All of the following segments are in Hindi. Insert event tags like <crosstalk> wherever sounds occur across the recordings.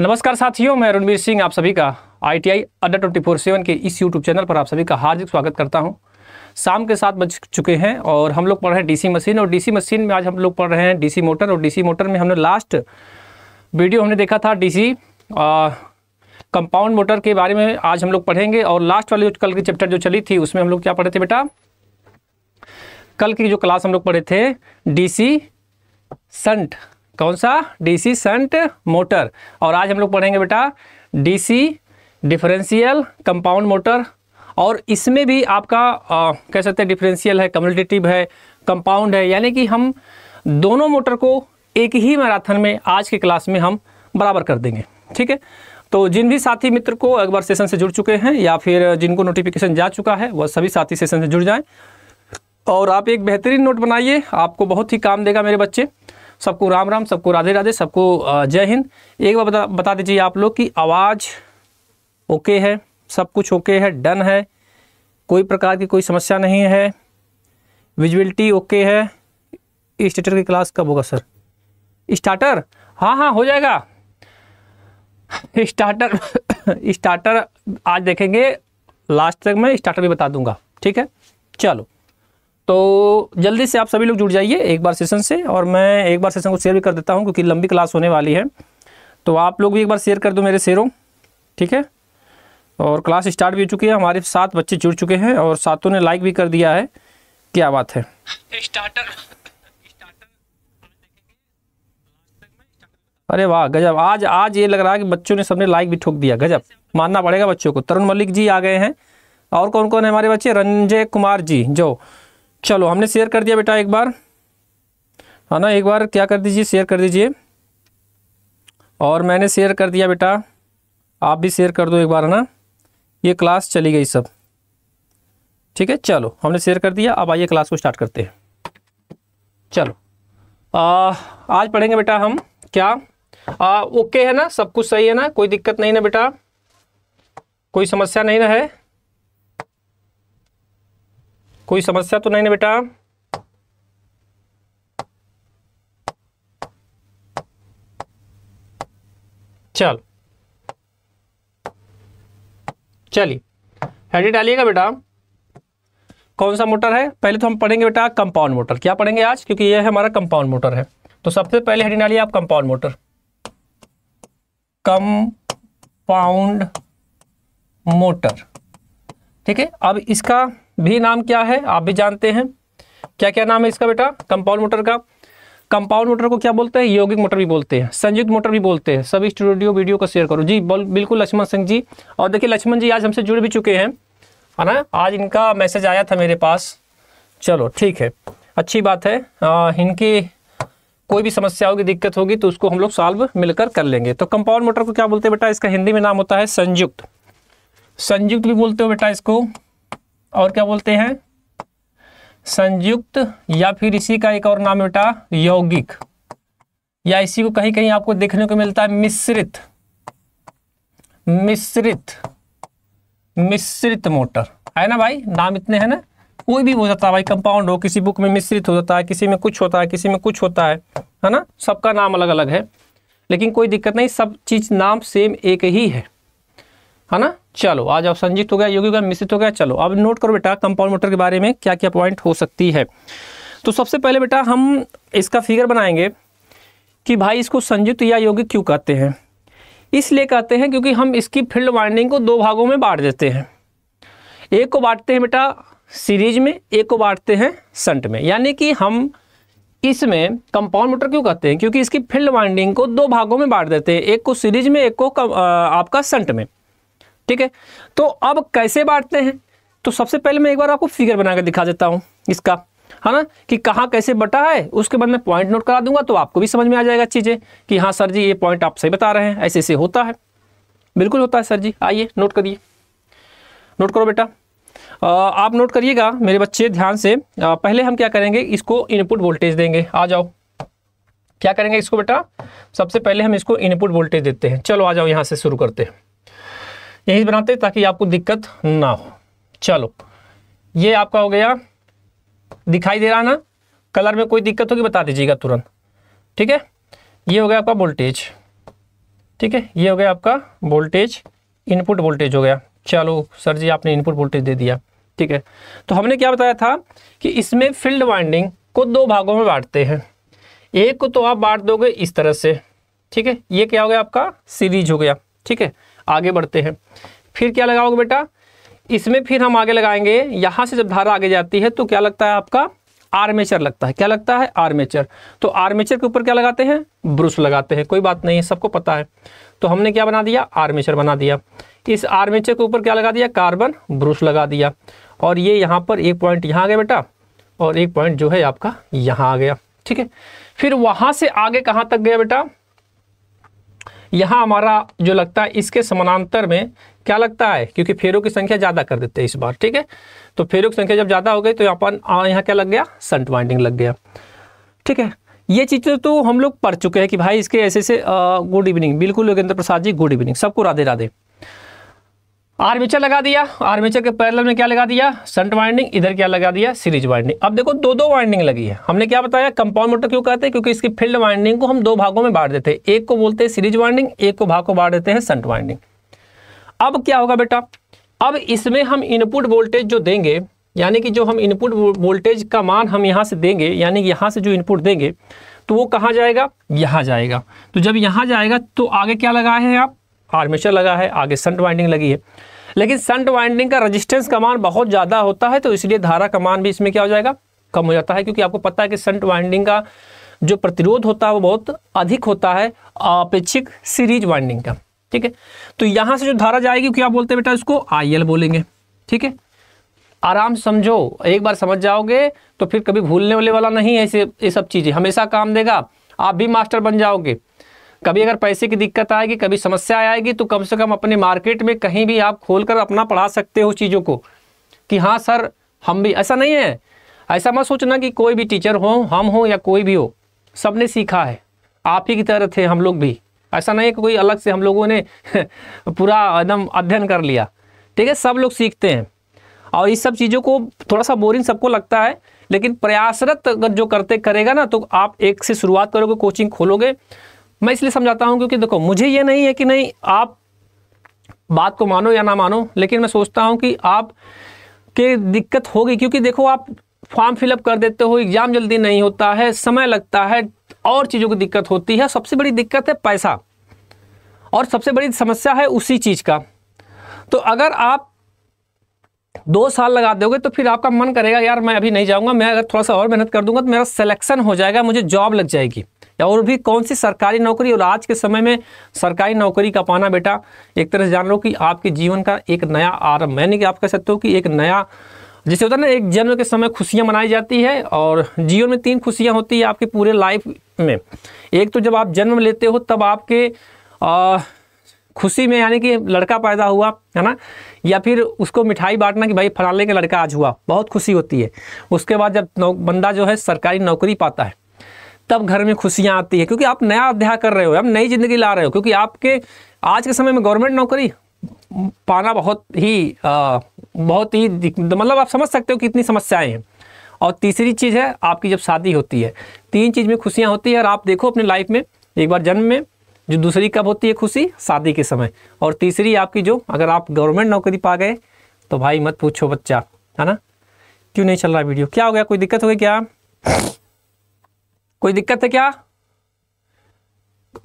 नमस्कार साथियों मैं रणवीर सिंह आप सभी का ITI under twenty four seven के इस यूट्यूब चैनल पर आप सभी का हार्दिक स्वागत करता हूं शाम के साथ बज चुके हैं और हम लोग पढ़ रहे हैं डीसी मशीन और डीसी मशीन में आज हम लोग पढ़ रहे हैं डीसी मोटर और डीसी मोटर में हमने लास्ट वीडियो हमने देखा था डीसी कंपाउंड मोटर के बारे में आज हम लोग पढ़ेंगे और लास्ट वाली कल की चैप्टर जो चली थी उसमें हम लोग क्या पढ़े थे बेटा कल की जो क्लास हम लोग पढ़े थे डीसी संट कौन सा डीसी संट मोटर और आज हम लोग पढ़ेंगे बेटा डीसी डिफरेंशियल कंपाउंड मोटर और इसमें भी आपका आ, कह सकते हैं डिफरेंशियल है कम्युनिटेटिव है कंपाउंड है यानी कि हम दोनों मोटर को एक ही मैराथन में आज के क्लास में हम बराबर कर देंगे ठीक है तो जिन भी साथी मित्र को एक बार सेशन से जुड़ चुके हैं या फिर जिनको नोटिफिकेशन जा चुका है वह सभी साथी सेशन से जुड़ जाएं और आप एक बेहतरीन नोट बनाइए आपको बहुत ही काम देगा मेरे बच्चे सबको राम राम सबको राधे राधे सबको जय हिंद एक बार बता बता दीजिए आप लोग कि आवाज़ ओके है सब कुछ ओके है डन है कोई प्रकार की कोई समस्या नहीं है विजिबिलिटी ओके है स्टार्टर की क्लास कब होगा सर स्टार्टर हाँ हाँ हो जाएगा स्टार्टर स्टार्टर <coughs> आज देखेंगे लास्ट तक मैं स्टार्टर भी बता दूंगा ठीक है चलो तो जल्दी से आप सभी लोग जुड़ जाइए एक बार सेशन से और मैं एक बार सेशन को शेयर भी कर देता हूँ क्योंकि लंबी क्लास होने वाली है तो आप लोग भी एक बार शेयर कर दो मेरे शेयरों ठीक है और क्लास स्टार्ट भी हो चुकी है हमारे सात बच्चे जुड़ चुके हैं और सातों ने लाइक भी कर दिया है क्या बात है स्टार्टर अरे वाह गजब आज आज ये लग रहा है कि बच्चों ने सबने लाइक भी ठोक दिया गजब मानना पड़ेगा बच्चों को तरुण मलिक जी आ गए हैं और कौन कौन है हमारे बच्चे रंजय कुमार जी जो चलो हमने शेयर कर दिया बेटा एक बार है हाँ ना एक बार क्या कर दीजिए शेयर कर दीजिए और मैंने शेयर कर दिया बेटा आप भी शेयर कर दो एक बार है ना ये क्लास चली गई सब ठीक है चलो हमने शेयर कर दिया अब आइए क्लास को स्टार्ट करते हैं चलो आ, आज पढ़ेंगे बेटा हम क्या आ, ओके है ना सब कुछ सही है ना कोई दिक्कत नहीं ना बेटा कोई समस्या नहीं ना है कोई समस्या तो नहीं ना बेटा चल चलिए हेडी डालिएगा बेटा कौन सा मोटर है पहले तो हम पढ़ेंगे बेटा कंपाउंड मोटर क्या पढ़ेंगे आज क्योंकि यह हमारा कंपाउंड मोटर है तो सबसे पहले हेडी डालिए आप कंपाउंड मोटर कंपाउंड मोटर ठीक है अब इसका भी नाम क्या है आप भी जानते हैं क्या क्या नाम है इसका बेटा कंपाउंड मोटर का कंपाउंड मोटर को क्या बोलते हैं यौगिक मोटर भी बोलते हैं संयुक्त मोटर भी बोलते हैं सभी स्टूडियो वीडियो को शेयर करो जी बिल्कुल लक्ष्मण सिंह जी और देखिए लक्ष्मण जी आज हमसे जुड़ भी चुके हैं है ना आज इनका मैसेज आया था मेरे पास चलो ठीक है अच्छी बात है आ, इनकी कोई भी समस्या होगी दिक्कत होगी तो उसको हम लोग सॉल्व मिलकर कर लेंगे तो कंपाउंड मोटर को क्या बोलते हैं बेटा इसका हिंदी में नाम होता है संयुक्त संयुक्त भी बोलते हो बेटा इसको और क्या बोलते हैं संयुक्त या फिर इसी का एक और नाम बेटा यौगिक या इसी को कहीं कहीं आपको देखने को मिलता है मिश्रित मिश्रित मिश्रित मोटर है ना भाई नाम इतने हैं ना कोई भी हो जाता है भाई कंपाउंड हो किसी बुक में मिश्रित हो जाता है किसी में कुछ होता है किसी में कुछ होता है है ना सबका नाम अलग अलग है लेकिन कोई दिक्कत नहीं सब चीज़ नाम सेम एक ही है है ना चलो आज आप संजित हो गया योगी हो गया मिश्रित हो गया चलो अब नोट करो बेटा कंपाउंड मोटर के बारे में क्या क्या पॉइंट हो सकती है तो सबसे पहले बेटा हम इसका फिगर बनाएंगे कि भाई इसको संयुक्त या यौगिक क्यों कहते हैं इसलिए कहते हैं क्योंकि हम इसकी फील्ड वाइंडिंग को दो भागों में बांट देते हैं एक को बांटते हैं बेटा सीरीज में एक को बांटते हैं संट में यानी कि हम इसमें कंपाउंड मोटर क्यों कहते हैं क्योंकि इसकी फील्ड वाइंडिंग को दो भागों में बांट देते हैं एक को सीरीज में एक को आपका संट में ठीक है तो अब कैसे बांटते हैं तो सबसे पहले मैं एक बार आपको फिगर बनाकर दिखा देता हूँ इसका है ना कि कहाँ कैसे बटा है उसके बाद मैं पॉइंट नोट करा दूंगा तो आपको भी समझ में आ जाएगा चीज़ें कि हाँ सर जी ये पॉइंट आप सही बता रहे हैं ऐसे ऐसे होता है बिल्कुल होता है सर जी आइए नोट करिए नोट करो बेटा आप नोट करिएगा मेरे बच्चे ध्यान से आ, पहले हम क्या करेंगे इसको इनपुट वोल्टेज देंगे आ जाओ क्या करेंगे इसको बेटा सबसे पहले हम इसको इनपुट वोल्टेज देते हैं चलो आ जाओ यहाँ से शुरू करते हैं यही बनाते ताकि आपको दिक्कत ना हो चलो ये आपका हो गया दिखाई दे रहा ना कलर में कोई दिक्कत होगी बता दीजिएगा तुरंत ठीक है ये हो गया आपका वोल्टेज ठीक है ये हो गया आपका वोल्टेज इनपुट वोल्टेज हो गया चलो सर जी आपने इनपुट वोल्टेज दे दिया ठीक है तो हमने क्या बताया था कि इसमें फील्ड वाइंडिंग को दो भागों में बांटते हैं एक को तो आप बांट दोगे इस तरह से ठीक है ये क्या हो गया आपका सीरीज हो गया ठीक है आगे बढ़ते हैं फिर क्या लगाओगे बेटा इसमें फिर हम आगे लगाएंगे यहां से जब धारा आगे जाती है तो क्या लगता है आपका आर्मेचर लगता है क्या लगता है आर्मेचर तो आर्मेचर के ऊपर क्या लगाते हैं ब्रुश लगाते हैं कोई बात नहीं है सबको पता है तो हमने क्या बना दिया आर्मेचर बना दिया इस आर्मेचर के ऊपर क्या लगा दिया कार्बन ब्रुश लगा दिया और ये यहाँ पर एक पॉइंट यहाँ आ गया बेटा और एक पॉइंट जो है आपका यहाँ आ गया ठीक है फिर वहां से आगे कहाँ तक गया बेटा यहाँ हमारा जो लगता है इसके समानांतर में क्या लगता है क्योंकि फेरों की संख्या ज़्यादा कर देते हैं इस बार ठीक है तो फेरों की संख्या जब ज़्यादा हो गई तो यहाँ पर यहाँ क्या लग गया संट वाइंडिंग लग गया ठीक है ये चीज़ें तो हम लोग पढ़ चुके हैं कि भाई इसके ऐसे से गुड इवनिंग बिल्कुल योगेंद्र प्रसाद जी गुड इवनिंग सबको राधे राधे आर्मेचर लगा दिया आर्मेचर के पैरल में क्या लगा दिया सेंट वाइंडिंग इधर क्या लगा दिया सीरीज वाइंडिंग अब देखो दो दो वाइंडिंग लगी है हमने क्या बताया कंपाउंड मोटर क्यों कहते हैं क्योंकि इसकी फील्ड वाइंडिंग को हम दो भागों में बांट देते हैं एक को बोलते हैं सीरीज वाइंडिंग एक को भाग को बांट देते हैं सेंट वाइंडिंग अब क्या होगा बेटा अब इसमें हम इनपुट वोल्टेज जो देंगे यानी कि जो हम इनपुट वोल्टेज का मान हम यहाँ से देंगे यानी कि यहाँ से जो इनपुट देंगे तो वो कहाँ जाएगा यहाँ जाएगा तो जब यहाँ जाएगा तो आगे क्या लगाए हैं आप आर्मेचर लगा है आगे संट वाइंडिंग लगी है लेकिन संट वाइंडिंग का रजिस्टेंस कमान बहुत ज़्यादा होता है तो इसलिए धारा कमान भी इसमें क्या हो जाएगा कम हो जाता है क्योंकि आपको पता है कि संट वाइंडिंग का जो प्रतिरोध होता है वो बहुत अधिक होता है अपेक्षिक सीरीज वाइंडिंग का ठीक है तो यहाँ से जो धारा जाएगी क्या बोलते हैं बेटा इसको आई बोलेंगे ठीक है आराम समझो एक बार समझ जाओगे तो फिर कभी भूलने वाले वाला नहीं है ये सब चीज़ें हमेशा काम देगा आप भी मास्टर बन जाओगे कभी अगर पैसे की दिक्कत आएगी कभी समस्या आएगी तो कम से कम अपने मार्केट में कहीं भी आप खोल कर अपना पढ़ा सकते हो चीज़ों को कि हाँ सर हम भी ऐसा नहीं है ऐसा मत सोचना कि कोई भी टीचर हो हम हो या कोई भी हो सब ने सीखा है आप ही की तरह थे हम लोग भी ऐसा नहीं है कि कोई अलग से हम लोगों ने <laughs> पूरा एकदम अध्ययन कर लिया ठीक है सब लोग सीखते हैं और इस सब चीज़ों को थोड़ा सा बोरिंग सबको लगता है लेकिन प्रयासरत अगर जो करते करेगा ना तो आप एक से शुरुआत करोगे कोचिंग खोलोगे मैं इसलिए समझाता हूँ क्योंकि देखो मुझे ये नहीं है कि नहीं आप बात को मानो या ना मानो लेकिन मैं सोचता हूँ कि आप के दिक्कत होगी क्योंकि देखो आप फॉर्म फिलअप कर देते हो एग्ज़ाम जल्दी नहीं होता है समय लगता है और चीज़ों की दिक्कत होती है सबसे बड़ी दिक्कत है पैसा और सबसे बड़ी समस्या है उसी चीज़ का तो अगर आप दो साल लगा दोगे तो फिर आपका मन करेगा यार मैं अभी नहीं जाऊंगा मैं अगर थोड़ा सा और मेहनत कर दूंगा तो मेरा सिलेक्शन हो जाएगा मुझे जॉब लग जाएगी या और भी कौन सी सरकारी नौकरी और आज के समय में सरकारी नौकरी का पाना बेटा एक तरह से जान लो कि आपके जीवन का एक नया आरंभ यानी कि आप कह सकते हो कि एक नया जैसे होता है ना एक जन्म के समय खुशियाँ मनाई जाती है और जीवन में तीन खुशियाँ होती है आपके पूरे लाइफ में एक तो जब आप जन्म लेते हो तब आपके खुशी में यानी कि लड़का पैदा हुआ है ना या फिर उसको मिठाई बांटना कि भाई फलाने के लड़का आज हुआ बहुत खुशी होती है उसके बाद जब बंदा जो है सरकारी नौकरी पाता है तब घर में खुशियाँ आती है क्योंकि आप नया अध्याय कर रहे हो आप नई जिंदगी ला रहे हो क्योंकि आपके आज के समय में गवर्नमेंट नौकरी पाना बहुत ही आ, बहुत ही मतलब आप समझ सकते हो कि इतनी समस्याएं हैं और तीसरी चीज़ है आपकी जब शादी होती है तीन चीज़ में खुशियाँ होती है और आप देखो अपने लाइफ में एक बार जन्म में जो दूसरी कब होती है खुशी शादी के समय और तीसरी आपकी जो अगर आप गवर्नमेंट नौकरी पा गए तो भाई मत पूछो बच्चा है ना क्यों नहीं चल रहा वीडियो क्या हो गया कोई दिक्कत हो गई क्या कोई दिक्कत है क्या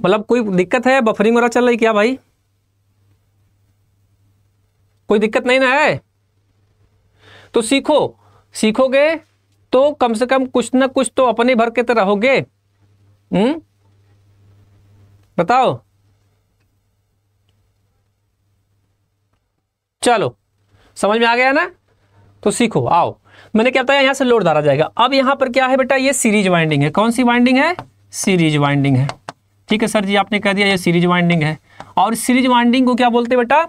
मतलब कोई दिक्कत है बफरिंग वगैरह चल रही क्या भाई कोई दिक्कत नहीं ना है तो सीखो सीखोगे तो कम से कम कुछ ना कुछ तो अपने भर के तो रहोगे हम्म बताओ चलो समझ में आ गया ना तो सीखो आओ मैंने क्या बताया यहां से लोड डाला जाएगा अब यहां पर क्या है बेटा ये सीरीज वाइंडिंग है कौन सी वाइंडिंग है सीरीज वाइंडिंग है ठीक है सर जी आपने कह दिया ये सीरीज वाइंडिंग है और सीरीज वाइंडिंग को क्या बोलते हैं बेटा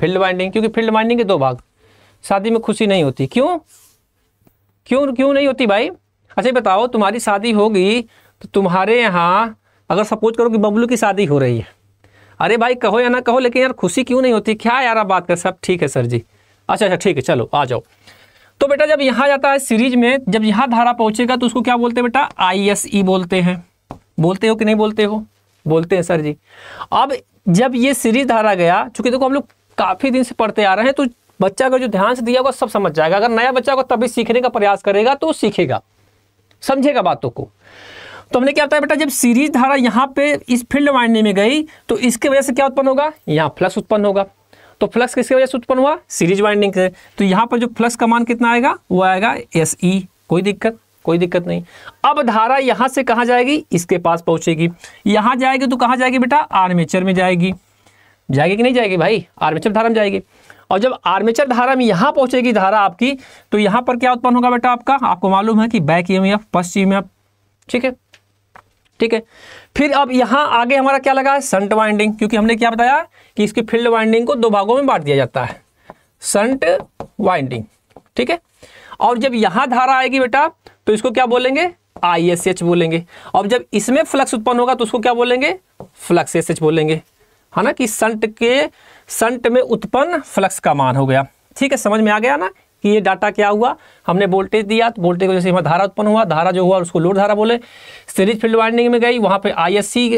फील्ड वाइंडिंग क्योंकि फील्ड वाइंडिंग के दो भाग शादी में खुशी नहीं होती क्यों क्यों क्यों नहीं होती भाई अच्छा बताओ तुम्हारी शादी होगी तो तुम्हारे यहाँ अगर सपोज करो कि बबलू की शादी हो रही है अरे भाई कहो या ना कहो लेकिन यार खुशी क्यों नहीं होती क्या यार बात कर सब ठीक है सर जी अच्छा अच्छा ठीक है चलो आ जाओ तो बेटा जब यहाँ जाता है सीरीज में जब यहाँ धारा पहुँचेगा तो उसको क्या बोलते हैं बेटा आई e बोलते हैं बोलते हो कि नहीं बोलते हो बोलते हैं सर जी अब जब ये सीरीज धारा गया चूंकि देखो हम लोग काफ़ी दिन से पढ़ते आ रहे हैं तो बच्चा अगर जो ध्यान से दिया होगा सब समझ जाएगा अगर नया बच्चा को तभी सीखने का प्रयास करेगा तो सीखेगा समझेगा बातों को तो हमने क्या बताया बेटा जब सीरीज धारा यहाँ पे इस फील्ड वाइंडिंग में गई तो इसके वजह से क्या उत्पन्न होगा यहाँ प्लस उत्पन्न होगा तो फ्लक्स किसके वजह से उत्पन्न हुआ सीरीज वाइंडिंग से तो यहाँ पर जो फ्लक्स का मान कितना आएगा वो आएगा एस ई e। कोई दिक्कत कोई दिक्कत नहीं अब धारा यहां से कहा जाएगी इसके पास पहुंचेगी यहां जाएगी तो कहा जाएगी बेटा आर्मेचर में जाएगी जाएगी कि नहीं जाएगी भाई आर्मेचर धारा में जाएगी और जब आर्मेचर धारा में यहां पहुंचेगी धारा आपकी तो यहां पर क्या उत्पन्न होगा बेटा आपका आपको मालूम है कि बैक ई एम एफ ठीक है ठीक है फिर अब यहां आगे हमारा क्या लगा है संट वाइंडिंग क्योंकि हमने क्या बताया कि इसकी फील्ड वाइंडिंग को दो भागों में बांट दिया जाता है संट वाइंडिंग ठीक है और जब यहां धारा आएगी बेटा तो इसको क्या बोलेंगे आई एस एच बोलेंगे और जब इसमें फ्लक्स उत्पन्न होगा तो उसको क्या बोलेंगे फ्लक्स एस एच बोलेंगे है हाँ ना कि संट के संट में उत्पन्न फ्लक्स का मान हो गया ठीक है समझ में आ गया ना कि ये डाटा क्या हुआ हमने वोल्टेज दिया तो वोल्टेज की वजह से हमारा धारा उत्पन्न हुआ धारा जो हुआ उसको लोड धारा बोले सीरीज फील्ड वाइंडिंग में गई वहाँ पर आईएससी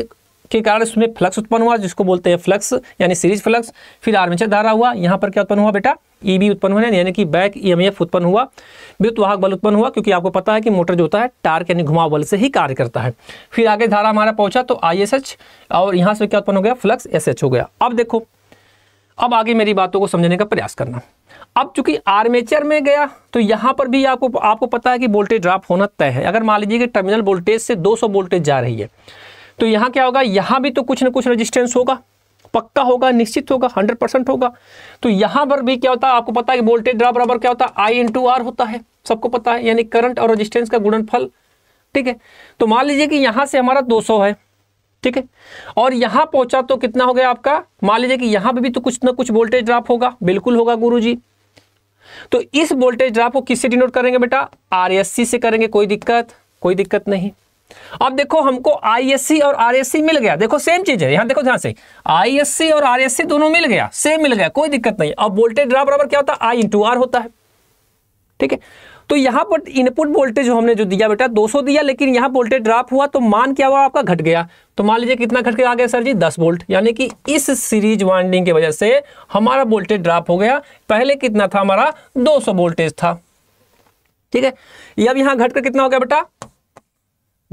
के कारण उसमें फ्लक्स उत्पन्न हुआ जिसको बोलते हैं फ्लक्स यानी सीरीज फ्लक्स फिर आर्मेचर धारा हुआ यहाँ पर क्या उत्पन्न हुआ बेटा बी e उत्पन्न हुआ यानी कि बैक एफ e उत्पन्न हुआ विद्युत वाहक बल उत्पन्न हुआ क्योंकि आपको पता है कि मोटर जो होता है टार्क यानी घुमाव बल से ही कार्य करता है फिर आगे धारा हमारा पहुंचा तो एच और यहाँ से क्या उत्पन्न हो गया फ्लक्स एसएच हो गया अब देखो अब आगे मेरी बातों को समझने का प्रयास करना अब चूंकि आर्मेचर में गया तो यहां पर भी आपको आपको पता है कि वोल्टेज ड्रॉप होना तय है अगर मान लीजिए कि टर्मिनल वोल्टेज से 200 वोल्टेज जा रही है तो यहाँ क्या होगा यहाँ भी तो कुछ ना कुछ रजिस्टेंस होगा पक्का होगा निश्चित होगा हंड्रेड परसेंट होगा तो यहां पर भी क्या होता है आपको पता है कि वोल्टेज ड्राप बराबर क्या होता है आई इंटू आर होता है सबको पता है यानी करंट और रजिस्टेंस का गुणनफल ठीक है तो मान लीजिए कि यहाँ से हमारा 200 है ठीक है और यहां पहुंचा तो कितना हो गया आपका मान लीजिए कि यहां पर भी तो कुछ ना कुछ वोल्टेज ड्रॉप होगा बिल्कुल होगा जी तो इस वोल्टेज ड्रॉप को किससे डिनोट करेंगे बेटा आरएससी से करेंगे कोई दिक्कत कोई दिक्कत नहीं अब देखो हमको आईएससी और आरएससी मिल गया देखो सेम चीज है यहां देखो ध्यान से आईएससी और आरएससी दोनों मिल गया सेम मिल गया कोई दिक्कत नहीं अब वोल्टेज ड्रॉप बराबर क्या होता है आई इंटू आर होता है ठीक है तो यहां पर इनपुट वोल्टेज हमने जो दिया बेटा 200 दिया लेकिन यहां वोल्टेज ड्रॉप हुआ तो मान क्या हुआ आपका घट गया तो मान लीजिए कितना घट के आ गया सर जी 10 वोल्ट यानी कि इस सीरीज वाइंडिंग की वजह से हमारा वोल्टेज ड्रॉप हो गया पहले कितना था हमारा दो वोल्टेज था ठीक है अब यहां घटकर कितना हो गया बेटा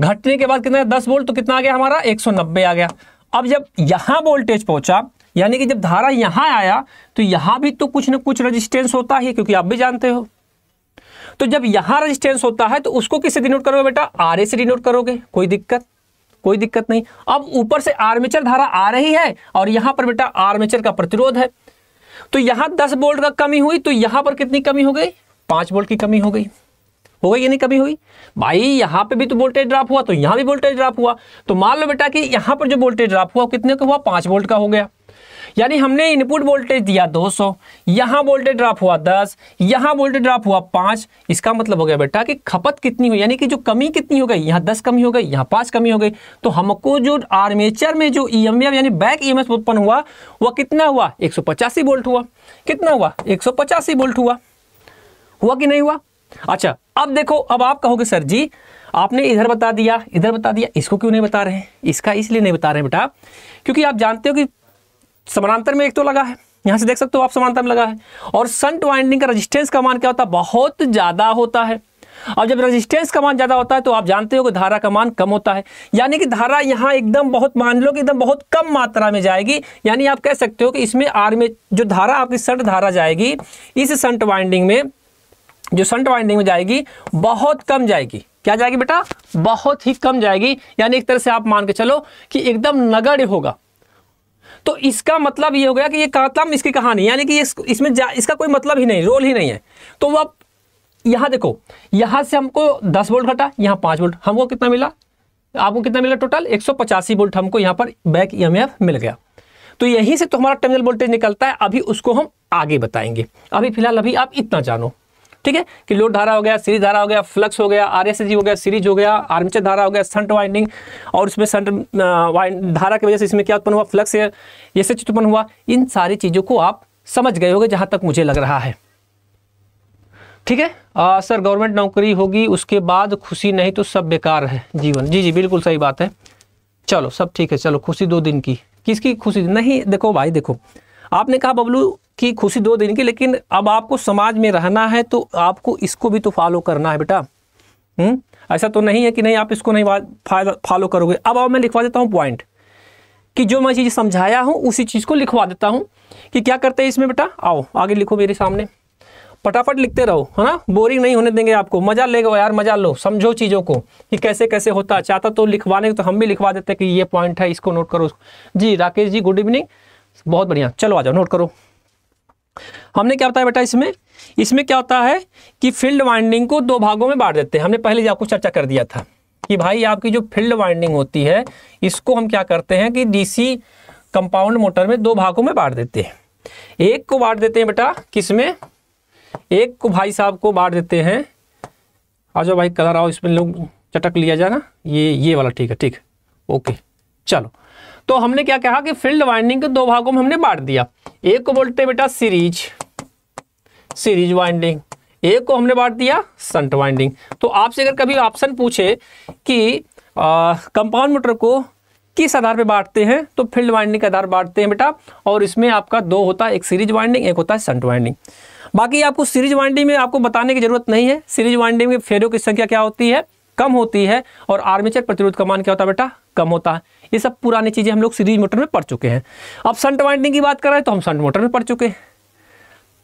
घटने के बाद कितना दस वोल्ट तो कितना आ गया हमारा एक आ गया अब जब यहां वोल्टेज पहुंचा यानी कि जब धारा यहां आया तो यहां भी तो कुछ ना कुछ रजिस्टेंस होता ही क्योंकि आप भी जानते हो तो जब यहां रजिस्टेंस होता है तो उसको किससे डिनोट करोगे बेटा आर से डिनोट करोगे कोई दिक्कत कोई दिक्कत नहीं अब ऊपर से आर्मेचर धारा आ रही है और यहां पर बेटा आर्मेचर का प्रतिरोध है तो यहां दस बोल्ट का कमी हुई तो यहां पर कितनी कमी हो गई पांच बोल्ट की कमी हो गई हो गई या नहीं कमी हुई भाई यहां पे भी तो वोल्टेज ड्रॉप हुआ तो यहां भी वोल्टेज ड्रॉप हुआ तो मान लो बेटा कि यहां पर जो वोल्टेज ड्रॉप हुआ कितने का हुआ पांच वोल्ट का हो गया यानी हमने इनपुट वोल्टेज दिया 200 सौ यहाँ वोल्टेज ड्रॉप हुआ 10 यहाँ वोल्टेज ड्रॉप हुआ 5 इसका मतलब हो गया बेटा कि खपत कितनी हुई यानी कि जो कमी कितनी हो गई यहाँ 10 कमी हो गई यहाँ 5 कमी हो गई तो हमको जो आर्मेचर में जो ई e यानी बैक ई e उत्पन्न हुआ वह कितना हुआ एक वोल्ट हुआ कितना हुआ एक वोल्ट हुआ हुआ कि नहीं हुआ अच्छा अब देखो अब आप कहोगे सर जी आपने इधर बता दिया इधर बता दिया इसको क्यों नहीं बता रहे हैं इसका इसलिए नहीं बता रहे बेटा क्योंकि आप जानते हो कि समानांतर में एक तो लगा है यहां से देख सकते हो आप समानांतर में लगा है और संट वाइंडिंग का रजिस्टेंस का मान क्या होता है बहुत ज़्यादा होता है और जब रेजिस्टेंस का मान ज़्यादा होता है तो आप जानते हो कि धारा का मान कम होता है यानी कि धारा यहाँ एकदम बहुत मान लो कि एकदम बहुत कम मात्रा में जाएगी यानी आप कह सकते हो कि इसमें आर में जो धारा आपकी संट धारा जाएगी इस संट वाइंडिंग में जो संट वाइंडिंग में जाएगी बहुत कम जाएगी क्या जाएगी बेटा बहुत ही कम जाएगी यानी एक तरह से आप मान के चलो कि एकदम नगण्य होगा तो इसका मतलब ये हो गया कि ये कातम मतलब इसकी कहानी यानी कि इस, इसमें इसका कोई मतलब ही नहीं रोल ही नहीं है तो अब यहाँ देखो यहाँ से हमको दस वोल्ट घटा यहाँ पाँच वोल्ट हमको कितना मिला आपको कितना मिला टोटल एक वोल्ट हमको यहाँ पर बैक ई e मिल गया तो यहीं से तो हमारा टर्मिनल वोल्टेज निकलता है अभी उसको हम आगे बताएंगे अभी फिलहाल अभी आप इतना जानो ठीक है कि लोड धारा हो गया सीरीज धारा हो गया फ्लक्स हो गया आर हो गया सीरीज हो गया आर्मीचर धारा हो गया सन्ट वाइंडिंग और उसमें संट धारा की वजह से इसमें क्या उत्पन्न हुआ फ्लक्स ये से उत्पन्न हुआ इन सारी चीज़ों को आप समझ गए होगे जहाँ तक मुझे लग रहा है ठीक है सर गवर्नमेंट नौकरी होगी उसके बाद खुशी नहीं तो सब बेकार है जीवन जी जी बिल्कुल सही बात है चलो सब ठीक है चलो खुशी दो दिन की किसकी खुशी नहीं देखो भाई देखो आपने कहा बबलू की खुशी दो दिन की लेकिन अब आपको समाज में रहना है तो आपको इसको भी तो फॉलो करना है बेटा हम्म ऐसा तो नहीं है कि नहीं आप इसको नहीं फॉलो करोगे अब अब मैं लिखवा देता हूँ पॉइंट कि जो मैं चीज़ समझाया हूँ उसी चीज़ को लिखवा देता हूँ कि क्या करते हैं इसमें बेटा आओ आगे लिखो मेरे सामने फटाफट लिखते रहो है ना बोरिंग नहीं होने देंगे आपको मजा लेगा यार मजा लो समझो चीज़ों को कि कैसे कैसे होता चाहता तो लिखवाने तो हम भी लिखवा देते कि ये पॉइंट है इसको नोट करो जी राकेश जी गुड इवनिंग बहुत बढ़िया चलो आ जाओ नोट करो हमने क्या बताया बेटा इसमें इसमें क्या होता है कि फील्ड वाइंडिंग को दो भागों में बांट देते हैं हमने पहले आपको चर्चा कर दिया था कि भाई आपकी जो फील्ड वाइंडिंग होती है इसको हम क्या करते हैं कि डीसी कंपाउंड मोटर में दो भागों में बांट देते हैं एक को बांट देते हैं बेटा किसमें एक को भाई साहब को बांट देते हैं आ जाओ भाई कलर आओ इसमें लोग चटक लिया ना ये ये वाला ठीक है ठीक ओके चलो तो हमने क्या कहा कि फील्ड वाइंडिंग के दो भागों में हमने बांट दिया एक को बोलते बेटा सीरीज सीरीज वाइंडिंग एक को हमने बांट दिया संट वाइंडिंग तो आपसे अगर कभी ऑप्शन पूछे कि कंपाउंड मोटर को किस आधार पे बांटते हैं तो फील्ड वाइंडिंग के आधार बांटते हैं बेटा और इसमें आपका दो होता है एक सीरीज वाइंडिंग एक होता है संट वाइंडिंग बाकी आपको सीरीज वाइंडिंग में आपको बताने की जरूरत नहीं है सीरीज वाइंडिंग में फेरों की संख्या क्या होती है कम होती है और आर्मेचर प्रतिरोध कमान क्या होता है बेटा कम होता है ये सब पुरानी चीज़ें हम लोग सीरीज मोटर में पढ़ चुके हैं अब संट वाइंडिंग की बात कर रहे हैं तो हम संट मोटर में पढ़ चुके हैं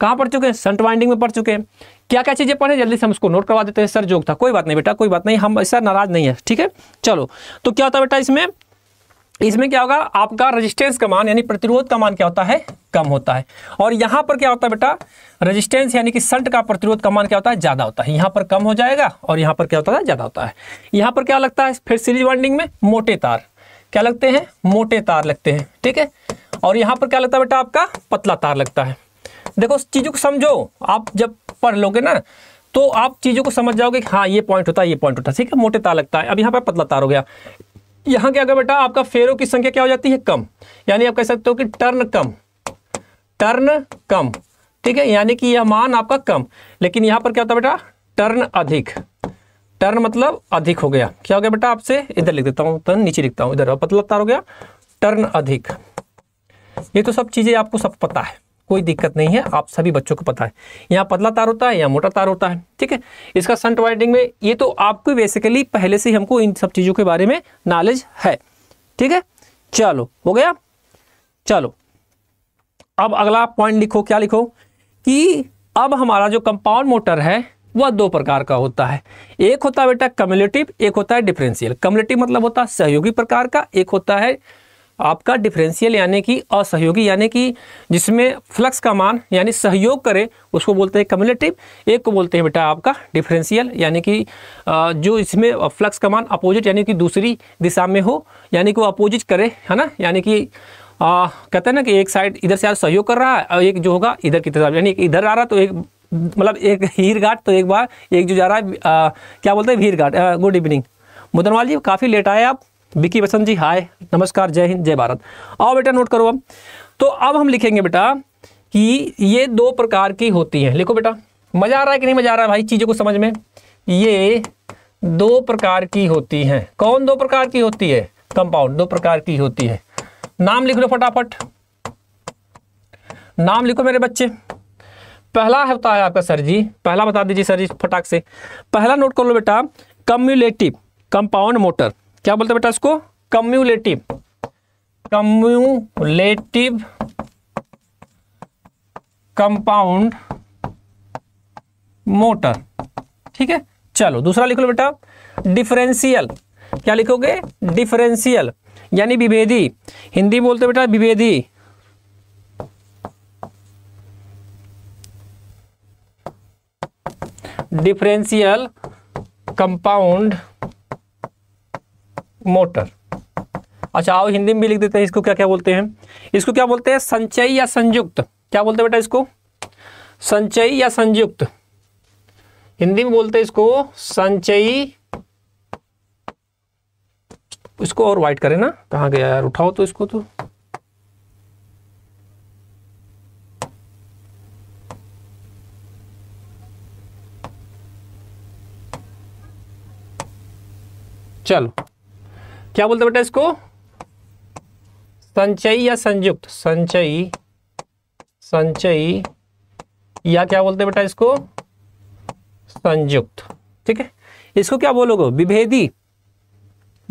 कहाँ पढ़ चुके हैं संट वाइंडिंग में पढ़ चुके हैं क्या क्या चीज़ें पढ़े जल्दी से हम उसको नोट करवा देते हैं सर जोक था कोई बात नहीं बेटा कोई बात नहीं हम ऐसा नाराज नहीं है ठीक है चलो तो क्या होता है बेटा इसमें इसमें क्या होगा आपका रेजिस्टेंस का मान यानी प्रतिरोध का मान क्या होता है कम होता है और यहां पर क्या होता है बेटा रेजिस्टेंस यानी कि संट का प्रतिरोध का मान क्या होता है ज़्यादा होता है यहां पर कम हो जाएगा और यहाँ पर क्या होता है ज़्यादा होता है यहां पर क्या लगता है फिर सीरीज वाइंडिंग में मोटे तार क्या लगते हैं मोटे तार लगते हैं ठीक है और यहाँ पर क्या लगता है बेटा आपका पतला तार लगता है देखो चीज़ों को समझो आप जब पढ़ लोगे ना तो आप चीज़ों को समझ जाओगे कि हाँ ये पॉइंट होता है ये पॉइंट होता है ठीक है मोटे तार लगता है अब यहाँ पर पतला तार हो गया यहाँ क्या बेटा आपका फेरों की संख्या क्या हो जाती है कम यानी आप कह सकते हो कि टर्न कम टर्न कम ठीक है यानी कि यह मान आपका कम लेकिन यहाँ पर क्या होता है बेटा टर्न अधिक टर्न मतलब अधिक हो गया क्या हो गया बेटा आपसे इधर लिख देता हूं टर्न तो नीचे लिखता हूं इधर पतला तार हो गया टर्न अधिक ये तो सब चीज़ें आपको सब पता है कोई दिक्कत नहीं है आप सभी बच्चों को पता है यहाँ पतला तार होता है यहाँ मोटा तार होता है ठीक है इसका संट वाइंडिंग में ये तो आपको बेसिकली पहले से हमको इन सब चीज़ों के बारे में नॉलेज है ठीक है चलो हो गया चलो अब अगला पॉइंट लिखो क्या लिखो कि अब हमारा जो कंपाउंड मोटर है वह दो प्रकार का होता है एक होता है बेटा कम्युलेटिव एक होता है डिफरेंशियल कम्युलेटिव मतलब होता है सहयोगी प्रकार का एक होता है आपका डिफरेंशियल यानी कि असहयोगी यानी कि जिसमें फ्लक्स का मान यानी सहयोग करे उसको बोलते हैं कम्युलेटिव एक को बोलते हैं बेटा आपका डिफरेंशियल यानी कि जो इसमें फ्लक्स का मान अपोजिट यानी कि दूसरी दिशा में हो यानी कि वो अपोजिट करे है ना यानी कि कहते हैं ना कि एक साइड इधर से आज सहयोग कर रहा है और एक जो होगा इधर की तरफ यानी इधर आ रहा तो एक मतलब एक हीर घाट तो एक बार एक जो जा रहा है आ, क्या बोलते हैं हीर घाट गुड इवनिंग मुदनवाल जी काफ़ी लेट आए आप बिकी बसंत जी हाय नमस्कार जय हिंद जय भारत आओ बेटा नोट करो अब तो अब हम लिखेंगे बेटा कि ये दो प्रकार की होती हैं लिखो बेटा मज़ा आ रहा है कि नहीं मज़ा आ रहा है भाई चीज़ों को समझ में ये दो प्रकार की होती हैं कौन दो प्रकार की होती है कंपाउंड दो प्रकार की होती है नाम लिख लो फटाफट नाम लिखो मेरे बच्चे पहला होता है आपका सर जी पहला बता दीजिए सर जी फटाक से पहला नोट कर लो बेटा कम्यूलेटिव कंपाउंड मोटर क्या बोलते बेटा इसको कम्यूलेटिव कम्यूलेटिव कंपाउंड मोटर ठीक है चलो दूसरा लिख लो बेटा डिफरेंशियल क्या लिखोगे डिफरेंशियल यानी विभेदी हिंदी बोलते बेटा विभेदी डिफरेंशियल कंपाउंड मोटर अच्छा आओ हिंदी में भी लिख देते हैं इसको क्या क्या बोलते हैं इसको क्या बोलते हैं संचय या संयुक्त क्या बोलते हैं बेटा इसको संचयी या संयुक्त हिंदी में बोलते हैं इसको संचयी इसको और वाइट करें ना कहा गया यार उठाओ तो इसको तो चलो क्या बोलते बेटा इसको संचयी या संयुक्त संचयी संचयी या क्या बोलते बेटा इसको संयुक्त ठीक है इसको क्या बोलोगे विभेदी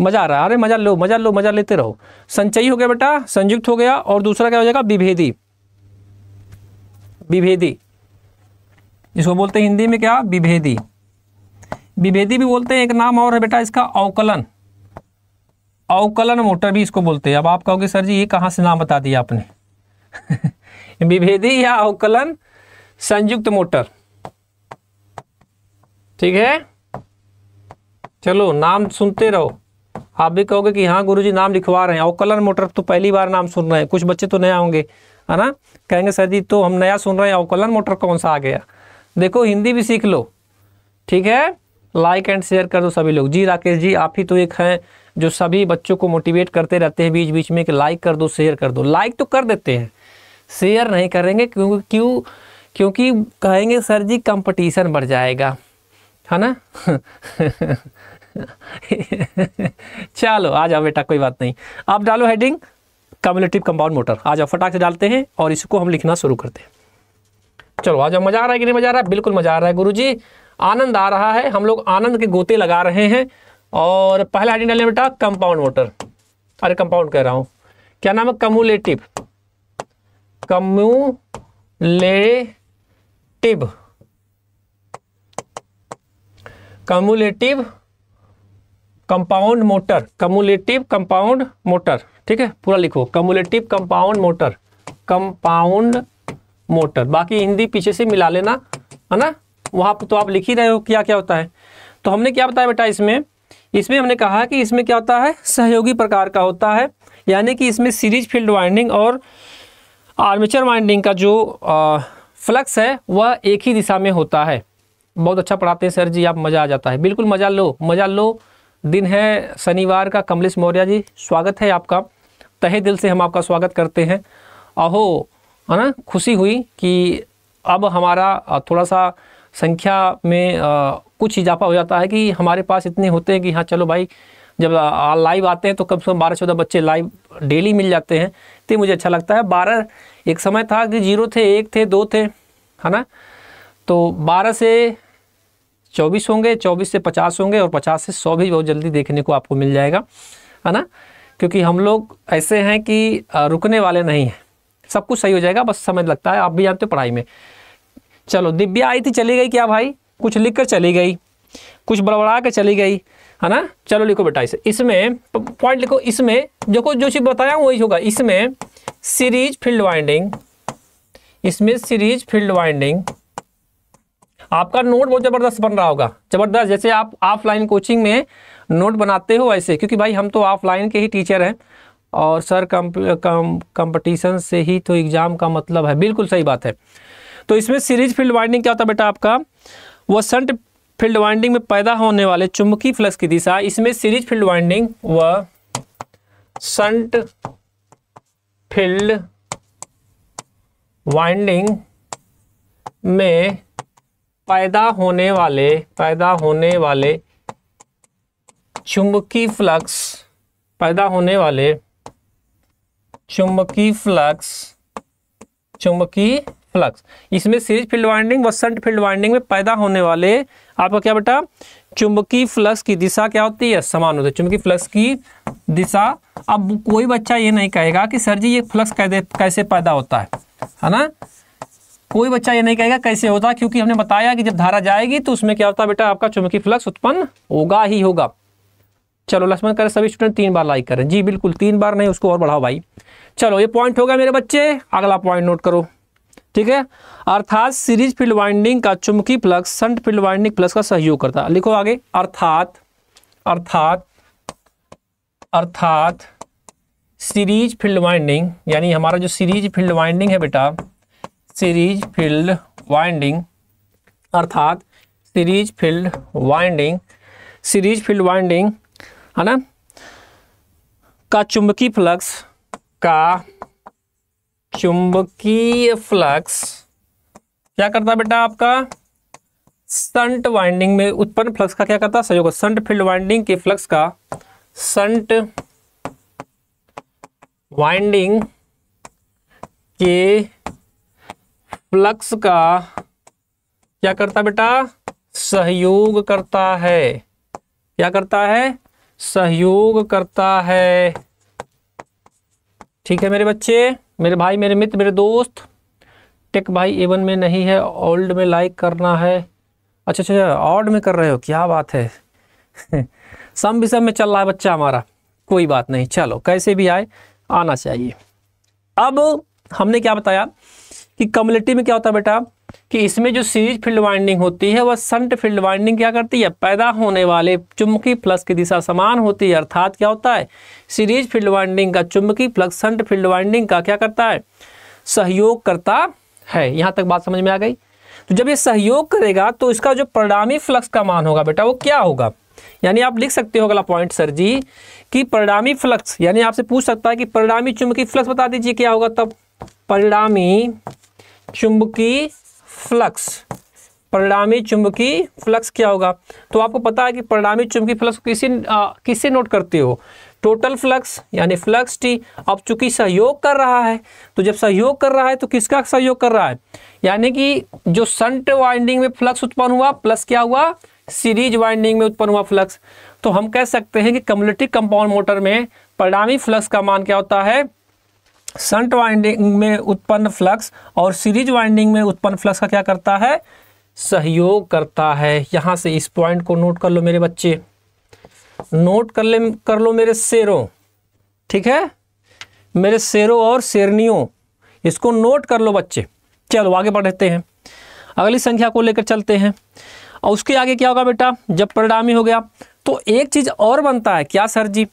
मजा आ रहा है अरे मजा लो मजा लो मजा लेते रहो संचयी हो गया बेटा संयुक्त हो गया और दूसरा क्या हो जाएगा विभेदी विभेदी इसको बोलते हैं हिंदी में क्या विभेदी विभेदी भी बोलते हैं एक नाम और है बेटा इसका अवकलन अवकलन मोटर भी इसको बोलते हैं अब आप कहोगे सर जी ये कहाँ से नाम बता दिया आपने विभेदी <laughs> या अवकलन संयुक्त मोटर ठीक है चलो नाम सुनते रहो आप भी कहोगे कि हाँ गुरुजी नाम लिखवा रहे हैं अवकलन मोटर तो पहली बार नाम सुन रहे हैं कुछ बच्चे तो नया होंगे है ना कहेंगे सर जी तो हम नया सुन रहे हैं अवकलन मोटर कौन सा आ गया देखो हिंदी भी सीख लो ठीक है लाइक एंड शेयर कर दो सभी लोग जी राकेश जी आप ही तो एक हैं जो सभी बच्चों को मोटिवेट करते रहते हैं बीच बीच में कि लाइक कर दो शेयर कर दो लाइक तो कर देते हैं शेयर नहीं करेंगे क्योंकि क्यों क्योंकि कहेंगे सर जी कंपटीशन बढ़ जाएगा है ना <laughs> चलो आ जाओ बेटा कोई बात नहीं आप डालो हेडिंग कम्युलेटिव कंपाउंड मोटर आ जाओ फटाक से डालते हैं और इसको हम लिखना शुरू करते हैं चलो आ जाओ मज़ा आ रहा है कि नहीं मज़ा आ रहा है बिल्कुल मज़ा आ रहा है गुरु जी आनंद आ रहा है हम लोग आनंद के गोते लगा रहे हैं और पहला आइडियन डालने बेटा कंपाउंड मोटर अरे कंपाउंड कह रहा हूं क्या नाम है cumulative cumulative cumulative compound motor cumulative compound motor ठीक है पूरा लिखो cumulative compound motor compound motor बाकी हिंदी पीछे से मिला लेना है ना वहाँ पर तो आप लिख ही रहे हो क्या क्या होता है तो हमने क्या बताया बेटा इसमें इसमें हमने कहा कि इसमें क्या होता है सहयोगी प्रकार का होता है यानी कि इसमें सीरीज फील्ड वाइंडिंग और आर्मेचर वाइंडिंग का जो फ्लक्स है वह एक ही दिशा में होता है बहुत अच्छा पढ़ाते हैं सर जी आप मज़ा आ जाता है बिल्कुल मज़ा लो मज़ा लो दिन है शनिवार का कमलेश मौर्य जी स्वागत है आपका तहे दिल से हम आपका स्वागत करते हैं अहो है ना खुशी हुई कि अब हमारा थोड़ा सा संख्या में आ, कुछ इजाफा हो जाता है कि हमारे पास इतने होते हैं कि हाँ चलो भाई जब लाइव आते हैं तो कम से कम बारह चौदह बच्चे लाइव डेली मिल जाते हैं तो मुझे अच्छा लगता है बारह एक समय था कि जीरो थे एक थे दो थे है ना तो बारह से चौबीस होंगे चौबीस से पचास होंगे और पचास से सौ भी बहुत जल्दी देखने को आपको मिल जाएगा है ना क्योंकि हम लोग ऐसे हैं कि रुकने वाले नहीं हैं सब कुछ सही हो जाएगा बस समय लगता है आप भी जानते हो पढ़ाई में चलो दिव्या आई थी चली गई क्या भाई कुछ लिख कर चली गई कुछ बड़बड़ा कर चली गई है ना चलो लिखो बेटा इसे इसमें पॉइंट लिखो इसमें जो को जो चीज़ बताया वही होगा इसमें सीरीज फील्ड वाइंडिंग इसमें सीरीज फील्ड वाइंडिंग आपका नोट बहुत ज़बरदस्त बन रहा होगा ज़बरदस्त जैसे आप ऑफलाइन कोचिंग में नोट बनाते हो ऐसे क्योंकि भाई हम तो ऑफलाइन के ही टीचर हैं और सर कम कंपटीशन से ही तो एग्ज़ाम का मतलब है बिल्कुल सही बात है तो इसमें सीरीज फील्ड वाइंडिंग क्या होता है बेटा आपका वो संट फील्ड वाइंडिंग में पैदा होने वाले चुंबकीय फ्लक्स की दिशा इसमें सीरीज फील्ड वाइंडिंग व संट फील्ड वाइंडिंग में पैदा होने वाले पैदा होने वाले चुंबकीय फ्लक्स पैदा होने वाले चुंबकीय फ्लक्स चुंबकीय फ्लक्स इसमें सीरीज फील्ड वाइंडिंग व संट फील्ड वाइंडिंग में पैदा होने वाले आपका क्या बेटा चुंबकीय फ्लक्स की दिशा क्या होती है समान होती है चुंबकीय फ्लक्स की दिशा अब कोई बच्चा ये नहीं कहेगा कि सर जी ये फ्लक्स कैसे पैदा होता है है ना कोई बच्चा ये नहीं कहेगा कैसे होता क्योंकि हमने बताया कि जब धारा जाएगी तो उसमें क्या होता है बेटा आपका चुंबकीय फ्लक्स उत्पन्न होगा ही होगा चलो लक्ष्मण करें सभी स्टूडेंट तीन बार लाइक करें जी बिल्कुल तीन बार नहीं उसको और बढ़ाओ भाई चलो ये पॉइंट होगा मेरे बच्चे अगला पॉइंट नोट करो ठीक है अर्थात सीरीज फील्ड वाइंडिंग का चुंबकीय plus shunt field winding plus का सहयोग करता है लिखो आगे अर्थात अर्थात अर्थात सीरीज फील्ड वाइंडिंग यानी हमारा जो सीरीज फील्ड वाइंडिंग है बेटा सीरीज फील्ड वाइंडिंग अर्थात series field winding series field winding है ना का चुंबकीय फ्लक्स का चुंबकीय फ्लक्स क्या करता है बेटा आपका संट वाइंडिंग में उत्पन्न फ्लक्स का क्या करता है सहयोग संट फील्ड वाइंडिंग के फ्लक्स का संट वाइंडिंग के फ्लक्स का क्या करता बेटा सहयोग करता है क्या करता है सहयोग करता है ठीक है मेरे बच्चे मेरे भाई मेरे मित्र मेरे दोस्त टेक भाई एवन में नहीं है ओल्ड में लाइक करना है अच्छा अच्छा ऑर्ड अच्छा, ऑड में कर रहे हो क्या बात है <laughs> सम विषम में चल रहा है बच्चा हमारा कोई बात नहीं चलो कैसे भी आए आना चाहिए अब हमने क्या बताया कि कम्युनिटी में क्या होता है बेटा कि इसमें जो सीरीज फील्ड वाइंडिंग होती है वह संट फील्ड वाइंडिंग क्या करती है पैदा होने वाले चुंबकीय फ्लक्स की दिशा समान होती है अर्थात क्या होता है सीरीज फील्ड वाइंडिंग का चुंबकीय फ्लक्स संट फील्ड वाइंडिंग का क्या करता है सहयोग करता है यहां तक बात समझ में आ गई तो जब ये सहयोग करेगा तो इसका जो परिणामी फ्लक्स का मान होगा बेटा वो क्या होगा यानी आप लिख सकते हो अगला पॉइंट सर जी कि परिणामी फ्लक्स यानी आपसे पूछ सकता है कि परिणामी चुंबकीय फ्लक्स बता दीजिए क्या होगा तब परिणामी चुंबकीय फ्लक्स परिणामी चुंबकीय फ्लक्स क्या होगा तो आपको पता है कि परिणामी चुंबकीय फ्लक्स किसी किससे नोट करते हो टोटल फ्लक्स यानी फ्लक्स टी अब चूंकि सहयोग कर रहा है तो जब सहयोग कर रहा है तो किसका सहयोग कर रहा है यानी कि जो संट वाइंडिंग में फ्लक्स उत्पन्न हुआ प्लस क्या हुआ सीरीज वाइंडिंग में उत्पन्न हुआ फ्लक्स तो हम कह सकते हैं कि कम्युनिटी कंपाउंड मोटर में परिणामी फ्लक्स का मान क्या होता है संट वाइंडिंग में उत्पन्न फ्लक्स और सीरीज वाइंडिंग में उत्पन्न फ्लक्स का क्या करता है सहयोग करता है यहां से इस पॉइंट को नोट कर लो मेरे बच्चे नोट कर ले कर लो मेरे शेरों ठीक है मेरे शेरों और शेरनियों इसको नोट कर लो बच्चे चलो आगे बढ़ते हैं अगली संख्या को लेकर चलते हैं और उसके आगे क्या होगा बेटा जब परिणामी हो गया तो एक चीज़ और बनता है क्या सर जी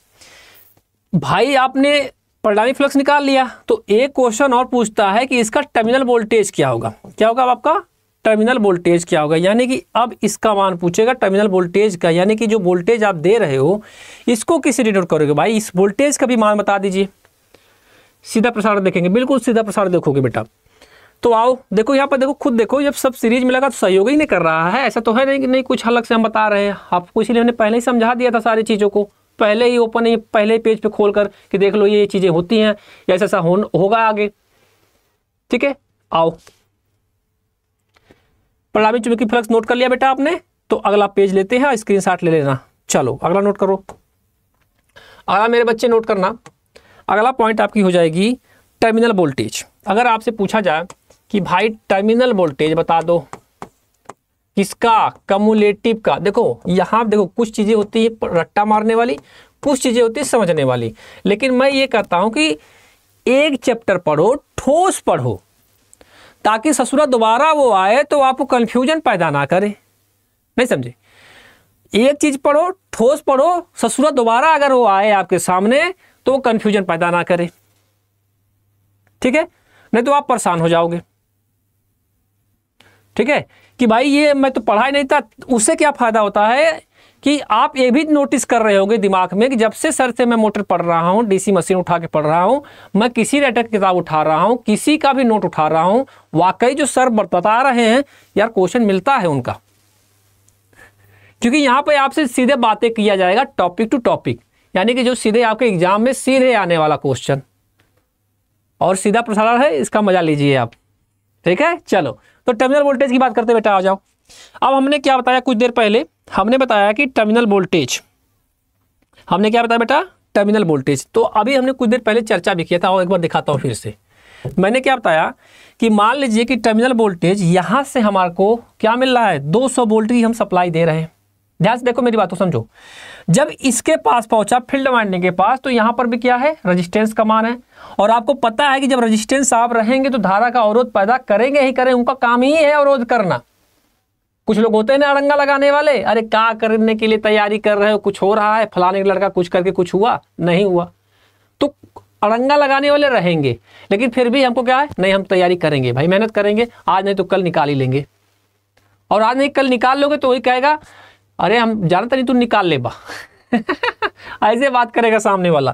भाई आपने प्रणाली फ्लक्स निकाल लिया तो एक क्वेश्चन और पूछता है कि इसका टर्मिनल वोल्टेज क्या होगा क्या होगा अब आपका टर्मिनल वोल्टेज क्या होगा यानी कि अब इसका मान पूछेगा टर्मिनल वोल्टेज का यानी कि जो वोल्टेज आप दे रहे हो इसको किसे डिनोट करोगे भाई इस वोल्टेज का भी मान बता दीजिए सीधा प्रसारण देखेंगे बिल्कुल सीधा प्रसारण देखोगे बेटा तो आओ देखो यहाँ पर देखो खुद देखो जब सब सीरीज में लगा तो सहयोग ही नहीं कर रहा है ऐसा तो है नहीं कि नहीं कुछ अलग से हम बता रहे हैं आपको इसीलिए हमने पहले ही समझा दिया था सारी चीज़ों को पहले ही ओपन ही पहले पेज पे खोल कर कि देख लो ये चीज़ें होती हैं ऐसा ऐसा हो, होगा आगे ठीक है आओ प्रणामी चुंबकीय फ्लक्स नोट कर लिया बेटा आपने तो अगला पेज लेते हैं स्क्रीन शॉट ले लेना चलो अगला नोट करो अगला मेरे बच्चे नोट करना अगला पॉइंट आपकी हो जाएगी टर्मिनल वोल्टेज अगर आपसे पूछा जाए कि भाई टर्मिनल वोल्टेज बता दो किसका कमुलेटिव का देखो यहां देखो कुछ चीज़ें होती है रट्टा मारने वाली कुछ चीज़ें होती है समझने वाली लेकिन मैं ये कहता हूं कि एक चैप्टर पढ़ो ठोस पढ़ो ताकि ससुरा दोबारा वो आए तो आपको कंफ्यूजन पैदा ना करे नहीं समझे एक चीज़ पढ़ो ठोस पढ़ो ससुरा दोबारा अगर वो आए आपके सामने तो वो कंफ्यूजन पैदा ना करे ठीक है नहीं तो आप परेशान हो जाओगे ठीक है कि भाई ये मैं तो पढ़ा ही नहीं था उससे क्या फ़ायदा होता है कि आप ये भी नोटिस कर रहे होंगे दिमाग में कि जब से सर से मैं मोटर पढ़ रहा हूँ डीसी मशीन उठा के पढ़ रहा हूँ मैं किसी राइटर की किताब उठा रहा हूँ किसी का भी नोट उठा रहा हूँ वाकई जो सर बता रहे हैं यार क्वेश्चन मिलता है उनका क्योंकि यहाँ पर आपसे सीधे बातें किया जाएगा टॉपिक टू टॉपिक यानी कि जो सीधे आपके एग्जाम में सीधे आने वाला क्वेश्चन और सीधा प्रसारण है इसका मजा लीजिए आप ठीक है चलो तो टर्मिनल वोल्टेज की बात करते बेटा आ जाओ अब हमने क्या बताया कुछ देर पहले हमने बताया कि टर्मिनल वोल्टेज हमने क्या बताया बेटा टर्मिनल वोल्टेज तो अभी हमने कुछ देर पहले चर्चा भी किया था और एक बार दिखाता हूँ फिर से मैंने क्या बताया कि मान लीजिए कि टर्मिनल वोल्टेज यहाँ से हमारे को क्या मिल रहा है 200 वोल्ट की हम सप्लाई दे रहे हैं ध्यान से देखो मेरी बात को समझो जब इसके पास पहुंचा फील्ड वाइंडिंग के पास तो यहां पर भी क्या है रजिस्टेंस का मान है और आपको पता है कि जब रजिस्टेंस आप रहेंगे तो धारा का अवरोध पैदा करेंगे ही करें उनका काम ही है अवरोध करना कुछ लोग होते हैं ना अड़ंगा लगाने वाले अरे का करने के लिए तैयारी कर रहे हो कुछ हो रहा है फलाने लड़का कुछ करके कुछ हुआ नहीं हुआ तो अड़ंगा लगाने वाले रहेंगे लेकिन फिर भी हमको क्या है नहीं हम तैयारी करेंगे भाई मेहनत करेंगे आज नहीं तो कल निकाल ही लेंगे और आज नहीं कल निकाल लोगे तो वही कहेगा अरे हम जानता नहीं तू तो निकाल ले बा <laughs> ऐसे बात करेगा सामने वाला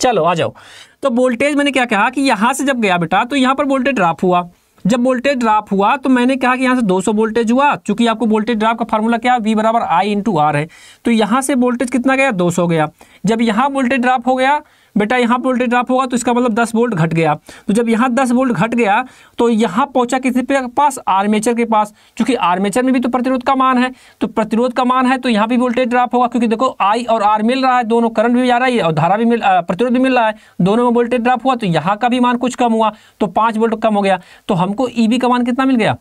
चलो आ जाओ तो वोल्टेज मैंने क्या कहा कि यहाँ से जब गया बेटा तो यहाँ पर वोल्टेज ड्राप हुआ जब वोल्टेज ड्राप हुआ तो मैंने कहा कि यहाँ से 200 वोल्टेज हुआ चूंकि आपको वोल्टेज ड्राप का फार्मूला क्या है वी बराबर आई इंटू आर है तो यहाँ से वोल्टेज कितना गया 200 गया जब यहाँ वोल्टेज ड्राप हो गया बेटा यहाँ पर वोल्टेज ड्रॉप होगा तो इसका मतलब दस वोल्ट घट गया तो जब यहाँ दस वोल्ट घट गया तो यहाँ पहुँचा किसी पे पास आर्मेचर के पास क्योंकि आर्मेचर में भी तो प्रतिरोध का मान है तो प्रतिरोध का मान है तो यहाँ भी वोल्टेज ड्रॉप होगा क्योंकि देखो आई और आर मिल रहा है दोनों करंट भी आ रहा है और धारा भी मिल प्रतिरोध भी मिल रहा है दोनों में वोल्टेज ड्राप हुआ तो यहाँ का भी मान कुछ कम हुआ तो पाँच वोल्ट कम हो गया तो हमको ई e का मान कितना मिल गया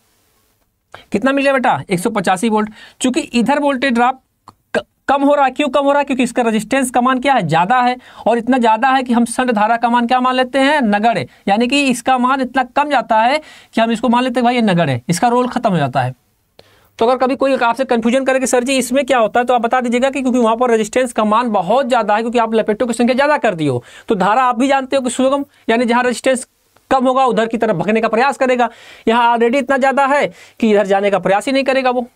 कितना मिल गया बेटा एक वोल्ट चूंकि इधर वोल्टेज ड्रॉप कम हो रहा है क्यों कम हो रहा है क्योंकि इसका रजिस्टेंस का मान क्या है ज़्यादा है और इतना ज़्यादा है कि हम संड धारा का मान क्या मान लेते हैं नगड़ है यानी कि इसका मान इतना कम जाता है कि हम इसको मान लेते हैं भाई ये नगड़ है इसका रोल खत्म हो जाता है तो अगर कभी कोई आपसे कंफ्यूजन करे कि सर जी इसमें क्या होता है तो आप बता दीजिएगा कि क्योंकि वहां पर रेजिस्टेंस का मान बहुत ज़्यादा है क्योंकि आप लपेटों की संख्या ज़्यादा कर दी हो तो धारा आप भी जानते हो कि सुगम यानी जहां रेजिस्टेंस कम होगा उधर की तरफ भगने का प्रयास करेगा यहां ऑलरेडी इतना ज़्यादा है कि इधर जाने का प्रयास ही नहीं करेगा वो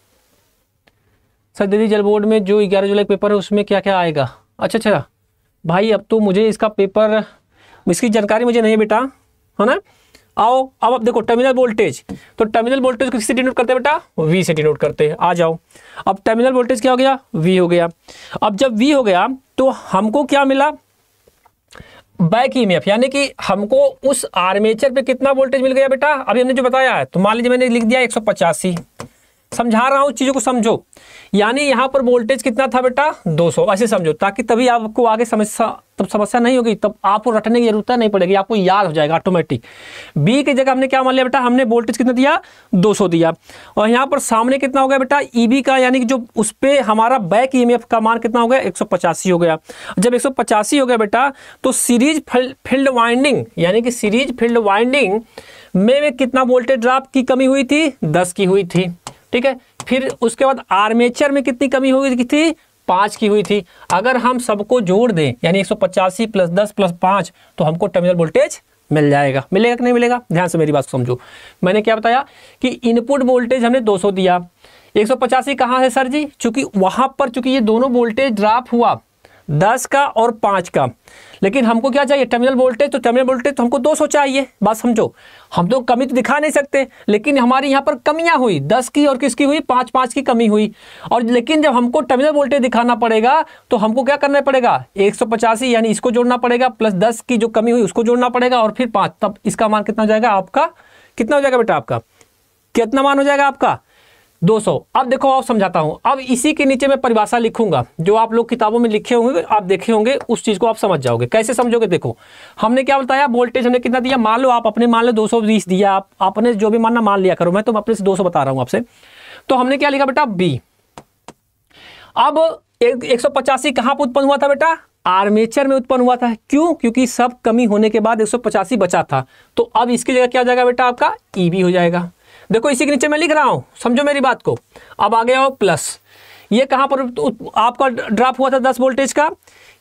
सर दिल्ली जल बोर्ड में जो ग्यारह जुलाई पेपर है उसमें क्या क्या आएगा अच्छा अच्छा भाई अब तो मुझे इसका पेपर इसकी जानकारी मुझे नहीं बेटा है ना आओ अब अब देखो टर्मिनल वोल्टेज तो टर्मिनल वोल्टेज किससे डिनोट करते हैं बेटा वी से डिनोट करते हैं आ जाओ अब टर्मिनल वोल्टेज क्या हो गया वी हो गया अब जब वी हो गया तो हमको क्या मिला बैक ईएमएफ यानी कि हमको उस आर्मेचर पे कितना वोल्टेज मिल गया बेटा अभी हमने जो बताया है तो मान लीजिए मैंने लिख दिया एक सौ पचासी समझा रहा हूँ चीज़ों को समझो यानी यहाँ पर वोल्टेज कितना था बेटा 200 ऐसे समझो ताकि तभी आपको आगे समस्या तब समस्या नहीं होगी तब आपको रटने की जरूरत नहीं पड़ेगी आपको याद हो जाएगा ऑटोमेटिक बी की जगह हमने क्या मान लिया बेटा हमने वोल्टेज कितना दिया 200 दिया और यहाँ पर सामने कितना हो गया बेटा ई e का यानी कि जो उस पर हमारा बैक ई का मान कितना हो गया एक हो गया जब एक हो गया बेटा तो सीरीज फील्ड वाइंडिंग यानी कि सीरीज फील्ड वाइंडिंग में, में कितना वोल्टेज ड्राप की कमी हुई थी दस की हुई थी ठीक है फिर उसके बाद आर्मेचर में कितनी कमी हुई थी पांच की हुई थी अगर हम सबको जोड़ दें यानी एक प्लस दस प्लस पांच तो हमको टर्मिनल वोल्टेज मिल जाएगा मिलेगा कि नहीं मिलेगा ध्यान से मेरी बात समझो मैंने क्या बताया कि इनपुट वोल्टेज हमने 200 दिया एक सौ पचासी कहाँ है सर जी चूंकि वहां पर चूंकि ये दोनों वोल्टेज ड्राप हुआ दस का और पांच का लेकिन हमको क्या चाहिए टर्मिनल वोल्टेज तो टर्मिनल वोल्टेज तो हमको 200 चाहिए बात समझो हम तो कमी तो दिखा नहीं सकते लेकिन हमारे यहाँ पर कमियाँ हुई दस की और किसकी हुई पाँच पाँच की कमी हुई और लेकिन जब हमको टर्मिनल वोल्टेज दिखाना पड़ेगा तो हमको क्या करना पड़ेगा एक यानी इसको जोड़ना पड़ेगा प्लस दस की जो कमी हुई उसको जोड़ना पड़ेगा और फिर पाँच तब इसका मान कितना हो जाएगा आपका कितना हो जाएगा बेटा आपका कितना मान हो जाएगा आपका 200 अब देखो आप समझाता हूँ अब इसी के नीचे मैं परिभाषा लिखूंगा जो आप लोग किताबों में लिखे होंगे आप देखे होंगे उस चीज़ को आप समझ जाओगे कैसे समझोगे देखो हमने क्या बताया वोल्टेज हमने कितना दिया मान लो आप अपने मान लो 220 दिया आप अपने जो भी मानना मान लिया करो मैं तो अपने से दो बता रहा हूँ आपसे तो हमने क्या लिखा बेटा बी अब एक, सौ पचासी कहाँ पर उत्पन्न हुआ था बेटा आर्मेचर में उत्पन्न हुआ था क्यों क्योंकि सब कमी होने के बाद एक सौ पचासी बचा था तो अब इसकी जगह क्या हो जाएगा बेटा आपका ई e हो जाएगा देखो इसी के नीचे मैं लिख रहा हूं समझो मेरी बात को अब आगे हो प्लस ये कहां पर आपका ड्रॉप हुआ था दस वोल्टेज का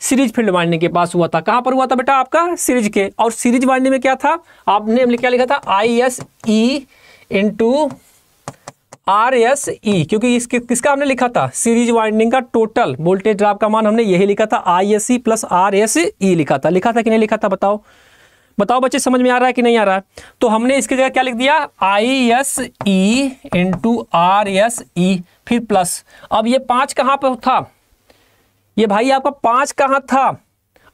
सीरीज फील्ड वाइंडिंग के पास हुआ था कहां पर हुआ था बेटा आपका सीरीज के और सीरीज वाइंडिंग में क्या था आपने क्या लिखा था I S E into R S E क्योंकि इसके किसका हमने लिखा था सीरीज वाइंडिंग का टोटल वोल्टेज ड्रॉप का मान हमने यही लिखा था I S E plus R S E लिखा था लिखा था कि नहीं लिखा था बताओ बताओ बच्चे समझ में आ रहा है कि नहीं आ रहा है तो हमने इसकी जगह क्या लिख दिया I S E into R S E फिर प्लस अब ये पांच कहां पर था ये भाई आपका पांच कहां था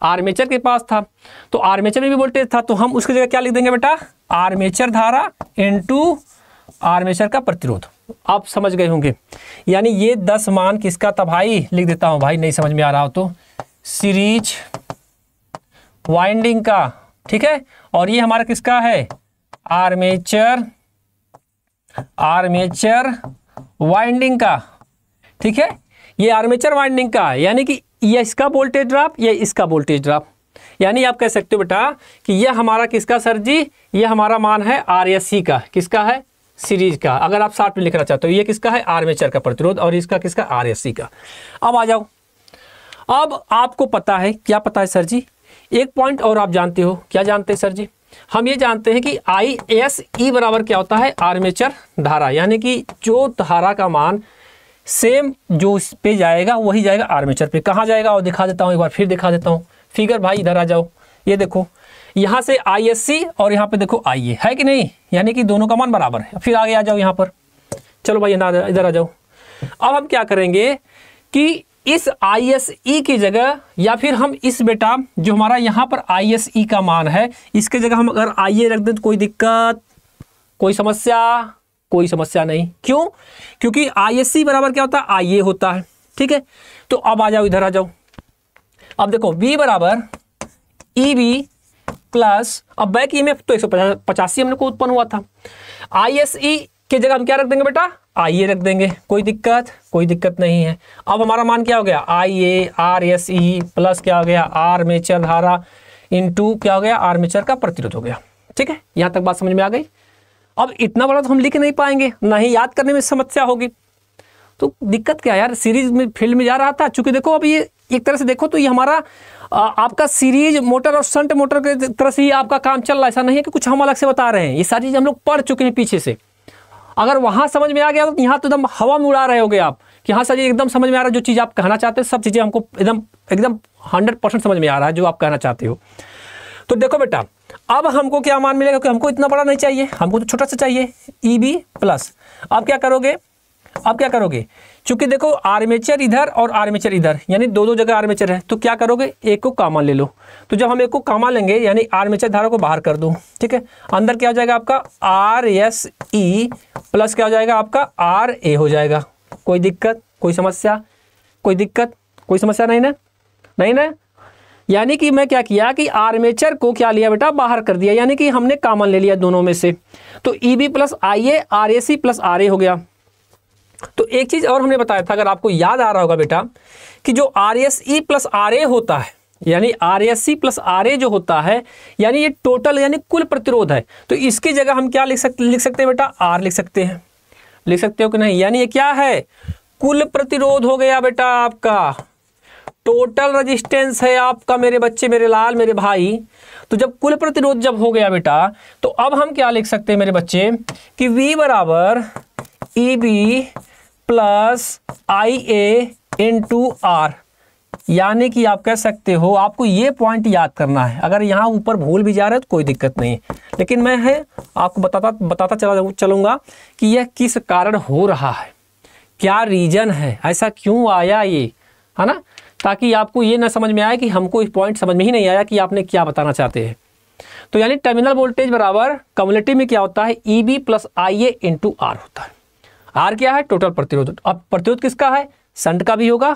आर्मेचर के पास था तो आर्मेचर में भी वोल्टेज था तो हम उसकी जगह क्या लिख देंगे बेटा आर्मेचर धारा इंटू आर्मेचर का प्रतिरोध आप समझ गए होंगे यानी ये दस मान किसका था भाई लिख देता हूं भाई नहीं समझ में आ रहा हो तो सीरीज वाइंडिंग का ठीक है और ये हमारा किसका है आर्मेचर आर्मेचर वाइंडिंग का ठीक है ये आर्मेचर वाइंडिंग का यानी कि ये इसका वोल्टेज ड्रॉप या इसका वोल्टेज ड्रॉप यानी आप कह सकते हो बेटा कि यह हमारा किसका सर जी ये हमारा मान है आर या सी का किसका है सीरीज का अगर आप साठ में लिखना चाहते हो ये किसका है आर्मेचर का प्रतिरोध और इसका किसका आर एस सी का अब आ जाओ अब आपको पता है क्या पता है सर जी एक पॉइंट और आप जानते हो क्या जानते हैं सर जी हम ये जानते हैं कि आई एस ई बराबर क्या होता है आर्मेचर धारा यानी कि जो धारा का मान सेम जो इस पे जाएगा वही जाएगा आर्मेचर पे कहाँ जाएगा और दिखा देता हूँ एक बार फिर दिखा देता हूँ फिगर भाई इधर आ जाओ ये देखो यहाँ से आई एस सी और यहाँ पे देखो आई ए है कि नहीं यानी कि दोनों का मान बराबर है फिर आगे आ जाओ यहाँ पर चलो भाई इधर आ जाओ अब हम क्या करेंगे कि इस आई एस ई की जगह या फिर हम इस बेटा जो हमारा यहां पर आई e का मान है इसके जगह हम अगर आई ए रख दें तो कोई दिक्कत कोई समस्या कोई समस्या नहीं क्यों क्योंकि आई एस सी बराबर क्या होता है आई ए होता है ठीक है तो अब आ जाओ इधर आ जाओ अब देखो बी बराबर ई बी प्लस अब बैक ई में तो एक सौ पचासी हमने को उत्पन्न हुआ था आई एस ई की जगह हम क्या रख देंगे बेटा आई ए रख देंगे कोई दिक्कत कोई दिक्कत नहीं है अब हमारा मान क्या हो गया I A R S E plus क्या हो गया आर मेचर धारा टू क्या हो गया मेचर का प्रतिरोध हो गया ठीक है यहाँ तक बात समझ में आ गई अब इतना बड़ा तो हम लिख नहीं पाएंगे ना ही याद करने में समस्या होगी तो दिक्कत क्या यार सीरीज में फील्ड में जा रहा था चूंकि देखो अब ये एक तरह से देखो तो ये हमारा आ, आपका सीरीज मोटर और संट मोटर के तरह से ही आपका काम चल रहा है ऐसा नहीं है कि कुछ हम अलग से बता रहे हैं ये सारी चीज़ हम लोग पढ़ चुके हैं पीछे से अगर वहाँ समझ में आ गया तो यहाँ तो एकदम हवा में उड़ा रहे हो आप कि हाँ सर ये एकदम समझ में आ रहा है जो चीज़ आप कहना चाहते हो सब चीज़ें हमको एकदम एकदम हंड्रेड परसेंट समझ में आ रहा है जो आप कहना चाहते हो तो देखो बेटा अब हमको क्या मान मिलेगा क्योंकि हमको इतना बड़ा नहीं चाहिए हमको तो छोटा सा चाहिए ई बी प्लस अब क्या करोगे अब क्या करोगे चूंकि देखो आर्मेचर इधर और आर्मेचर इधर यानी दो दो जगह आर्मेचर है तो क्या करोगे एक को कामा ले लो तो जब हम एक को कामा लेंगे यानी आर्मेचर धारा को बाहर कर दो ठीक है अंदर क्या हो जाएगा आपका आर एस ई प्लस क्या हो जाएगा आपका आर ए हो जाएगा कोई दिक्कत कोई समस्या कोई दिक्कत कोई समस्या नहीं ना नहीं ना यानी कि मैं क्या किया कि आर्मेचर को क्या लिया बेटा बाहर कर दिया यानी कि हमने कामन ले लिया दोनों में से तो E B plus I A R A C plus R A हो गया तो एक चीज़ और हमने बताया था अगर आपको याद आ रहा होगा बेटा कि जो R S E plus R A होता है यानी R S C plus R A जो होता है यानी ये टोटल यानी कुल प्रतिरोध है तो इसकी जगह हम क्या लिख सकते लिख सकते हैं बेटा आर लिख सकते हैं लिख सकते हो कि नहीं यानी ये क्या है कुल प्रतिरोध हो गया बेटा आपका टोटल रेजिस्टेंस है आपका मेरे बच्चे मेरे लाल मेरे भाई तो जब कुल प्रतिरोध जब हो गया बेटा तो अब हम क्या लिख सकते हैं मेरे बच्चे कि वी बराबर E e B plus I A into R यानी कि आप कह सकते हो आपको ये पॉइंट याद करना है अगर यहाँ ऊपर भूल भी जा रहा है तो कोई दिक्कत नहीं लेकिन मैं है आपको बताता बताता चला चलूँगा कि यह किस कारण हो रहा है क्या रीजन है ऐसा क्यों आया ये है ना ताकि आपको ये ना समझ में आए कि हमको इस पॉइंट समझ में ही नहीं आया कि आपने क्या बताना चाहते हैं तो यानी टर्मिनल वोल्टेज बराबर कम्युनिटी में क्या होता है E B plus I A into R होता है आर क्या है टोटल प्रतिरोध अब प्रतिरोध किसका है संट का भी होगा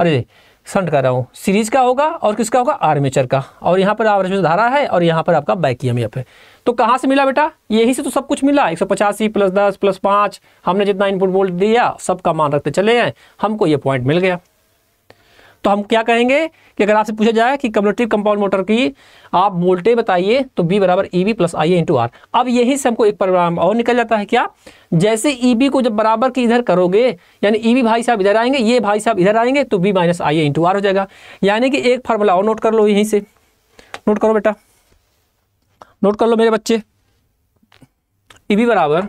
अरे संट कर रहा हूँ सीरीज का होगा और किसका होगा आर्मेचर का और यहाँ पर आवर्ज धारा है और यहाँ पर आपका बैक ई है तो कहाँ से मिला बेटा यही से तो सब कुछ मिला एक सौ पचासी प्लस दस प्लस पाँच हमने जितना इनपुट वोल्ट दिया सबका मान रखते चले हैं हमको ये पॉइंट मिल गया तो हम क्या कहेंगे कि अगर आपसे पूछा जाए कि कम्युलेटिव कंपाउंड मोटर की आप वोल्टेज बताइए तो बी बराबर E B plus I A into R अब यही से हमको एक परिणाम और निकल जाता है क्या जैसे ई e बी को जब बराबर की इधर करोगे यानी ई e बी भाई साहब इधर आएंगे ये भाई साहब इधर आएंगे तो B minus I A into R हो जाएगा यानी कि एक फार्मूला और नोट कर लो यहीं से नोट करो बेटा नोट कर लो मेरे बच्चे ई e बी बराबर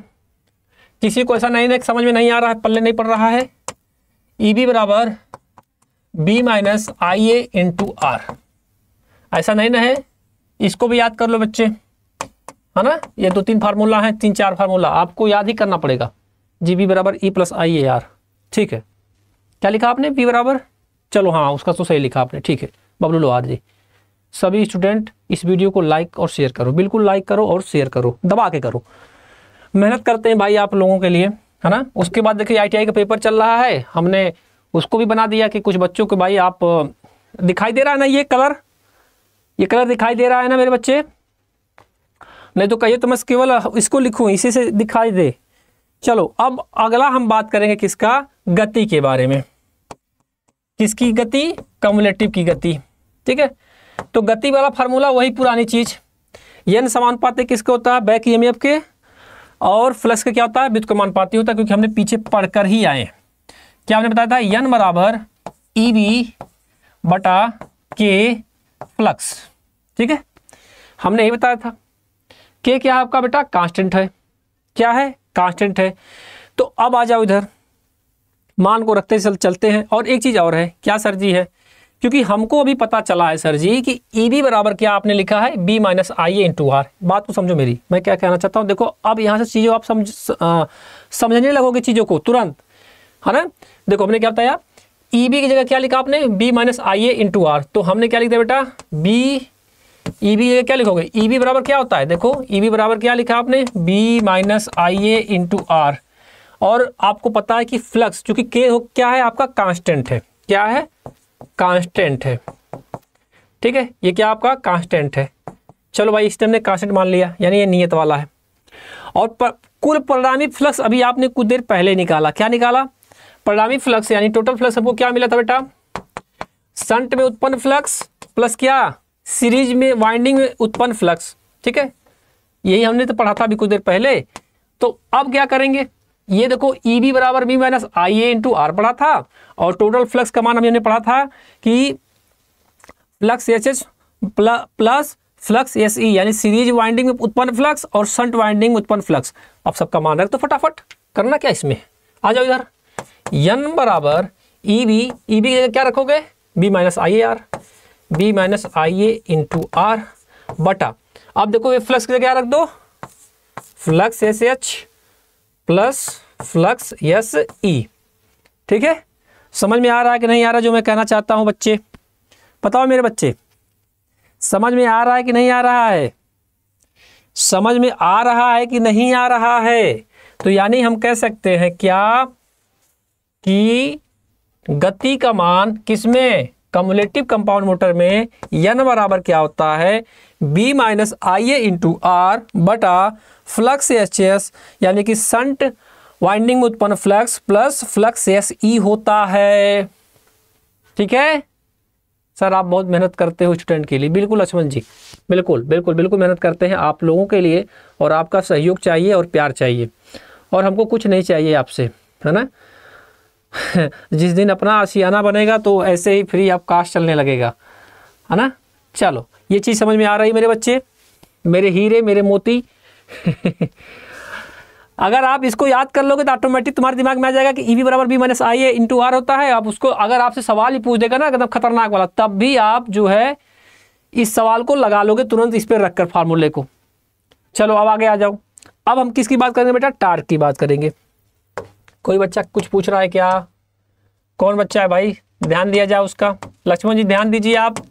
किसी को ऐसा नहीं समझ में नहीं आ रहा है पल्ले नहीं पड़ रहा है ई बी बराबर B minus I A into R ऐसा नहीं ना है इसको भी याद कर लो बच्चे है ना ये दो तीन फार्मूला है तीन चार फार्मूला आपको याद ही करना पड़ेगा जी बी बराबर E plus I A are ठीक है क्या लिखा आपने बी बराबर चलो हाँ उसका तो सही लिखा आपने ठीक है बबलू लोहार जी सभी स्टूडेंट इस वीडियो को लाइक और शेयर करो बिल्कुल लाइक करो और शेयर करो दबा के करो मेहनत करते हैं भाई आप लोगों के लिए है ना उसके बाद देखिए आईटीआई का पेपर चल रहा है हमने उसको भी बना दिया कि कुछ बच्चों को भाई आप दिखाई दे रहा है ना ये कलर ये कलर दिखाई दे रहा है ना मेरे बच्चे नहीं तो कहिए तो मैं केवल इसको लिखूं इसी से दिखाई दे चलो अब अगला हम बात करेंगे किसका गति के बारे में किसकी गति कम्युलेटिव की गति ठीक है तो गति वाला फार्मूला वही पुरानी चीज़ यन पाते किसके होता है बैक ईएमएफ के और फ्लस का क्या होता है व्युत्क्रमानुपाती होता है क्योंकि हमने पीछे पढ़कर ही आए हैं क्या हमने बताया था यन बराबर ई e बी बटा के फ्लक्स ठीक है हमने यही बताया था के क्या आपका बेटा कांस्टेंट है क्या है कांस्टेंट है तो अब आ जाओ इधर मान को रखते चल चलते हैं और एक चीज़ और है क्या सर जी है क्योंकि हमको अभी पता चला है सर जी कि ई e बी बराबर क्या आपने लिखा है B minus I A into R बात को समझो मेरी मैं क्या कहना चाहता हूं देखो अब यहां से चीज़ों आप समझ समझने लगोगे चीज़ों को तुरंत है हाँ ना देखो हमने क्या बताया ई e बी की जगह क्या लिखा आपने B minus I A into R तो हमने क्या लिख दिया बेटा बी ई बी जगह क्या लिखोगे ई e बी बराबर क्या होता है देखो ई e बी बराबर क्या लिखा आपने B minus I A into R और आपको पता है कि फ्लक्स चूंकि के हो क्या है आपका कांस्टेंट है क्या है कांस्टेंट है ठीक है ये क्या आपका कांस्टेंट है चलो भाई इसने ने कांस्टेंट मान लिया यानी ये नियत वाला है और पर, कुल परिणामी फ्लक्स अभी आपने कुछ देर पहले निकाला क्या निकाला परिणामी फ्लक्स यानी टोटल फ्लक्स हमको क्या मिला था बेटा संट में उत्पन्न फ्लक्स प्लस क्या सीरीज में वाइंडिंग में उत्पन्न फ्लक्स ठीक है यही हमने तो पढ़ा था अभी कुछ देर पहले तो अब क्या करेंगे ये देखो ई e बी बराबर B minus I A into R पढ़ा था और टोटल फ्लक्स का मान हमने पढ़ा था कि flux H H plus flux S E e, यानी सीरीज वाइंडिंग में उत्पन्न फ्लक्स और संट वाइंडिंग में उत्पन्न फ्लक्स अब सबका मान रख तो फटाफट करना क्या इसमें आ जाओ इधर यन बराबर ई बी ई बी क्या रखोगे B minus I A R B minus I A into R बटा अब देखो ये फ्लक्स की जगह रख दो flux S H plus flux S E ठीक है समझ में आ रहा है कि नहीं आ रहा जो मैं कहना चाहता हूं बच्चे बताओ मेरे बच्चे समझ में आ रहा है कि नहीं आ रहा है समझ में आ रहा है कि नहीं आ रहा है तो यानी हम कह सकते हैं क्या कि गति का मान किसमें कमुलेटिव कंपाउंड मोटर में यन बराबर क्या होता है B minus I A into R बटा फ्लक्स एच एस यानी कि संट वाइंडिंग में उत्पन्न flux plus flux S E होता है ठीक है सर आप बहुत मेहनत करते हो स्टूडेंट के लिए बिल्कुल लक्ष्मण जी बिल्कुल बिल्कुल बिल्कुल मेहनत करते हैं आप लोगों के लिए और आपका सहयोग चाहिए और प्यार चाहिए और हमको कुछ नहीं चाहिए आपसे है ना <laughs> जिस दिन अपना आशियाना बनेगा तो ऐसे ही फ्री आप कास्ट चलने लगेगा है ना चलो ये चीज़ समझ में आ रही मेरे बच्चे मेरे हीरे मेरे मोती <laughs> अगर आप इसको याद कर लोगे तो ऑटोमेटिक तुम्हारे दिमाग में आ जाएगा कि ई e वी बराबर B minus I A into R होता है आप उसको अगर आपसे सवाल ही पूछ देगा ना एकदम खतरनाक वाला तब भी आप जो है इस सवाल को लगा लोगे तुरंत इस पर रखकर फार्मूले को चलो अब आगे आ जाओ अब हम किसकी बात करेंगे बेटा टार्क की बात करेंगे कोई बच्चा कुछ पूछ रहा है क्या कौन बच्चा है भाई ध्यान दिया जाए उसका लक्ष्मण जी ध्यान दीजिए आप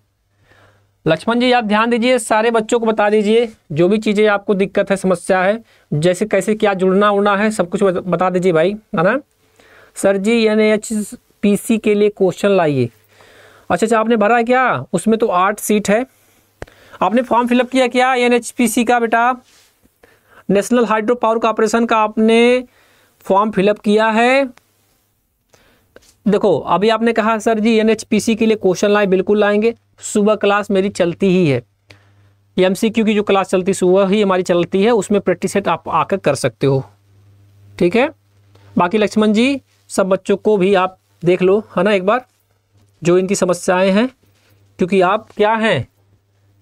लक्ष्मण जी आप ध्यान दीजिए सारे बच्चों को बता दीजिए जो भी चीज़ें आपको दिक्कत है समस्या है जैसे कैसे क्या जुड़ना उड़ना है सब कुछ बता दीजिए भाई है ना sir ji N H P C के लिए क्वेश्चन लाइए अच्छा अच्छा आपने भरा है क्या उसमें तो आठ सीट है आपने फॉर्म फिलअप किया क्या एन एच पी सी का बेटा नेशनल हाइड्रो पावर कॉरपोरेशन का आपने फॉर्म फिलअप किया है देखो अभी आपने कहा सर जी एनएचपीसी के लिए क्वेश्चन लाए बिल्कुल लाएंगे सुबह क्लास मेरी चलती ही है एम की जो क्लास चलती सुबह ही हमारी चलती है उसमें प्रैक्टिस सेट आप आकर कर सकते हो ठीक है बाकी लक्ष्मण जी सब बच्चों को भी आप देख लो है ना एक बार जो इनकी समस्याएं हैं क्योंकि आप क्या हैं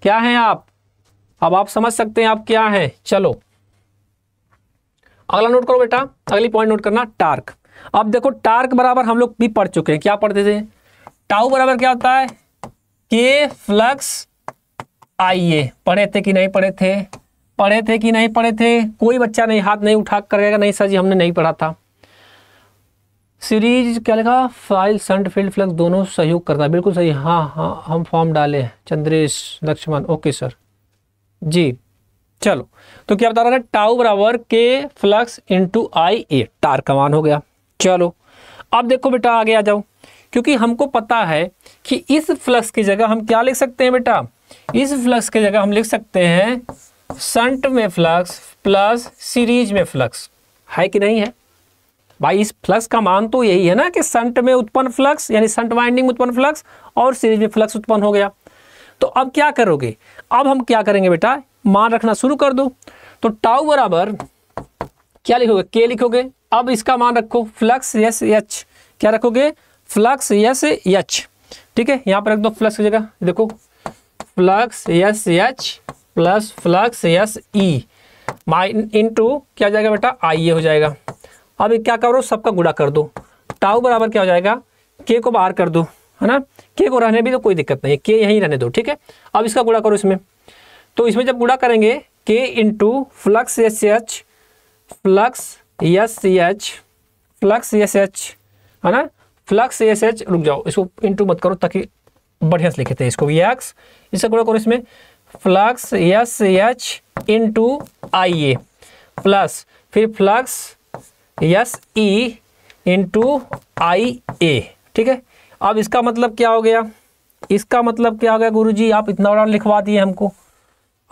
क्या हैं आप अब आप समझ सकते हैं आप क्या हैं चलो अगला नोट करो बेटा अगली पॉइंट नोट करना टार्क अब देखो टार्क बराबर हम लोग भी पढ़ चुके हैं क्या पढ़ते थे टाउ बराबर क्या होता है के फ्लक्स आई ए पढ़े थे कि नहीं पढ़े थे पढ़े थे कि नहीं पढ़े थे कोई बच्चा नहीं हाथ नहीं उठा करेगा नहीं सर जी हमने नहीं पढ़ा था सीरीज क्या लिखा फाइल सेंट फील्ड फ्लक्स दोनों सहयोग करता है बिल्कुल सही हाँ हाँ हम फॉर्म डाले चंद्रेश लक्ष्मण ओके सर जी चलो तो क्या बता रहा है टाउ बराबर के फ्लक्स इंटू आई ए टार कमान हो गया चलो अब देखो बेटा आगे आ जाओ क्योंकि हमको पता है कि इस फ्लक्स की जगह हम क्या लिख सकते हैं बेटा इस फ्लक्स की जगह हम लिख सकते हैं संट में फ्लक्स प्लस सीरीज में फ्लक्स है कि नहीं है भाई इस फ्लक्स का मान तो यही है ना कि संट में उत्पन्न फ्लक्स यानी संट वाइंडिंग में उत्पन्न फ्लक्स और सीरीज में फ्लक्स उत्पन्न हो गया तो अब क्या करोगे अब हम क्या करेंगे बेटा मान रखना शुरू कर दो तो टाउ बराबर क्या लिखोगे के लिखोगे अब इसका मान रखो फ्लक्स एस एच क्या रखोगे फ्लक्स एस एच ठीक है यहां पर रख दो फ्लक्स की जगह देखो flux S H plus flux S E माइन इंटू क्या हो जाएगा बेटा आई ए हो जाएगा अब क्या करो सबका गुड़ा कर दो टाउ बराबर क्या हो जाएगा के को बाहर कर दो है ना के को रहने भी तो कोई दिक्कत नहीं है के यहीं रहने दो ठीक है अब इसका गुड़ा करो इसमें तो इसमें जब गुड़ा करेंगे के into flux S H flux S H flux S H है ना फ्लक्स एस एच रुक जाओ इसको इंटू मत करो ताकि बढ़िया से लिखे थे इसको भी एक्स इसे गुणा करो इसमें flux S H into I A plus फिर flux S E into I A ठीक है अब इसका मतलब क्या हो गया इसका मतलब क्या हो गया गुरुजी आप इतना बड़ा लिखवा दिए हमको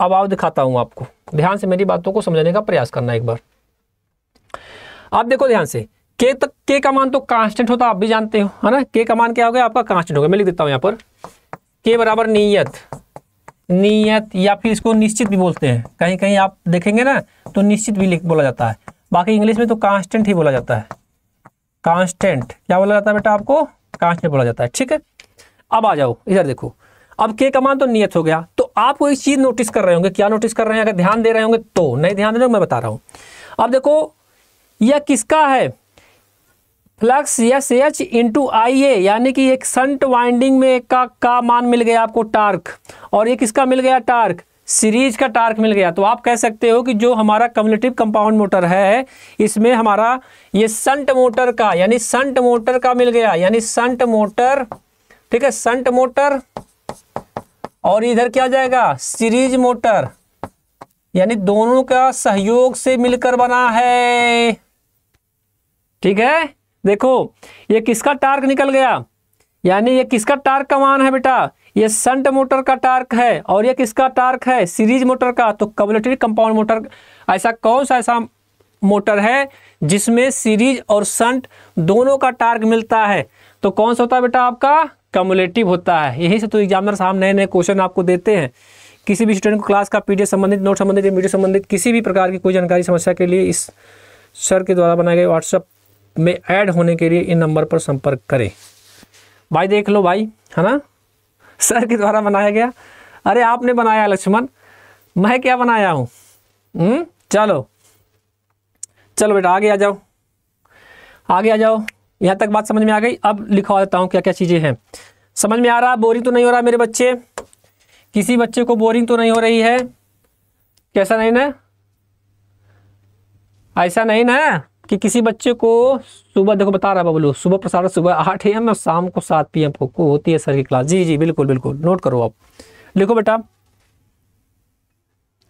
अभाव दिखाता हूं आपको ध्यान से मेरी बातों को समझने का प्रयास करना एक बार आप देखो ध्यान से के तक के का मान तो कांस्टेंट होता आप भी जानते हो है ना के का मान क्या हो गया आपका कांस्टेंट हो गया मैं लिख देता हूँ यहां पर के बराबर नियत नियत या फिर इसको निश्चित भी बोलते हैं कहीं कहीं आप देखेंगे ना तो निश्चित भी बोला जाता है बाकी इंग्लिश में तो कांस्टेंट ही बोला जाता है कांस्टेंट क्या बोला जाता है बेटा आपको कांस्टेंट बोला जाता है ठीक है अब आ जाओ इधर देखो अब के का मान तो नियत हो गया तो आप कोई चीज़ नोटिस कर रहे होंगे क्या नोटिस कर रहे हैं अगर ध्यान दे रहे होंगे तो नहीं ध्यान दे रहे मैं बता रहा हूं अब देखो यह किसका है flux S H into I A यानी कि एक संट वाइंडिंग में का का मान मिल गया आपको टार्क और ये किसका मिल गया टार्क सीरीज का टार्क मिल गया तो आप कह सकते हो कि जो हमारा कम्युनिटिव कंपाउंड मोटर है इसमें हमारा ये संट मोटर का यानी संट मोटर का मिल गया यानी संट मोटर ठीक है संट मोटर और इधर क्या जाएगा सीरीज मोटर यानी दोनों का सहयोग से मिलकर बना है ठीक है देखो ये किसका टार्क निकल गया यानी ये किसका टार्क का मान है बेटा ये संट मोटर का टार्क है और ये किसका टार्क है सीरीज मोटर का तो कबलेटरी कंपाउंड मोटर ऐसा कौन सा ऐसा मोटर है जिसमें सीरीज और संट दोनों का टार्क मिलता है तो कौन सा होता है बेटा आपका कमुलेटिव होता है यही से तो एग्जामिनर साहब नए नए क्वेश्चन आपको देते हैं किसी भी स्टूडेंट को क्लास का पीडीएफ संबंधित नोट संबंधित या वीडियो संबंधित किसी भी प्रकार की कोई जानकारी समस्या के लिए इस सर के द्वारा बनाए गए व्हाट्सएप में ऐड होने के लिए इन नंबर पर संपर्क करें भाई देख लो भाई है ना सर के द्वारा बनाया गया अरे आपने बनाया लक्ष्मण मैं क्या बनाया हूँ हम्म, चलो चलो बेटा आगे आ जाओ आगे आ जाओ यहां तक बात समझ में आ गई अब लिखवा देता हूं क्या क्या चीज़ें हैं समझ में आ रहा बोरिंग तो नहीं हो रहा मेरे बच्चे किसी बच्चे को बोरिंग तो नहीं हो रही है कैसा नहीं ना ऐसा नहीं ना कि किसी बच्चे को सुबह देखो बता रहा बबलू सुबह प्रसारण सुबह आठ एम और शाम को सात पी एम को, को होती है सर की क्लास जी जी बिल्कुल बिल्कुल नोट करो आप लिखो बेटा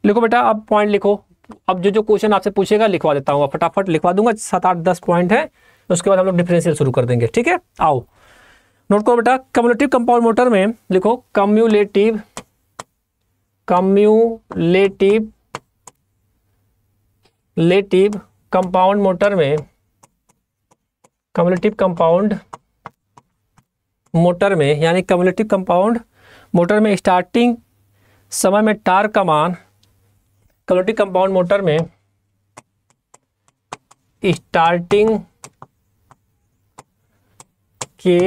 लिखो बेटा अब पॉइंट लिखो अब जो जो क्वेश्चन आपसे पूछेगा लिखवा देता हूँ फटाफट लिखवा दूंगा सात आठ दस पॉइंट है तो उसके बाद हम लोग डिफरेंशियल शुरू कर देंगे ठीक है आओ नोट करो बेटा कम्युलेटिव कंपाउंड मोटर में लिखो कम्युलेटिव कम्युलेटिव लेटिव कंपाउंड मोटर में कम्युलेटिव कंपाउंड मोटर में यानी कम्युलेटिव कंपाउंड मोटर में स्टार्टिंग समय में टार का मान कम्युलेटिव कंपाउंड मोटर में स्टार्टिंग के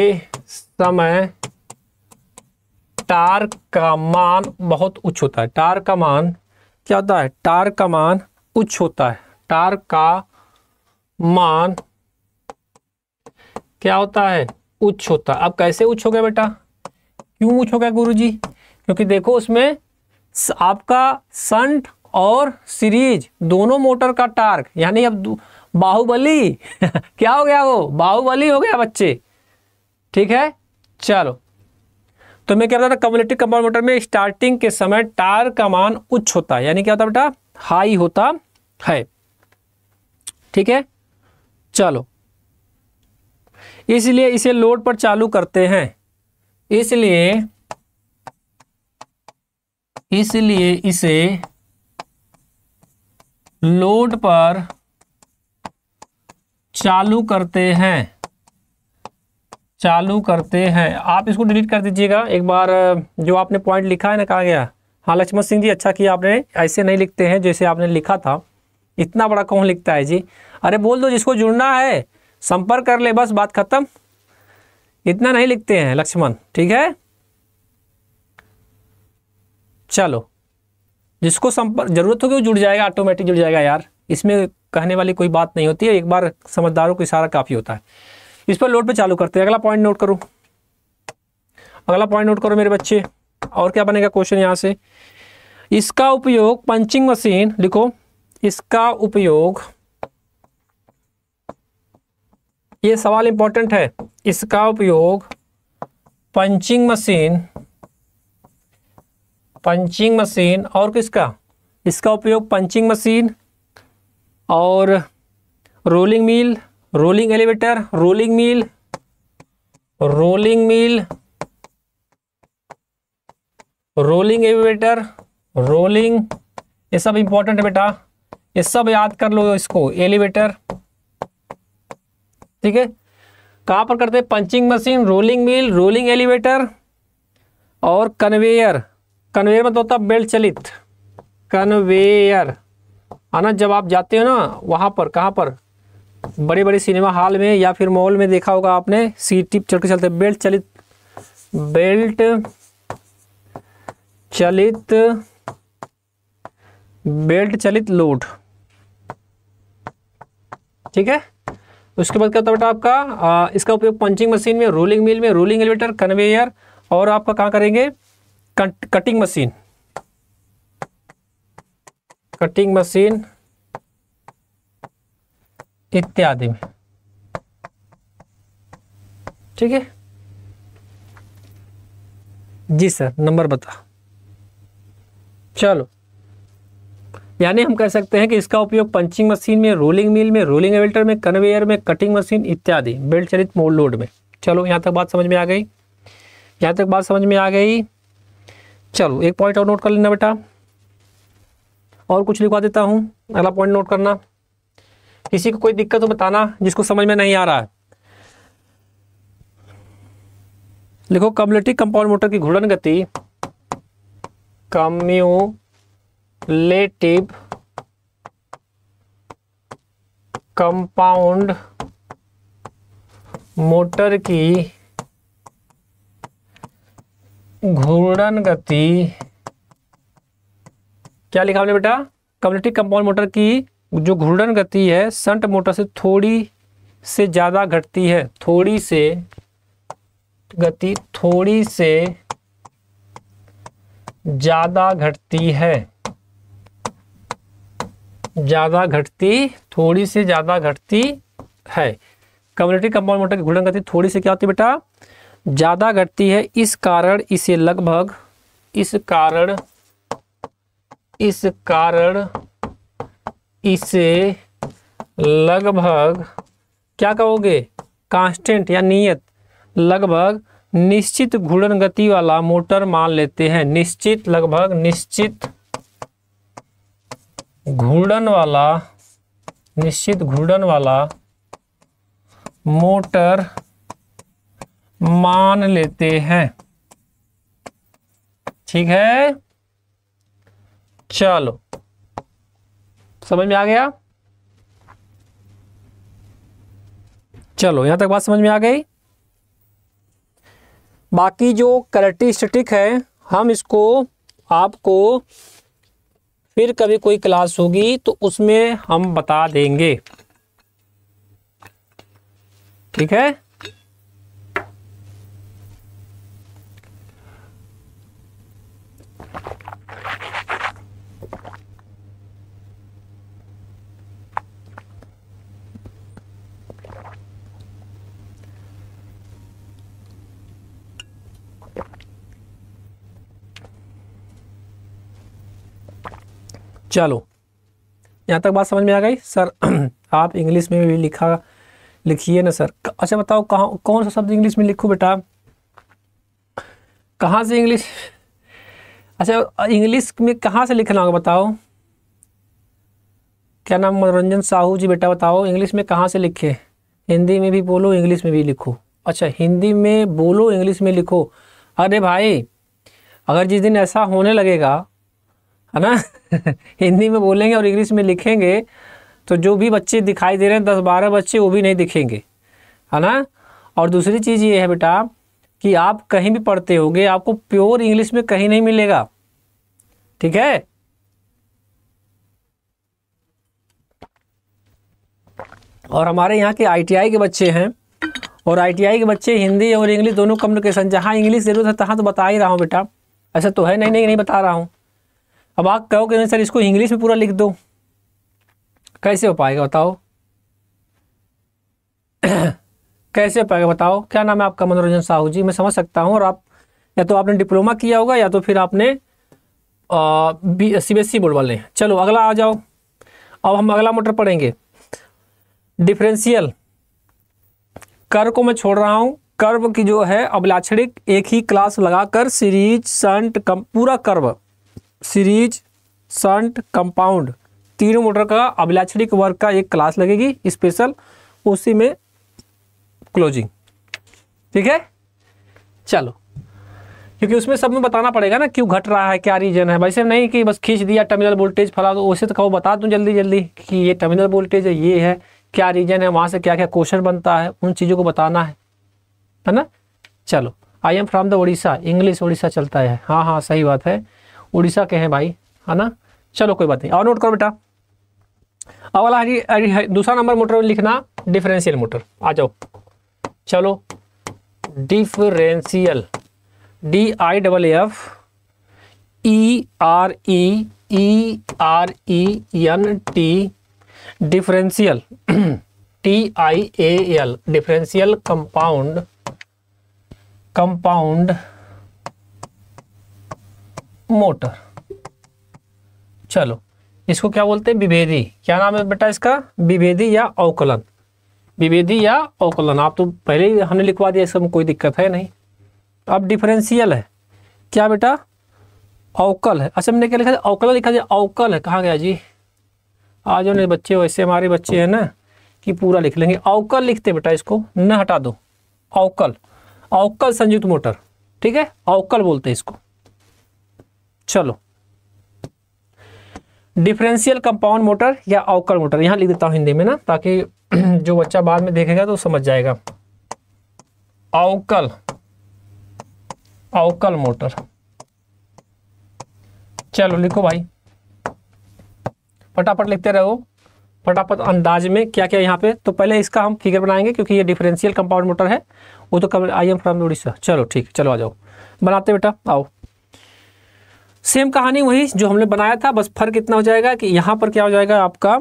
समय टार का मान बहुत उच्च होता है टार का मान क्या होता है टार का मान उच्च होता है टार का मान क्या होता है उच्च होता है अब कैसे उच्च हो गया बेटा क्यों उच्च हो गया गुरु जी क्योंकि देखो उसमें आपका संट और सीरीज दोनों मोटर का टार्क यानी अब बाहुबली <laughs> क्या हो गया वो बाहुबली हो गया बच्चे ठीक है चलो तो मैं क्या बताता कम्युनिटी कंपाउंड मोटर में स्टार्टिंग के समय टायर का मान उच्च होता है यानी क्या होता बेटा हाई होता है ठीक है चलो इसलिए इसे लोड पर चालू करते हैं इसलिए इसलिए इसे लोड पर चालू करते हैं चालू करते हैं आप इसको डिलीट कर दीजिएगा एक बार जो आपने पॉइंट लिखा है ना कहा गया हाँ लक्ष्मण सिंह जी अच्छा किया आपने ऐसे नहीं लिखते हैं जैसे आपने लिखा था इतना बड़ा कौन लिखता है जी अरे बोल दो जिसको जुड़ना है संपर्क कर ले बस बात खत्म इतना नहीं लिखते हैं लक्ष्मण ठीक है चलो जिसको संपर्क जरूरत होगी वो जुड़ जाएगा ऑटोमेटिक जुड़ जाएगा यार इसमें कहने वाली कोई बात नहीं होती है एक बार समझदारों को इशारा काफ़ी होता है इस पर लोड पे चालू करते हैं अगला पॉइंट नोट करो अगला पॉइंट नोट करो मेरे बच्चे और क्या बनेगा क्वेश्चन यहाँ से इसका उपयोग पंचिंग मशीन लिखो इसका उपयोग ये सवाल इंपॉर्टेंट है इसका उपयोग पंचिंग मशीन पंचिंग मशीन और किसका इसका उपयोग पंचिंग मशीन और rolling mill rolling elevator rolling mill rolling mill rolling elevator rolling ये सब इंपॉर्टेंट है बेटा ये सब याद कर लो इसको एलिवेटर ठीक है कहां तो पर करते हैं punching machine rolling mill rolling elevator और कन्वेयर कन्वेयर मतलब होता बेल्ट चलित कन्वेयर है ना जब आप जाते हो ना वहां पर कहां पर बड़े बड़े सिनेमा हॉल में या फिर मॉल में देखा होगा आपने सी टिप चल के चलते बेल्ट चलित बेल्ट चलित बेल्ट चलित लोड ठीक है उसके बाद क्या होता है बेटा आपका आ, इसका उपयोग पंचिंग मशीन में रोलिंग मिल में रोलिंग एलिवेटर कन्वेयर और आपका कहा करेंगे cut, cutting machine cutting machine इत्यादि में ठीक है जी सर नंबर बता चलो यानी हम कह सकते हैं कि इसका उपयोग पंचिंग मशीन में रोलिंग मिल में रोलिंग एवेल्टर में कन्वेयर में कटिंग मशीन इत्यादि बेल्ट चलित मोल लोड में चलो यहाँ तक बात समझ में आ गई यहाँ तक बात समझ में आ गई चलो एक पॉइंट और नोट कर लेना बेटा और कुछ लिखवा देता हूँ अगला पॉइंट नोट करना किसी को कोई दिक्कत हो बताना जिसको समझ में नहीं आ रहा है लिखो कम्युलेटिव कंपाउंड मोटर की घूर्णन गति कम्यूलेटिव कंपाउंड मोटर की घूर्णन गति क्या लिखा हमने बेटा कम्युनिटी कंपाउंड मोटर की जो घूर्णन गति है संट मोटर से थोड़ी से ज़्यादा घटती है थोड़ी से गति थोड़ी से ज़्यादा घटती है ज़्यादा घटती थोड़ी से ज़्यादा घटती है कम्युनिटी कंपाउंड मोटर की घूर्णन गति थोड़ी से क्या होती है बेटा ज़्यादा घटती है इस कारण इसे लगभग इस कारण इस कारण इसे लगभग क्या कहोगे कांस्टेंट या नियत लगभग निश्चित घूर्णन गति वाला मोटर मान लेते हैं निश्चित लगभग निश्चित घूर्णन वाला निश्चित घूर्णन वाला मोटर मान लेते हैं ठीक है चलो समझ में आ गया चलो यहां तक बात समझ में आ गई बाकी जो करेक्टरिस्टिक है हम इसको आपको फिर कभी कोई क्लास होगी तो उसमें हम बता देंगे ठीक है चलो यहाँ तक बात समझ में आ गई सर <clears throat> आप इंग्लिश में भी लिखा लिखिए ना सर अच्छा बताओ कहाँ कौन सा शब्द इंग्लिश में लिखूँ बेटा कहाँ से इंग्लिश अच्छा इंग्लिश में कहाँ से लिखना होगा बताओ क्या नाम मनोरंजन साहू जी बेटा बताओ इंग्लिश में कहाँ से लिखे हिंदी में भी बोलो इंग्लिश में भी लिखो अच्छा हिंदी में बोलो इंग्लिश में लिखो अरे भाई अगर जिस दिन ऐसा होने लगेगा है ना <laughs> हिंदी में बोलेंगे और इंग्लिश में लिखेंगे तो जो भी बच्चे दिखाई दे रहे हैं दस बारह बच्चे वो भी नहीं दिखेंगे है ना और दूसरी चीज़ ये है बेटा कि आप कहीं भी पढ़ते होंगे आपको प्योर इंग्लिश में कहीं नहीं मिलेगा ठीक है और हमारे यहाँ के आईटीआई के बच्चे हैं और आईटीआई के बच्चे हिंदी और इंग्लिश दोनों कम्युनिकेशन जहाँ इंग्लिश ज़रूरत है तहाँ तो बता ही रहा हूँ बेटा ऐसा तो है नहीं नहीं नहीं बता रहा हूँ अब आप कहोगे नहीं सर इसको इंग्लिश में पूरा लिख दो कैसे हो पाएगा बताओ <clears throat> कैसे हो पाएगा बताओ क्या नाम है आपका मनोरंजन साहू जी मैं समझ सकता हूँ और आप या तो आपने डिप्लोमा किया होगा या तो फिर आपने सी बी एस बोर्ड वाले चलो अगला आ जाओ अब हम अगला मोटर पढ़ेंगे डिफरेंशियल कर को मैं छोड़ रहा हूँ कर्व की जो है अब लाक्षणिक एक ही क्लास लगाकर सीरीज संट कम पूरा कर्व सीरीज संट कंपाउंड तीनों मोटर का अभिलाक्षणिक वर्ग का एक क्लास लगेगी स्पेशल उसी में क्लोजिंग ठीक है चलो क्योंकि उसमें सब में बताना पड़ेगा ना क्यों घट रहा है क्या रीजन है वैसे नहीं कि बस खींच दिया टर्मिनल वोल्टेज फला तो उसे तो कहो बता दूं जल्दी जल्दी कि ये टर्मिनल वोल्टेज है ये है क्या रीजन है वहाँ से क्या क्या क्वेश्चन बनता है उन चीज़ों को बताना है है ना चलो I am from the Orissa English Orissa चलता है हाँ हाँ सही बात है उड़ीसा के हैं भाई है ना चलो कोई बात नहीं और नोट करो बेटा अगला हरी दूसरा नंबर मोटर में लिखना डिफरेंशियल मोटर आ जाओ चलो differential D I double F E R E E R E N T differential T I A L differential compound compound motor चलो इसको क्या बोलते हैं विभेदी क्या नाम है बेटा इसका विभेदी या अवकलन विभेदी या अवकलन आप तो पहले ही हमने लिखवा दिया इसमें कोई दिक्कत है नहीं अब डिफरेंशियल है क्या बेटा अवकल है अच्छा हमने क्या लिखा था अवकल लिखा था अवकल है कहाँ गया जी आज उन्हें बच्चे वैसे हमारे बच्चे हैं ना कि पूरा लिख लेंगे अवकल लिखते बेटा इसको न हटा दो अवकल अवकल संयुक्त मोटर ठीक है अवकल बोलते हैं इसको चलो डिफरेंशियल कंपाउंड मोटर या अवकर मोटर यहां लिख देता हूं हिंदी में ना ताकि <clears throat> जो बच्चा बाद में देखेगा तो समझ जाएगा अवकल अवकल मोटर चलो लिखो भाई फटाफट लिखते रहो फटाफट अंदाज में क्या क्या यहाँ पे तो पहले इसका हम फिगर बनाएंगे क्योंकि ये डिफरेंशियल कंपाउंड मोटर है वो तो आई एम फ्रॉम उड़ीसा चलो ठीक चलो आ जाओ बनाते बेटा आओ सेम कहानी वही जो हमने बनाया था बस फर्क इतना हो जाएगा कि यहाँ पर क्या हो जाएगा आपका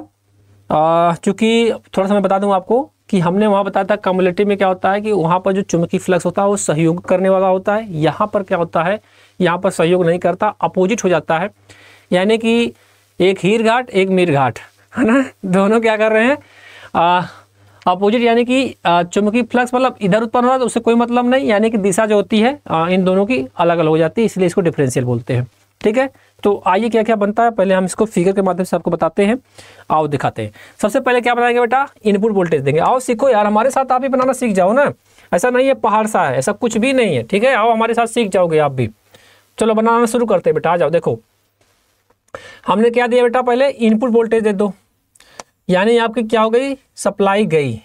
चूँकि थोड़ा सा मैं बता दूँ आपको कि हमने वहाँ बताया था कम्युनिटी में क्या होता है कि वहाँ पर जो चुंबकी फ्लक्स होता है वो सहयोग करने वाला होता है यहाँ पर क्या होता है यहाँ पर सहयोग नहीं करता अपोजिट हो जाता है यानी कि एक हीर घाट एक मीर घाट है ना दोनों क्या कर रहे हैं अपोजिट यानी कि चुंबकीय फ्लक्स मतलब इधर उत्पन्न हो रहा है तो उससे कोई मतलब नहीं यानी कि दिशा जो होती है आ, इन दोनों की अलग अलग हो जाती है इसलिए इसको डिफ्रेंशियल बोलते हैं ठीक है तो आइए क्या क्या बनता है पहले हम इसको फिगर के माध्यम से आपको बताते हैं आओ दिखाते हैं सबसे पहले क्या बनाएंगे बेटा इनपुट वोल्टेज देंगे आओ सीखो यार हमारे साथ आप ही बनाना सीख जाओ ना ऐसा नहीं है पहाड़ सा है ऐसा कुछ भी नहीं है ठीक है आओ हमारे साथ सीख जाओगे आप भी चलो बनाना शुरू करते हैं बेटा आ जाओ देखो हमने क्या दिया बेटा पहले इनपुट वोल्टेज दे दो यानी आपकी क्या हो गई सप्लाई गई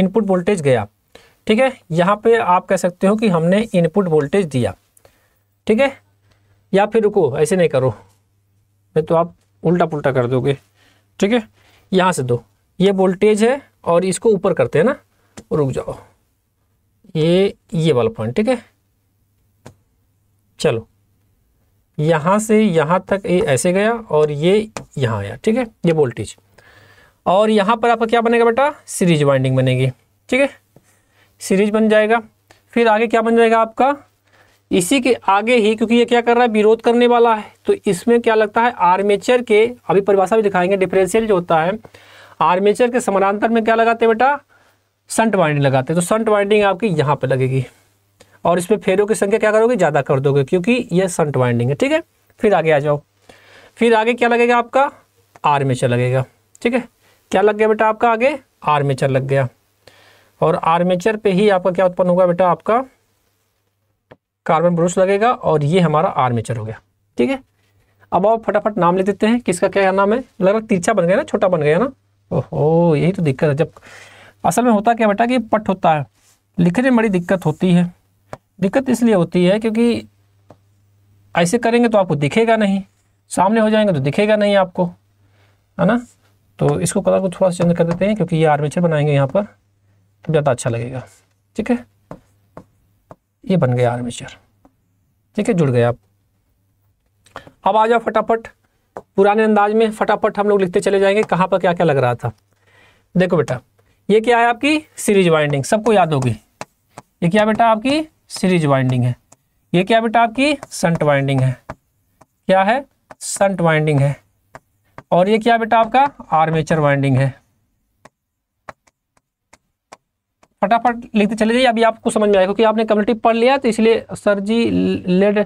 इनपुट वोल्टेज गया ठीक है यहाँ पे आप कह सकते हो कि हमने इनपुट वोल्टेज दिया ठीक है या फिर रुको ऐसे नहीं करो नहीं तो आप उल्टा पुल्टा कर दोगे ठीक है यहाँ से दो ये वोल्टेज है और इसको ऊपर करते हैं ना रुक जाओ ये ये वाला पॉइंट ठीक है चलो यहाँ से यहाँ तक ये ऐसे गया और ये यहाँ आया ठीक है ये वोल्टेज और यहाँ पर आपका क्या बनेगा बेटा सीरीज वाइंडिंग बनेगी ठीक है सीरीज बन जाएगा फिर आगे क्या बन जाएगा आपका इसी के आगे ही क्योंकि ये क्या कर रहा है विरोध करने वाला है तो इसमें क्या लगता है आर्मेचर के अभी परिभाषा भी दिखाएंगे डिफरेंशियल जो होता है आर्मेचर के समानांतर में क्या लगाते हैं बेटा संट वाइंडिंग लगाते हैं तो संट वाइंडिंग आपकी यहाँ पर लगेगी और इसमें फेरों की संख्या क्या करोगे ज़्यादा कर दोगे क्योंकि यह संट वाइंडिंग है ठीक है फिर आगे आ जाओ फिर आगे क्या लगेगा आपका आर्मेचर लगेगा ठीक है क्या लग गया बेटा आपका आगे आर्मेचर लग गया और आर्मेचर पे ही आपका क्या उत्पन्न होगा बेटा आपका कार्बन ब्रश लगेगा और ये हमारा आर्मेचर हो गया ठीक है अब आप फटाफट नाम ले देते हैं किसका क्या नाम है लग रहा तिरछा बन गया ना छोटा बन गया ना ओहो यही तो दिक्कत है जब असल में होता क्या बेटा कि पट होता है लिखने में बड़ी दिक्कत होती है दिक्कत इसलिए होती है क्योंकि ऐसे करेंगे तो आपको दिखेगा नहीं सामने हो जाएंगे तो दिखेगा नहीं आपको है ना तो इसको कलर को थोड़ा सा चेंज कर देते हैं क्योंकि ये आर्मेचर बनाएंगे यहाँ पर तो ज़्यादा अच्छा लगेगा ठीक है ये बन गया आर्मेचर ठीक है जुड़ गया आप अब आ जाओ फटाफट पुराने अंदाज में फटाफट हम लोग लिखते चले जाएंगे कहाँ पर क्या क्या लग रहा था देखो बेटा ये क्या है आपकी सीरीज वाइंडिंग सबको याद होगी ये क्या बेटा आपकी सीरीज वाइंडिंग है ये क्या बेटा आपकी संट वाइंडिंग है क्या है संट वाइंडिंग है और ये क्या बेटा आपका आर्मेचर वाइंडिंग है फटाफट लिखते चले जाइए अभी आपको समझ में आएगा क्योंकि आपने कम्युनिटी पढ़ लिया तो इसलिए sir ji LED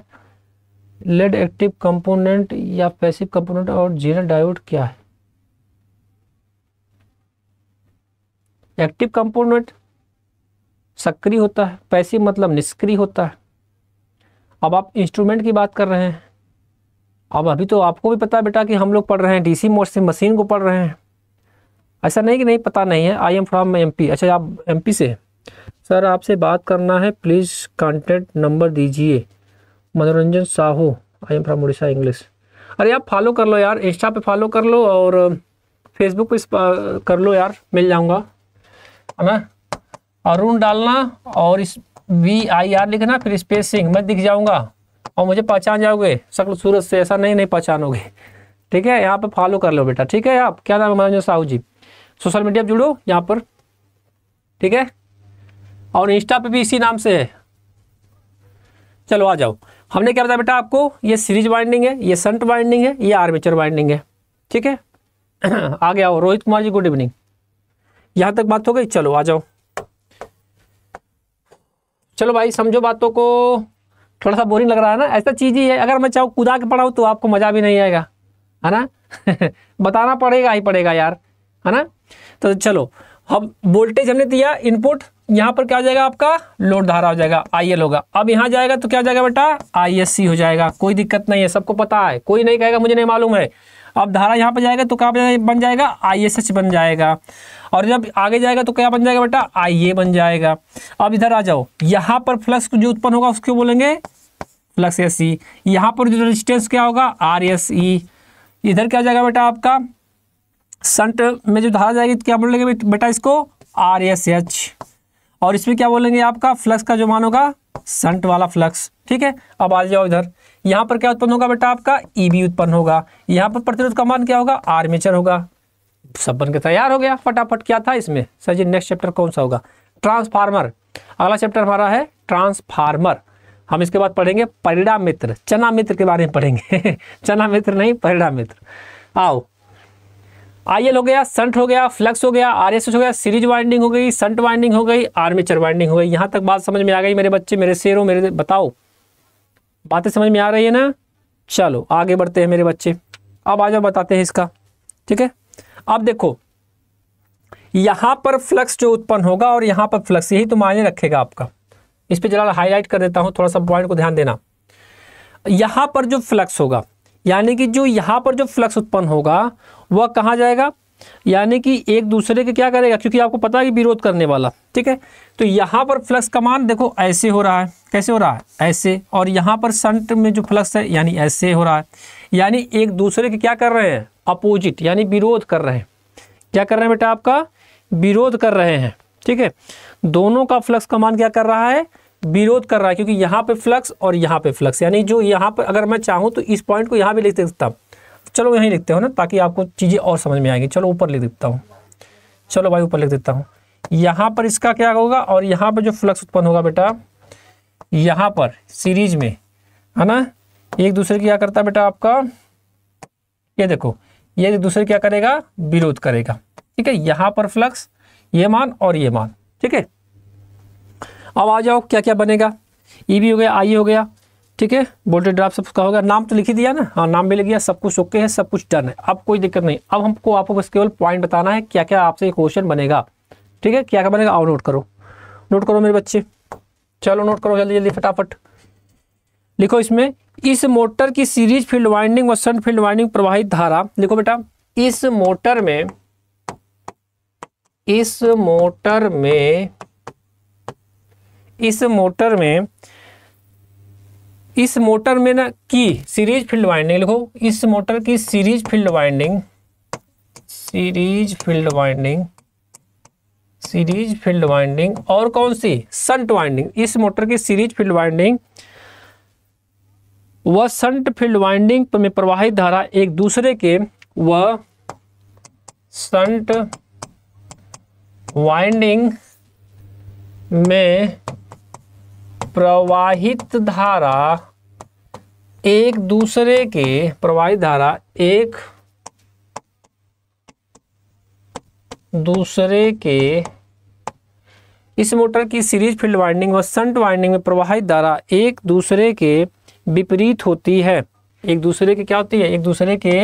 LED active component या पैसिव कंपोनेंट और जीनर डायोड क्या है एक्टिव कंपोनेंट सक्रिय होता है पैसिव मतलब निष्क्रिय होता है अब आप इंस्ट्रूमेंट की बात कर रहे हैं अब अभी तो आपको भी पता है बेटा कि हम लोग पढ़ रहे हैं डीसी मोड से मशीन को पढ़ रहे हैं ऐसा नहीं कि नहीं पता नहीं है I am from M P अच्छा आप एम पी से सर आपसे बात करना है प्लीज़ कॉन्टैक्ट नंबर दीजिए Manoranjan Sahu I am from Orissa English अरे आप फॉलो कर लो यार इंस्टा पे फॉलो कर लो और फेसबुक पे कर लो यार मिल जाऊंगा है ना अरुण डालना और इस वी आई आर लिखना फिर स्पेस सिंह मैं दिख जाऊंगा और मुझे पहचान जाओगे शक्ल सूरज से ऐसा नहीं नहीं पहचानोगे ठीक है यहाँ पे फॉलो कर लो बेटा ठीक है आप क्या नाम है मनोरंजन साहू जी सोशल मीडिया पर जुड़ो यहाँ पर ठीक है और इंस्टा पे भी इसी नाम से है चलो आ जाओ हमने क्या बताया बेटा आपको ये सीरीज बाइंडिंग है ये संट बाइंडिंग है ये आर्मेचर बाइंडिंग है ठीक है <clears throat> आ गया रोहित कुमार जी गुड इवनिंग यहाँ तक बात हो गई चलो आ जाओ चलो भाई समझो बातों को थोड़ा सा बोरिंग लग रहा है ना ऐसा चीज़ ही है अगर मैं चाहूँ कुदा के पढ़ाऊँ तो आपको मज़ा भी नहीं आएगा है ना <laughs> बताना पड़ेगा ही पड़ेगा यार है ना तो चलो अब वोल्टेज हमने दिया इनपुट यहाँ पर क्या हो जाएगा आपका लोड धारा हो जाएगा आई होगा अब यहाँ जाएगा तो क्या जाएगा बेटा आई हो जाएगा कोई दिक्कत नहीं है सबको पता है कोई नहीं कहेगा मुझे नहीं मालूम है अब धारा यहाँ पर जाएगा तो क्या बन जाएगा आई बन जाएगा और जब आगे जाएगा तो क्या बन जाएगा बेटा आई बन जाएगा अब इधर आ जाओ यहाँ पर फ्लक्स जो उत्पन्न होगा उसको बोलेंगे फ्लक्स एस सी यहाँ पर जो रेजिस्टेंस क्या होगा आर एस ई इधर क्या जाएगा बेटा आपका संट में जो धारा जाएगी तो क्या बोलेंगे बेटा इसको आर एस एच और इसमें क्या बोलेंगे आपका फ्लक्स का जो मान होगा संट वाला फ्लक्स ठीक है अब आ जाओ इधर यहाँ पर क्या उत्पन्न होगा बेटा आपका ई e बी उत्पन्न होगा यहाँ पर प्रतिरोध का मान क्या होगा आर्मेचर होगा सब बन के तैयार हो गया फटाफट क्या था इसमें सर जी नेक्स्ट चैप्टर कौन सा होगा ट्रांसफार्मर अगला चैप्टर हमारा है ट्रांसफार्मर हम इसके बाद पढ़ेंगे परिणाम मित्र चना मित्र के बारे में पढ़ेंगे <laughs> चना मित्र नहीं परिणाम मित्र आओ आई हो गया संट हो गया फ्लक्स हो गया आर हो गया सीरीज वाइंडिंग हो गई संट वाइंडिंग हो गई आर्मेचर वाइंडिंग हो गई यहाँ तक बात समझ में आ गई मेरे बच्चे मेरे शेर मेरे बताओ बातें समझ में आ रही है ना चलो आगे बढ़ते हैं मेरे बच्चे अब आ जाओ बताते हैं इसका ठीक है अब देखो यहाँ पर फ्लक्स जो उत्पन्न होगा और यहाँ पर फ्लक्स यही तो मायने रखेगा आपका इस पर जरा हाईलाइट कर देता हूँ थोड़ा सा पॉइंट को ध्यान देना यहाँ पर जो फ्लक्स होगा यानी कि जो यहाँ पर जो फ्लक्स उत्पन्न होगा वह कहाँ जाएगा यानी कि एक दूसरे के क्या करेगा क्योंकि आपको पता है कि विरोध करने वाला ठीक है तो यहाँ पर फ्लक्स का मान देखो ऐसे हो रहा है कैसे हो रहा है ऐसे और यहाँ पर संट में जो फ्लक्स है यानी ऐसे हो रहा है यानी एक दूसरे के क्या कर रहे हैं अपोजिट यानी विरोध कर रहे हैं क्या कर रहे हैं बेटा आपका विरोध कर रहे हैं ठीक है दोनों का फ्लक्स का मान क्या कर रहा है विरोध कर रहा है क्योंकि यहाँ पे फ्लक्स और यहाँ पे फ्लक्स यानी जो यहाँ पर अगर मैं चाहूँ तो इस पॉइंट को यहाँ भी लिख सकता हूँ चलो यहीं लिखते हो ना ताकि आपको चीज़ें और समझ में आएंगी चलो ऊपर लिख देता हूँ चलो भाई ऊपर लिख देता हूँ यहाँ पर इसका क्या होगा और यहाँ पर जो फ्लक्स उत्पन्न होगा बेटा यहाँ पर सीरीज में है ना एक दूसरे क्या करता है बेटा आपका ये देखो ये एक दूसरे क्या करेगा विरोध करेगा ठीक है यहाँ पर फ्लक्स ये मान और ये मान ठीक है अब आ जाओ क्या क्या बनेगा ई e भी हो गया आई हो गया ठीक है वोल्टेज ड्राफ्ट सब उसका होगा नाम तो लिख ही दिया ना हाँ नाम भी लिख दिया सब कुछ ओके है सब कुछ डन है अब कोई दिक्कत नहीं अब हमको आपको बस केवल पॉइंट बताना है क्या क्या आपसे क्वेश्चन बनेगा ठीक है क्या क्या बनेगा आओ नोट करो नोट करो मेरे बच्चे चलो नोट करो जल्दी जल्दी फटाफट लिखो इसमें इस मोटर की सीरीज फील्ड वाइंडिंग व सन्ट फील्ड वाइंडिंग प्रवाहित धारा लिखो बेटा इस मोटर में इस मोटर में इस मोटर में इस मोटर में ना की सीरीज फील्ड वाइंडिंग लिखो इस मोटर की series field winding series field winding series field winding और कौन सी संट वाइंडिंग इस मोटर की सीरीज फील्ड वाइंडिंग व संट फील्ड वाइंडिंग में प्रवाहित धारा एक दूसरे के व संट वाइंडिंग में प्रवाहित धारा एक दूसरे के प्रवाहित धारा एक दूसरे के इस मोटर की सीरीज फील्ड वाइंडिंग व संट वाइंडिंग में प्रवाहित धारा एक दूसरे के विपरीत होती है एक दूसरे के क्या होती है एक दूसरे के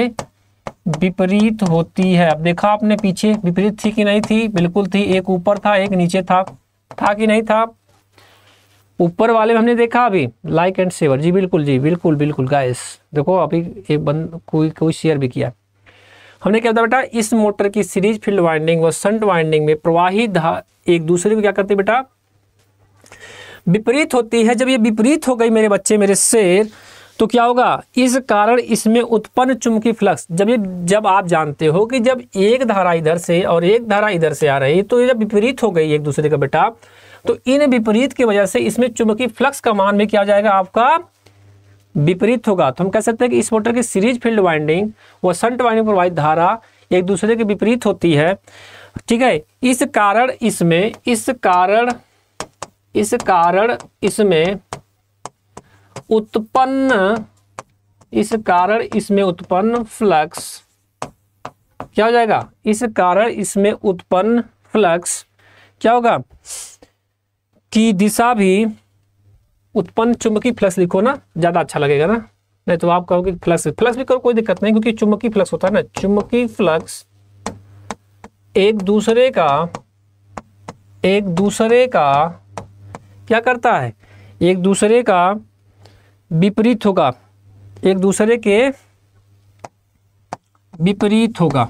विपरीत होती है अब देखा आपने पीछे विपरीत थी कि नहीं थी बिल्कुल थी एक ऊपर था एक नीचे था था कि नहीं था ऊपर वाले में हमने देखा अभी लाइक एंड सेवर जी बिल्कुल जी बिल्कुल बिल्कुल गाइस देखो अभी एक बंद कोई कोई शेयर भी किया हमने क्या बताया बेटा इस मोटर की सीरीज फील्ड वाइंडिंग व संट वाइंडिंग में प्रवाही धा एक दूसरे को क्या करती बेटा विपरीत होती है जब ये विपरीत हो गई मेरे बच्चे मेरे शेर तो क्या होगा इस कारण इसमें उत्पन्न चुंबकीय फ्लक्स जब ये जब आप जानते हो कि जब एक धारा इधर से और एक धारा इधर से आ रही तो ये जब विपरीत हो गई एक दूसरे का बेटा तो इन विपरीत की वजह से इसमें चुंबकीय फ्लक्स का मान भी क्या जाएगा आपका विपरीत होगा तो हम कह सकते हैं कि इस मोटर की सीरीज फील्ड वाइंडिंग व संट वाइंडिंग प्रवाहित धारा एक दूसरे के विपरीत होती है ठीक है इस कारण इसमें इस कारण इस कारण इसमें उत्पन्न इस कारण इसमें उत्पन्न फ्लक्स क्या हो जाएगा इस कारण इसमें उत्पन्न फ्लक्स क्या होगा की दिशा भी उत्पन्न चुंबकीय फ्लक्स लिखो ना ज़्यादा अच्छा लगेगा ना नहीं तो आप कहोगे फ्लक्स फ्लक्स भी करो कोई दिक्कत नहीं क्योंकि चुंबकीय फ्लक्स होता है ना चुंबकीय फ्लक्स एक दूसरे का एक दूसरे का क्या करता है एक दूसरे का विपरीत होगा एक दूसरे के विपरीत होगा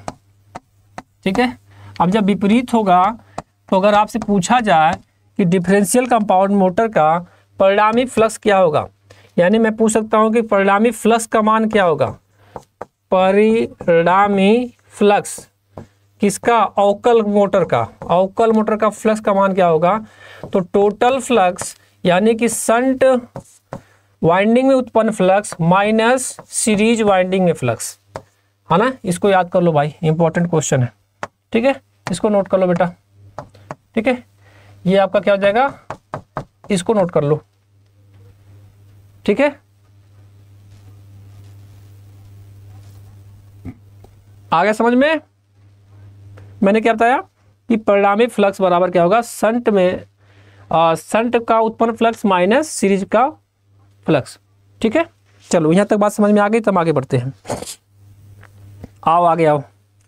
ठीक है अब जब विपरीत होगा तो अगर आपसे पूछा जाए कि डिफरेंशियल कंपाउंड मोटर का परिणामी फ्लक्स क्या होगा यानी मैं पूछ सकता हूँ कि परिणामी फ्लक्स का मान क्या होगा परिणामी फ्लक्स किसका अवकल मोटर का अवकल मोटर का फ्लक्स का मान क्या होगा तो टोटल फ्लक्स यानी कि संट वाइंडिंग में उत्पन्न फ्लक्स माइनस सीरीज वाइंडिंग में फ्लक्स है ना इसको याद कर लो भाई इंपॉर्टेंट क्वेश्चन है ठीक है इसको नोट कर लो बेटा ठीक है ये आपका क्या हो जाएगा इसको नोट कर लो ठीक है आ गया समझ में मैंने क्या बताया कि परिणामी फ्लक्स बराबर क्या होगा संट में आ, संट का उत्पन्न फ्लक्स माइनस सीरीज का फ्लक्स ठीक है चलो यहां तक बात समझ में आ गई तो हम आगे बढ़ते हैं आओ आगे आओ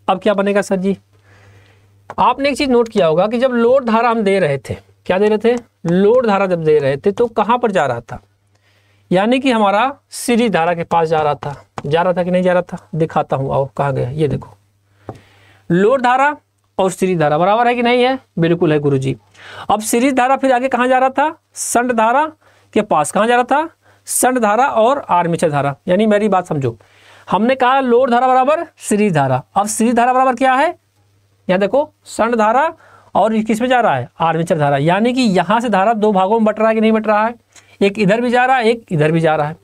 अब क्या बनेगा सर जी आपने एक चीज नोट किया होगा कि जब लोड धारा हम दे रहे थे क्या दे रहे थे लोड धारा जब दे रहे थे तो कहां पर जा रहा था यानी कि हमारा सीरीज धारा के पास जा रहा था जा रहा था कि नहीं जा रहा था दिखाता हूं आओ कहा गया ये देखो लोड धारा और सीरीज धारा बराबर है कि नहीं है बिल्कुल है गुरु जी अब सीरीज धारा फिर आगे कहाँ जा रहा था संड धारा के पास कहाँ जा रहा था संड धारा और आर्मीचर धारा यानी मेरी बात समझो हमने कहा लोड धारा बराबर सीरीज धारा अब सीरीज धारा बराबर क्या है यहाँ देखो सर्ण धारा और किस में जा रहा है आर्मेचर धारा यानी कि यहाँ से धारा दो भागों में बट रहा है कि नहीं बट रहा है एक इधर भी जा रहा है एक इधर भी जा रहा है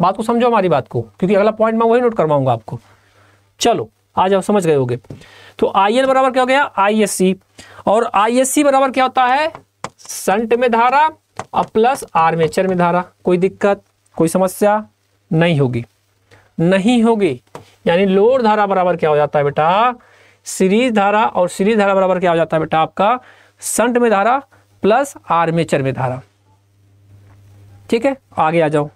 बात को समझो हमारी बात को क्योंकि अगला पॉइंट मैं वही नोट करवाऊंगा आपको चलो आज आप समझ गए होंगे तो आई एल बराबर क्या हो गया आई एस सी और आई एस सी बराबर क्या होता है संट में धारा और प्लस आर्मेचर में धारा कोई दिक्कत कोई समस्या नहीं होगी नहीं होगी यानी लोड धारा बराबर क्या हो जाता है बेटा सीरीज धारा और सीरीज धारा बराबर क्या हो जाता है बेटा आपका संट में धारा प्लस आर्मेचर में धारा ठीक है आगे आ जाओ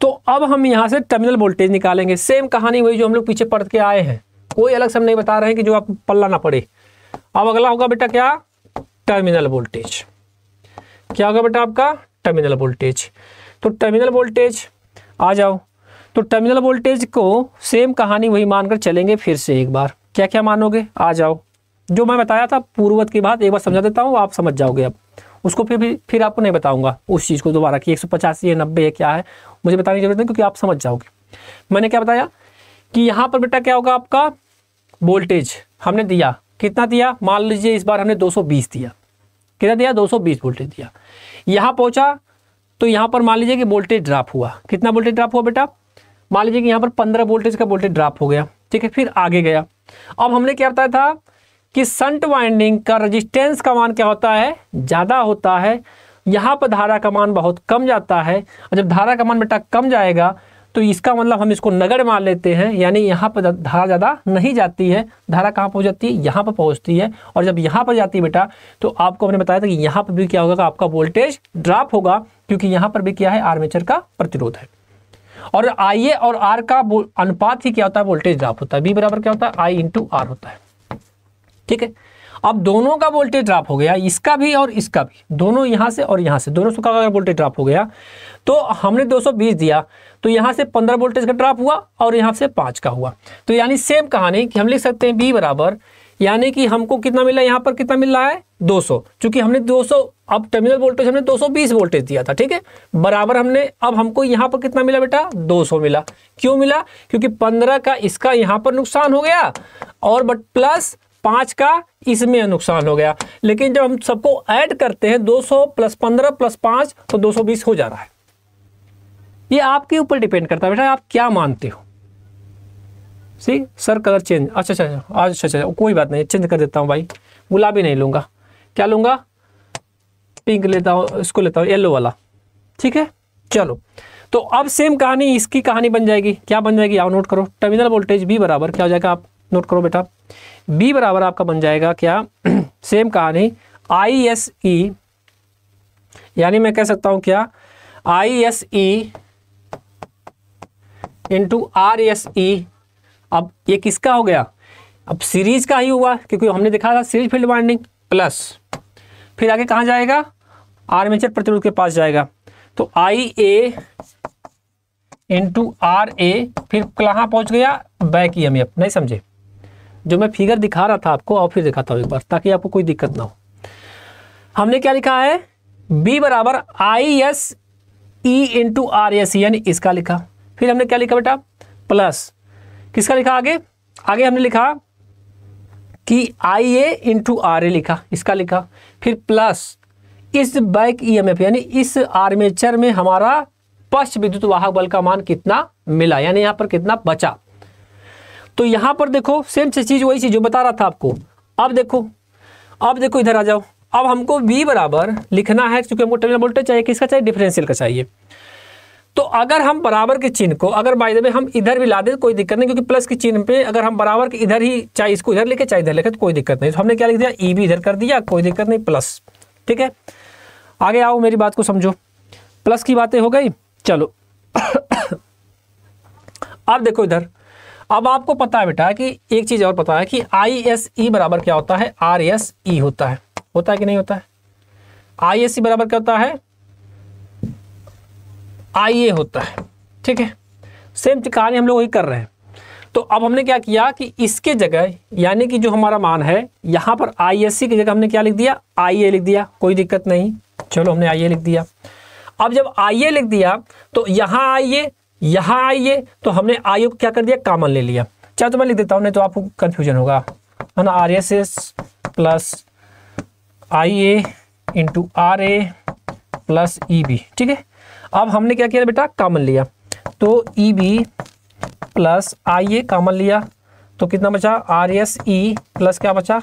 तो अब हम यहां से टर्मिनल वोल्टेज निकालेंगे सेम कहानी वही जो हम लोग पीछे पढ़ के आए हैं कोई अलग से हम नहीं बता रहे हैं कि जो आपको पल्ला ना पड़े अब अगला होगा बेटा क्या टर्मिनल वोल्टेज क्या होगा बेटा आपका टर्मिनल वोल्टेज तो टर्मिनल वोल्टेज आ जाओ तो टर्मिनल वोल्टेज को सेम कहानी वही मानकर चलेंगे फिर से एक बार क्या क्या मानोगे आ जाओ जो मैं बताया था पूर्वत की बात एक बार समझा देता हूँ आप समझ जाओगे अब उसको फिर भी फिर आपको नहीं बताऊंगा उस चीज़ को दोबारा कि एक सौ पचासी है नब्बे है क्या है मुझे बताने की जरूरत नहीं क्योंकि आप समझ जाओगे मैंने क्या बताया कि यहाँ पर बेटा क्या होगा आपका वोल्टेज हमने दिया कितना दिया मान लीजिए इस बार हमने 220 दिया कितना दिया 220 वोल्टेज दिया यहाँ पहुँचा तो यहाँ पर मान लीजिए कि वोल्टेज ड्राप हुआ कितना वोल्टेज ड्राप हुआ बेटा मान लीजिए कि यहाँ पर पंद्रह वोल्टेज का वोल्टेज ड्राप हो गया ठीक है फिर आगे गया अब हमने क्या बताया था कि संट वाइंडिंग का रजिस्टेंस का मान क्या होता है ज़्यादा होता है यहाँ पर धारा का मान बहुत कम जाता है और जब धारा का मान बेटा कम जाएगा तो इसका मतलब हम इसको नगर मान लेते हैं यानी यहाँ पर धारा ज़्यादा नहीं जाती है धारा कहाँ पहुँच जाती है यहाँ पर पहुँचती है और जब यहाँ पर जाती है बेटा तो आपको हमने बताया था कि यहाँ पर भी क्या होगा आपका वोल्टेज ड्रॉप होगा क्योंकि यहाँ पर भी क्या है आर्मेचर का प्रतिरोध है और आई ए और आर का अनुपात ही क्या होता है वोल्टेज ड्राप होता है बी बराबर क्या होता है आई इंटू आर होता है ठीक है अब दोनों का वोल्टेज ड्राप हो गया इसका भी और इसका भी दोनों यहां से और यहां से दोनों सुखा का वोल्टेज ड्रॉप हो गया तो हमने 220 दिया तो यहां से 15 वोल्टेज का ड्राप हुआ और यहां से पांच का हुआ तो यानी सेम कहानी कि हम लिख सकते हैं बी बराबर यानी कि हमको कितना मिला यहाँ पर कितना मिल रहा है 200 सौ चूंकि हमने 200 अब टर्मिनल वोल्टेज हमने 220 वोल्टेज दिया था ठीक है बराबर हमने अब हमको यहाँ पर कितना मिला बेटा 200 मिला क्यों मिला क्योंकि 15 का इसका यहाँ पर नुकसान हो गया और बट प्लस पांच का इसमें नुकसान हो गया लेकिन जब हम सबको ऐड करते हैं सौ प्लस पंद्रह प्लस पांच तो बीस हो जा रहा है ये आपके ऊपर डिपेंड करता है बेटा आप क्या मानते हो सी सर कलर चेंज अच्छा अच्छा अच्छा।, अच्छा अच्छा अच्छा कोई बात नहीं चेंज कर देता हूँ भाई गुलाबी नहीं लूँगा क्या लूँगा पिंक लेता हूँ इसको लेता हूँ येलो वाला ठीक है चलो तो अब सेम कहानी इसकी कहानी बन जाएगी क्या बन जाएगी आप नोट करो टर्मिनल वोल्टेज बी बराबर क्या हो जाएगा आप नोट करो बेटा बी बराबर आपका बन जाएगा क्या सेम <clears throat> कहानी आई एस ई यानी मैं कह सकता हूं क्या I S E into R S E अब ये किसका हो गया अब सीरीज का ही हुआ क्योंकि हमने देखा था सीरीज फील्ड वाइंडिंग प्लस फिर आगे कहाँ जाएगा आर्मेचर प्रतिरोध के पास जाएगा तो आई ए इंटू आर ए फिर कहाँ पहुंच गया बैक ई एम एफ नहीं समझे जो मैं फिगर दिखा रहा था आपको और फिर दिखाता हूँ एक बार ताकि आपको कोई दिक्कत ना हो हमने क्या लिखा है बी बराबर I S E into R S यानी इसका लिखा फिर हमने क्या लिखा बेटा प्लस किसका लिखा आगे आगे हमने लिखा कि आई ए इंटू आर ए लिखा इसका लिखा फिर प्लस इस बैक ईएमएफ e यानी इस आर्मेचर में हमारा पश्च विद्युत वाहक बल का मान कितना मिला यानी यहां पर कितना बचा तो यहां पर देखो सेम से चीज़ वही चीज़ जो बता रहा था आपको अब देखो अब देखो इधर आ जाओ अब हमको V बराबर लिखना है क्योंकि हमको टर्मिनल वोल्टेज चाहिए किसका चाहिए डिफरेंशियल का चाहिए तो अगर हम बराबर के चिन्ह को अगर बाई दबे हम इधर भी ला दें कोई दिक्कत नहीं क्योंकि प्लस के चिन्ह पे अगर हम बराबर के इधर ही चाहे इसको इधर लेके चाहे इधर लेके तो कोई दिक्कत नहीं तो हमने क्या लिख दिया ई e भी इधर कर दिया कोई दिक्कत नहीं प्लस ठीक है आगे आओ मेरी बात को समझो प्लस की बातें हो गई चलो अब देखो इधर अब आपको पता है बेटा कि एक चीज़ और पता है कि आई एस ई बराबर क्या होता है आर एस ई होता है होता है कि नहीं होता है आई एस ई बराबर क्या होता है आई ए होता है ठीक है सेम तो कहानी हम लोग वही कर रहे हैं तो अब हमने क्या किया कि इसके जगह यानी कि जो हमारा मान है यहाँ पर आई एस सी की जगह हमने क्या लिख दिया आई ए लिख दिया कोई दिक्कत नहीं चलो हमने आई ए लिख दिया अब जब आई ए लिख दिया तो यहाँ आइए यहाँ आइए तो हमने आई ए को क्या कर दिया कामन ले लिया चाहे तो मैं लिख देता हूँ नहीं तो आपको कन्फ्यूजन होगा है ना R S S plus I A into R A plus E B ठीक है अब हमने क्या किया बेटा कॉमन लिया तो E B plus I A common लिया तो कितना बचा आर एस ई प्लस क्या बचा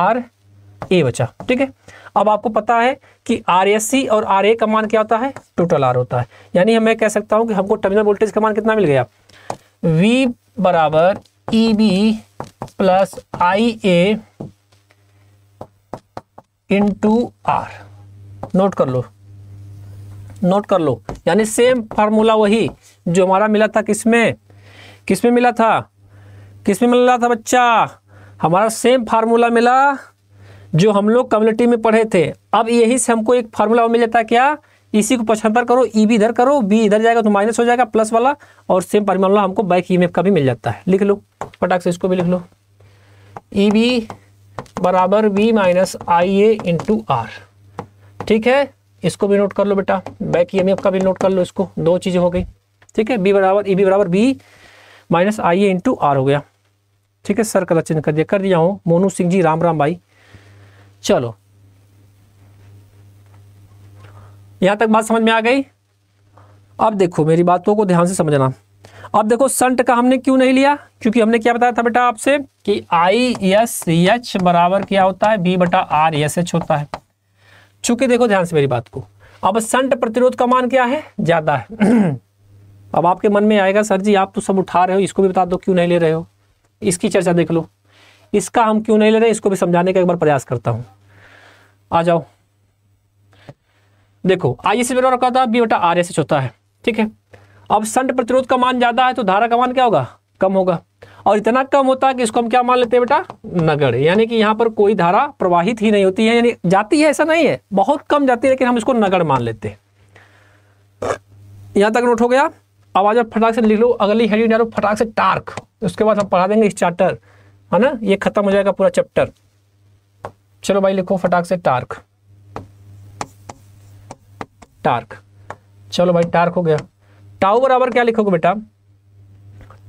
आर ए बचा ठीक है अब आपको पता है कि आर एस सी और आर ए का मान क्या होता है टोटल आर होता है यानी मैं कह सकता हूं कि हमको टर्मिनल वोल्टेज का मान कितना मिल गया वी बराबर E B plus I A into R note कर लो नोट कर लो यानी सेम फार्मूला वही जो हमारा मिला था किसमें किसमें मिला था किसमें मिला था बच्चा हमारा सेम फार्मूला मिला जो हम लोग कम्युनिटी में पढ़े थे अब यही से हमको एक फार्मूला मिल जाता क्या इसी को पचहत्तर करो ई e भी इधर करो बी इधर जाएगा तो माइनस हो जाएगा प्लस वाला और सेम फार्मूला हमको बाइक ई का भी मिल जाता है लिख लो फटाक से इसको भी लिख लो ई e बी बराबर B minus I A into R ठीक है इसको भी नोट कर लो बेटा बैक ई का भी नोट कर लो इसको दो चीज़ें हो गई ठीक है बी बराबर ई e बी बराबर B minus I A into R हो गया ठीक है सर कलर चेंज कर दिया कर दिया हूँ मोनू सिंह जी राम राम भाई चलो यहाँ तक बात समझ में आ गई अब देखो मेरी बातों को ध्यान से समझना अब देखो संट का हमने क्यों नहीं लिया क्योंकि हमने क्या बताया था बेटा आपसे कि आई एस एच बराबर क्या होता है बी बटा आर एस एच होता है चूंकि देखो ध्यान से मेरी बात को अब संट प्रतिरोध का मान क्या है ज़्यादा है <clears throat> अब आपके मन में आएगा सर जी आप तो सब उठा रहे हो इसको भी बता दो क्यों नहीं ले रहे हो इसकी चर्चा देख लो इसका हम क्यों नहीं ले रहे इसको भी समझाने का एक बार प्रयास करता हूं आ जाओ देखो आई एस बराबर क्या बी आर एस एच होता है ठीक है अब संट प्रतिरोध का मान ज़्यादा है तो धारा का मान क्या होगा कम होगा और इतना कम होता है कि इसको हम क्या मान लेते हैं बेटा नगर यानी कि यहाँ पर कोई धारा प्रवाहित ही नहीं होती है यानी जाती है ऐसा नहीं है बहुत कम जाती है लेकिन हम इसको नगर मान लेते हैं यहाँ तक नोट हो गया अब आज फटाक से लिख लो अगली हेडिंग डालो फटाक से टार्क उसके बाद हम पढ़ा देंगे इस चैप्टर है ना ये खत्म हो जाएगा पूरा चैप्टर चलो भाई लिखो फटाक से टार्क टार्क चलो भाई टार्क हो गया टाउ बराबर क्या लिखोगे बेटा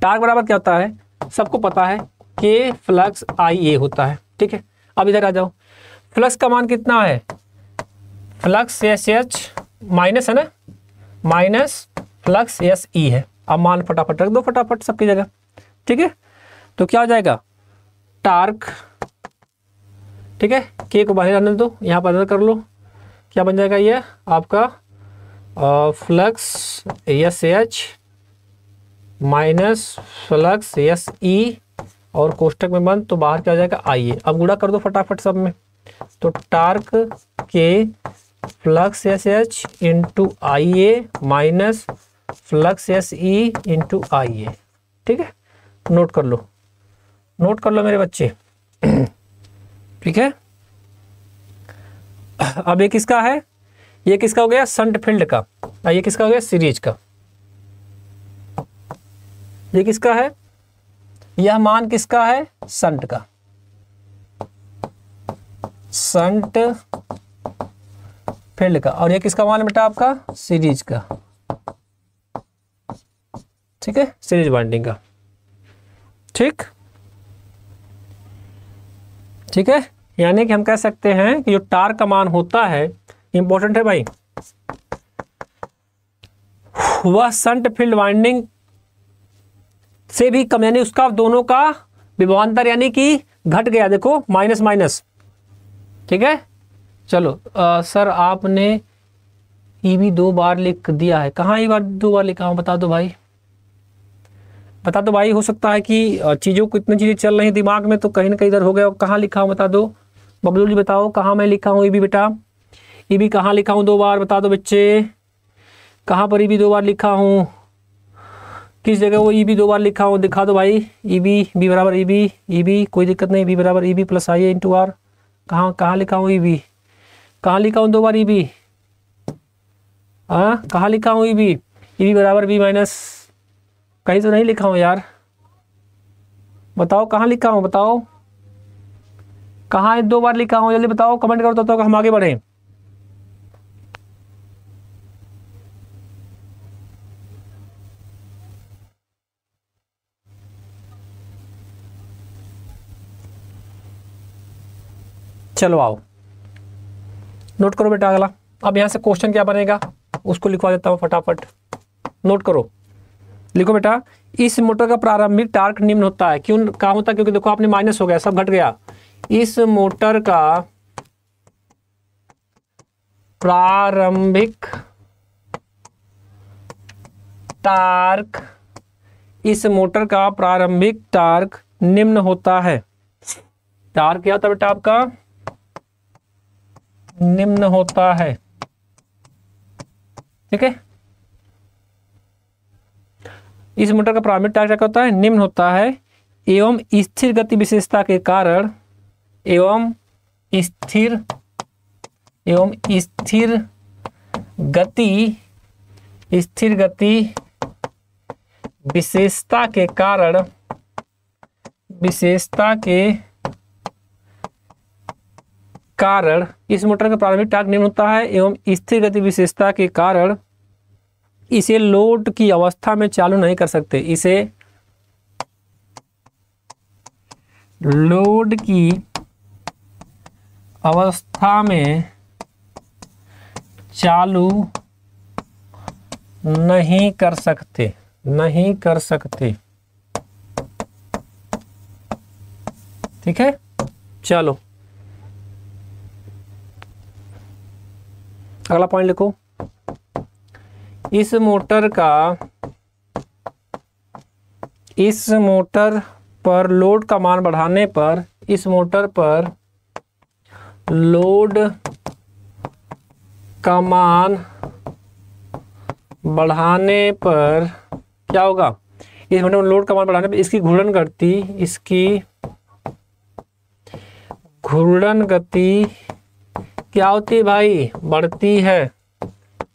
टार्क बराबर क्या होता है सबको पता है के फ्लक्स आई ए होता है ठीक है अब इधर आ जाओ फ्लक्स का मान कितना है फ्लक्स एस एच माइनस है ना minus flux S E e है अब मान फटाफट रख दो फटाफट सबकी जगह ठीक है तो क्या हो जाएगा टार्क ठीक है के को बाहर आने दो यहाँ पर अंदर कर लो क्या बन जाएगा ये आपका flux S H minus flux S E और कोष्टक में बंद तो बाहर क्या हो जाएगा ए अब गुड़ा कर दो फटाफट सब में तो टार्क के flux S H into I A minus flux S E into I A ठीक है नोट कर लो नोट कर लो मेरे बच्चे <clears throat> ठीक है <clears throat> अब ये किसका है ये किसका हो गया संट फील्ड का ये किसका हो गया सीरीज का ये किसका है यह मान किसका है संट का संट फील्ड का और ये किसका मान बेटा आपका सीरीज का ठीक है सीरीज बाइंडिंग का ठीक ठीक है यानी कि हम कह सकते हैं कि जो टार का मान होता है इंपॉर्टेंट है भाई वह संट फील्ड वाइंडिंग से भी कम यानी उसका दोनों का विभवान्तर यानी कि घट गया देखो माइनस माइनस ठीक है चलो आ, सर आपने ई भी दो बार लिख दिया है कहाँ ई बार दो बार लिखा हूँ बता दो भाई बता दो भाई हो सकता है कि चीज़ों को इतनी चीज़ें चल रही दिमाग में तो कहीं ना कहीं इधर हो गया कहाँ लिखा हूँ बता दो बबलू जी बताओ कहाँ मैं लिखा हूँ ई भी बेटा ई भी कहाँ लिखा हूँ दो बार बता दो बच्चे कहाँ पर ई भी दो बार लिखा हूँ किस जगह वो ई e बी दो बार लिखा हो दिखा दो भाई ई बी बी बराबर ई बी ई बी कोई दिक्कत नहीं बी बराबर E B plus I A into R कहाँ कहाँ लिखा हूँ ई बी कहाँ लिखा हूँ दो बार ई e बी हाँ कहाँ लिखा हूँ ई बी ई बी बराबर बी माइनस कहीं तो नहीं लिखा हूँ यार बताओ कहाँ लिखा हूँ बताओ कहाँ दो बार लिखा हूँ जल्दी बताओ कमेंट करो तो, तो हम आगे बढ़ें चलो आओ नोट करो बेटा अगला अब यहां से क्वेश्चन क्या बनेगा उसको लिखवा देता हूं फटाफट नोट करो लिखो बेटा इस मोटर का प्रारंभिक टार्क निम्न होता है क्यों कहा होता है क्योंकि देखो आपने माइनस हो गया सब घट गया इस मोटर का प्रारंभिक टार्क इस मोटर का प्रारंभिक टार्क निम्न होता है टार्क क्या होता है बेटा आपका निम्न होता है ठीक है इस मोटर का प्रारंभिक टॉर्क क्या होता है निम्न होता है एवं स्थिर गति विशेषता के कारण एवं स्थिर एवं स्थिर गति स्थिर गति विशेषता के कारण विशेषता के कारण इस मोटर का प्रारंभिक टार्क निम्न होता है एवं स्थिर गति विशेषता के कारण इसे लोड की अवस्था में चालू नहीं कर सकते इसे लोड की अवस्था में चालू नहीं कर सकते नहीं कर सकते ठीक है चलो अगला पॉइंट लिखो इस मोटर का इस मोटर पर लोड का मान बढ़ाने पर इस मोटर पर लोड का मान बढ़ाने पर क्या होगा इस मोटर में लोड का मान बढ़ाने पर इसकी घूर्णन गति इसकी घूर्णन गति क्या होती है भाई बढ़ती है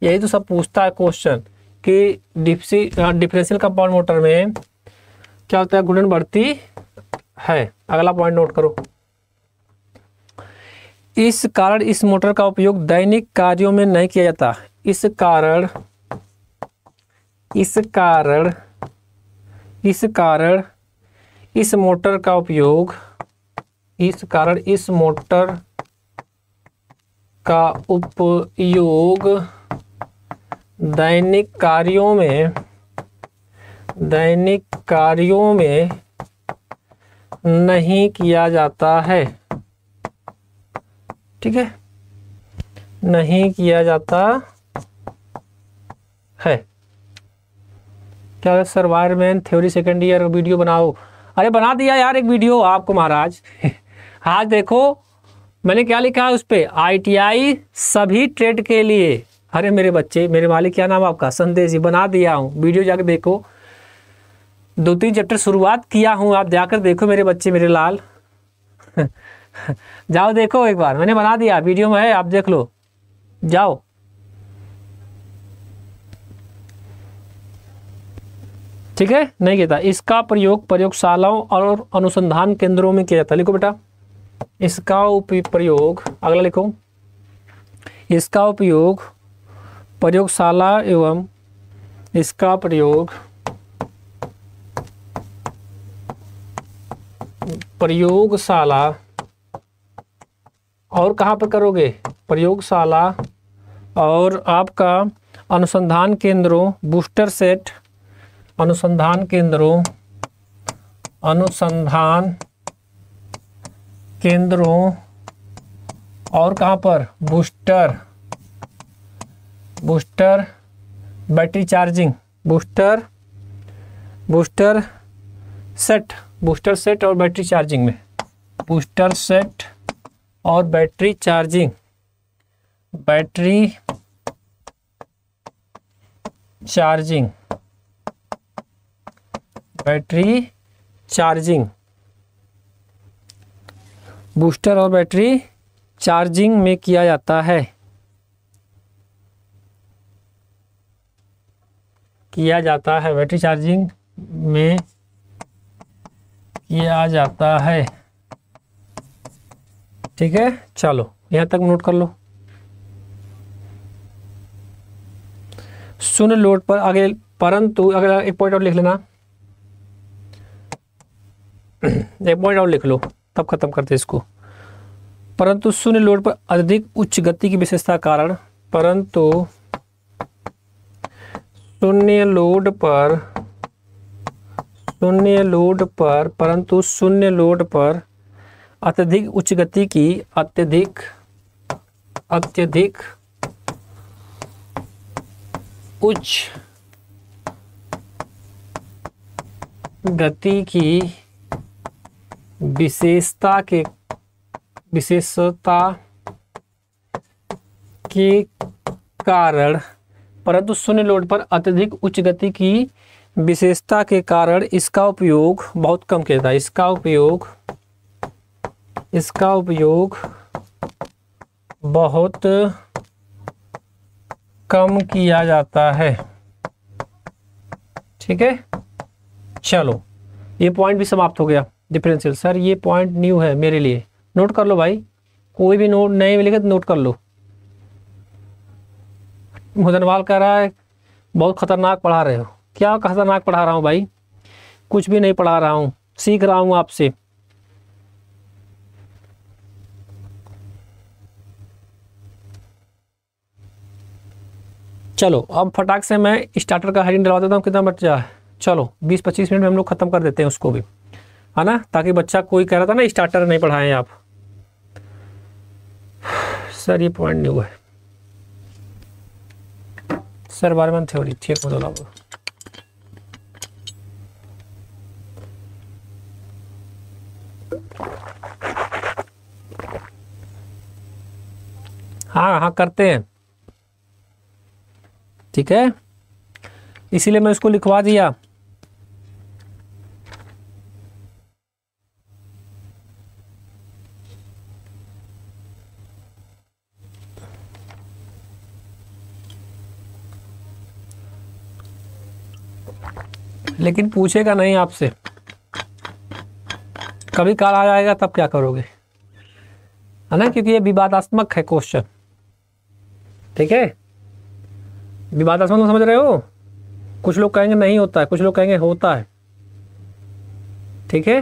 यही तो सब पूछता है क्वेश्चन कि डिप्सी डिफरेंशियल कंपाउंड मोटर में क्या होता है गुणन बढ़ती है अगला पॉइंट नोट करो इस कारण इस मोटर का उपयोग दैनिक कार्यों में नहीं किया जाता इस कारण इस कारण इस कारण इस मोटर का उपयोग इस कारण इस मोटर का उपयोग दैनिक कार्यों में दैनिक कार्यों में नहीं किया जाता है ठीक है नहीं किया जाता है क्या है? थ्योरी सेकेंड ईयर वीडियो बनाओ अरे बना दिया यार एक वीडियो आपको महाराज <laughs> आज देखो मैंने क्या लिखा है उस पर आई सभी ट्रेड के लिए अरे मेरे बच्चे मेरे मालिक क्या नाम आपका संदेश जी बना दिया हूँ वीडियो जाकर देखो दो तीन चैप्टर शुरुआत किया हूँ आप जाकर देखो मेरे बच्चे मेरे लाल <laughs> जाओ देखो एक बार मैंने बना दिया वीडियो में है आप देख लो जाओ ठीक है नहीं कहता इसका प्रयोग प्रयोगशालाओं और अनुसंधान केंद्रों में किया जाता है लिखो बेटा इसका प्रयोग अगला लिखो इसका उपयोग प्रयोगशाला एवं इसका प्रयोग प्रयोगशाला और कहाँ पर करोगे प्रयोगशाला और आपका अनुसंधान केंद्रों बूस्टर सेट अनुसंधान केंद्रों अनुसंधान केंद्रों और कहाँ पर booster booster battery charging booster booster set booster set और बैटरी चार्जिंग में बूस्टर सेट और battery charging battery charging battery charging booster और बैटरी चार्जिंग में किया जाता है किया जाता है बैटरी चार्जिंग में किया जाता है ठीक है चलो यहां तक नोट कर लो सुन लोड पर आगे परंतु अगला एक पॉइंट और लिख लेना <clears throat> एक पॉइंट और लिख लो तब खत्म करते इसको परंतु शून्य लोड पर अत्यधिक उच्च गति की विशेषता कारण परंतु शून्य लोड पर शून्य लोड पर परंतु शून्य लोड पर अत्यधिक उच्च गति की अत्यधिक अत्यधिक उच्च गति की विशेषता के विशेषता के कारण परंतु शून्य लोड पर अत्यधिक उच्च गति की विशेषता के कारण इसका उपयोग बहुत कम किया जाता है इसका उपयोग इसका उपयोग बहुत कम किया जाता है ठीक है चलो ये पॉइंट भी समाप्त हो गया डिफरेंशियल सर ये पॉइंट न्यू है मेरे लिए नोट कर लो भाई कोई भी नोट नहीं मिलेगा तो नोट कर लो मुदनवाल कह रहा है बहुत ख़तरनाक पढ़ा रहे हो क्या खतरनाक पढ़ा रहा हूँ भाई कुछ भी नहीं पढ़ा रहा हूँ सीख रहा हूँ आपसे चलो अब फटाक से मैं स्टार्टर का हेडिंग डलवा देता हूँ कितना बच जाए चलो 20-25 मिनट में हम लोग ख़त्म कर देते हैं उसको भी है ना ताकि बच्चा कोई कह रहा था ना स्टार्टर नहीं पढ़ाए आप सर ये पॉइंट न्यू है सर बारे में थ्योरी ठीक बदल आप हाँ हाँ करते हैं ठीक है इसीलिए मैं उसको लिखवा दिया लेकिन पूछेगा नहीं आपसे कभी काल आ जाएगा तब क्या करोगे है ना क्योंकि ये विवादात्मक है क्वेश्चन ठीक है विवादात्मक तो समझ रहे हो कुछ लोग कहेंगे नहीं होता है कुछ लोग कहेंगे होता है ठीक है